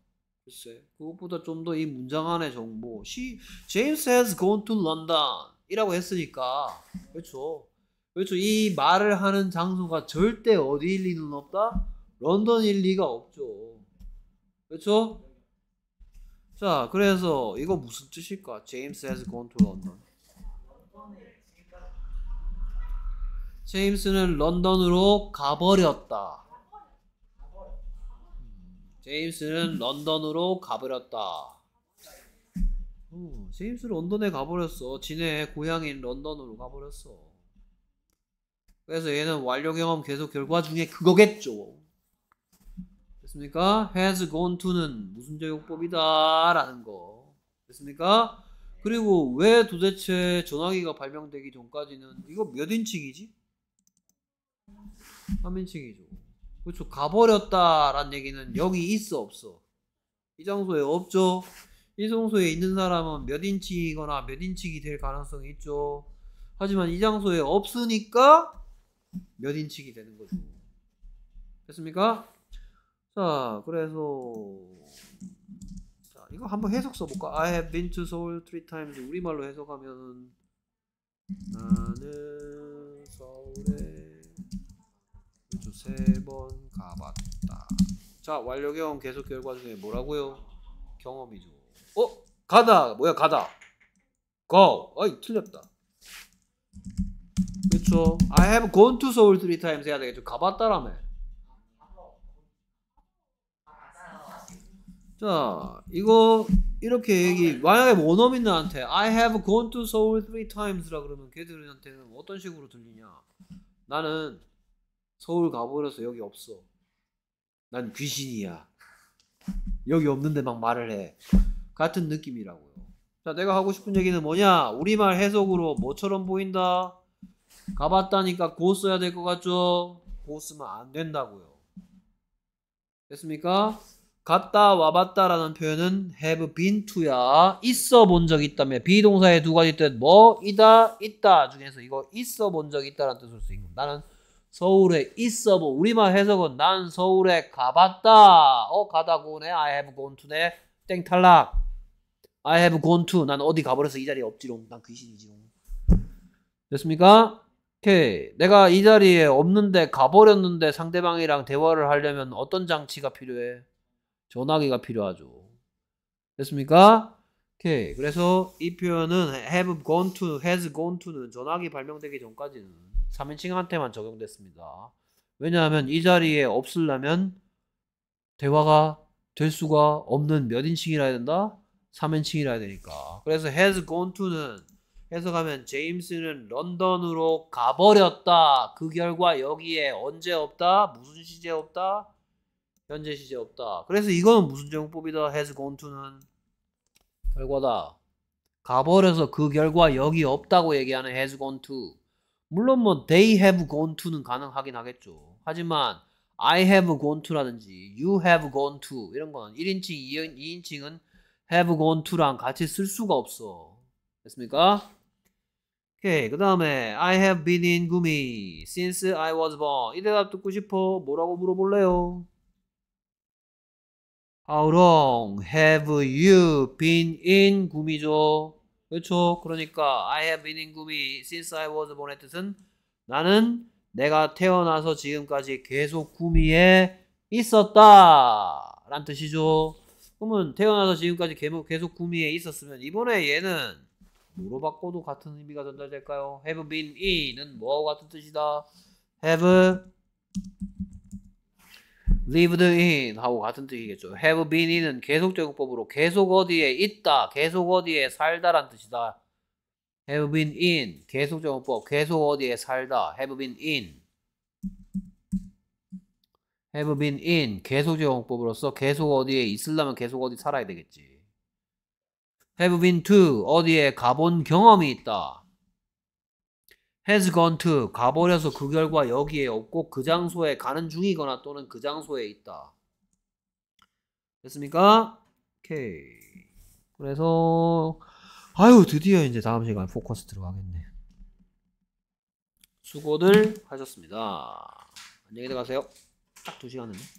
글쎄 그것보다 좀 더 이 문장 안에 정보 She, James has gone to London 이라고 했으니까 그렇죠 그렇죠 이 말을 하는 장소가 절대 어디일 리는 없다? 런던일 리가 없죠 그렇죠? 자 그래서 이거 무슨 뜻일까? James has gone to London 제임스는 런던으로 가버렸다 제임스는 런던으로 가버렸다. 어, 제임스 런던에 가버렸어. 지네 고향인 런던으로 가버렸어. 그래서 얘는 완료 경험 계속 결과 중에 그거겠죠. 됐습니까? has gone to는 무슨 제공법이다 라는 거. 됐습니까? 그리고 왜 도대체 전화기가 발명되기 전까지는 이거 몇 인칭이지? 3인칭이죠. 그쵸 그렇죠. 가버렸다라는 얘기는 여기 있어 없어 이 장소에 없죠 이 장소에 있는 사람은 몇 인치거나 몇 인치기 될 가능성이 있죠 하지만 이 장소에 없으니까 몇 인치기 되는 거죠 됐습니까? 자 그래서 자 이거 한번 해석 써볼까? I have been to Seoul three times 우리말로 해석하면 나는 서울에 두세 번 가봤다. 자, 완료 경험 계속 결과 중에 뭐라고요? 경험이죠. 어? 가다. 뭐야, 가다. go. 어이, 틀렸다. 그쵸? I have gone to Seoul three times 해야 되겠죠. 가봤다라며. 자, 이거 이렇게 얘기 만약에 원어민들한테 I have gone to Seoul three times라 그러면 걔들한테는 어떤 식으로 들리냐? 나는 서울 가버려서 여기 없어. 난 귀신이야. 여기 없는데 막 말을 해. 같은 느낌이라고요. 자, 내가 하고 싶은 얘기는 뭐냐? 우리말 해석으로 뭐처럼 보인다? 가봤다니까 고 써야 될 것 같죠? 고 쓰면 안 된다고요. 됐습니까? 갔다 와봤다라는 표현은 have been to야 있어 본 적 있다며 비동사의 두 가지 뜻뭐 이다 있다 중에서 이거 있어 본 적 있다라는 뜻으로 쓰인 겁니다. 나는 서울에 있어 뭐 우리말 해석은 난 서울에 가봤다. 어 가다 고네. I have gone to네. 땡 탈락. I have gone to. 난 어디 가버려서 이 자리에 없지롱. 난 귀신이지롱. 됐습니까? 오케이. 내가 이 자리에 없는데 가버렸는데 상대방이랑 대화를 하려면 어떤 장치가 필요해? 전화기가 필요하죠. 됐습니까? 오케이. 그래서 이 표현은 have gone to, has gone to는 전화기 발명되기 전까지는 3인칭한테만 적용됐습니다. 왜냐하면 이 자리에 없으려면 대화가 될 수가 없는 몇 인칭이라 해야 된다? 3인칭이라 해야 되니까. 그래서 has gone to는 해석하면 제임스는 런던으로 가버렸다. 그 결과 여기에 언제 없다? 무슨 시제 없다? 현재 시제 없다. 그래서 이거는 무슨 정법이다 has gone to는 결과다. 가버려서 그 결과 여기 없다고 얘기하는 has gone to. 물론 뭐 they have gone to는 가능하긴 하겠죠. 하지만 I have gone to라든지 you have gone to 이런 건 1인칭, 2인칭은 have gone to랑 같이 쓸 수가 없어. 됐습니까? 오케이. 그 다음에 I have been in Gumi since I was born. 이 대답 듣고 싶어. 뭐라고 물어볼래요? How long have you been in g u m i 죠 그렇죠. 그러니까 I have been in Gumi since I was born의 뜻은 나는 내가 태어나서 지금까지 계속 구미에 있었다 라는 뜻이죠. 그러면 태어나서 지금까지 계속 구미에 있었으면 이번에 얘는 뭐로 바꿔도 같은 의미가 전달될까요? have been in은 뭐하 같은 뜻이다? have lived in 하고 같은 뜻이겠죠. have been in은 계속적용법으로 계속 어디에 있다, 계속 어디에 살다란 뜻이다. have been in 계속적용법 계속 어디에 살다 have been in have been in 계속적용법으로서 계속 어디에 있으려면 계속 어디 살아야 되겠지 have been to 어디에 가본 경험이 있다 has gone to 가버려서 그 결과 여기에 없고 그 장소에 가는 중이거나 또는 그 장소에 있다. 됐습니까? 오케이. 그래서 아유 드디어 이제 다음 시간 포커스 들어가겠네. 수고들 하셨습니다. 안녕히 들어가세요. 딱 2시간은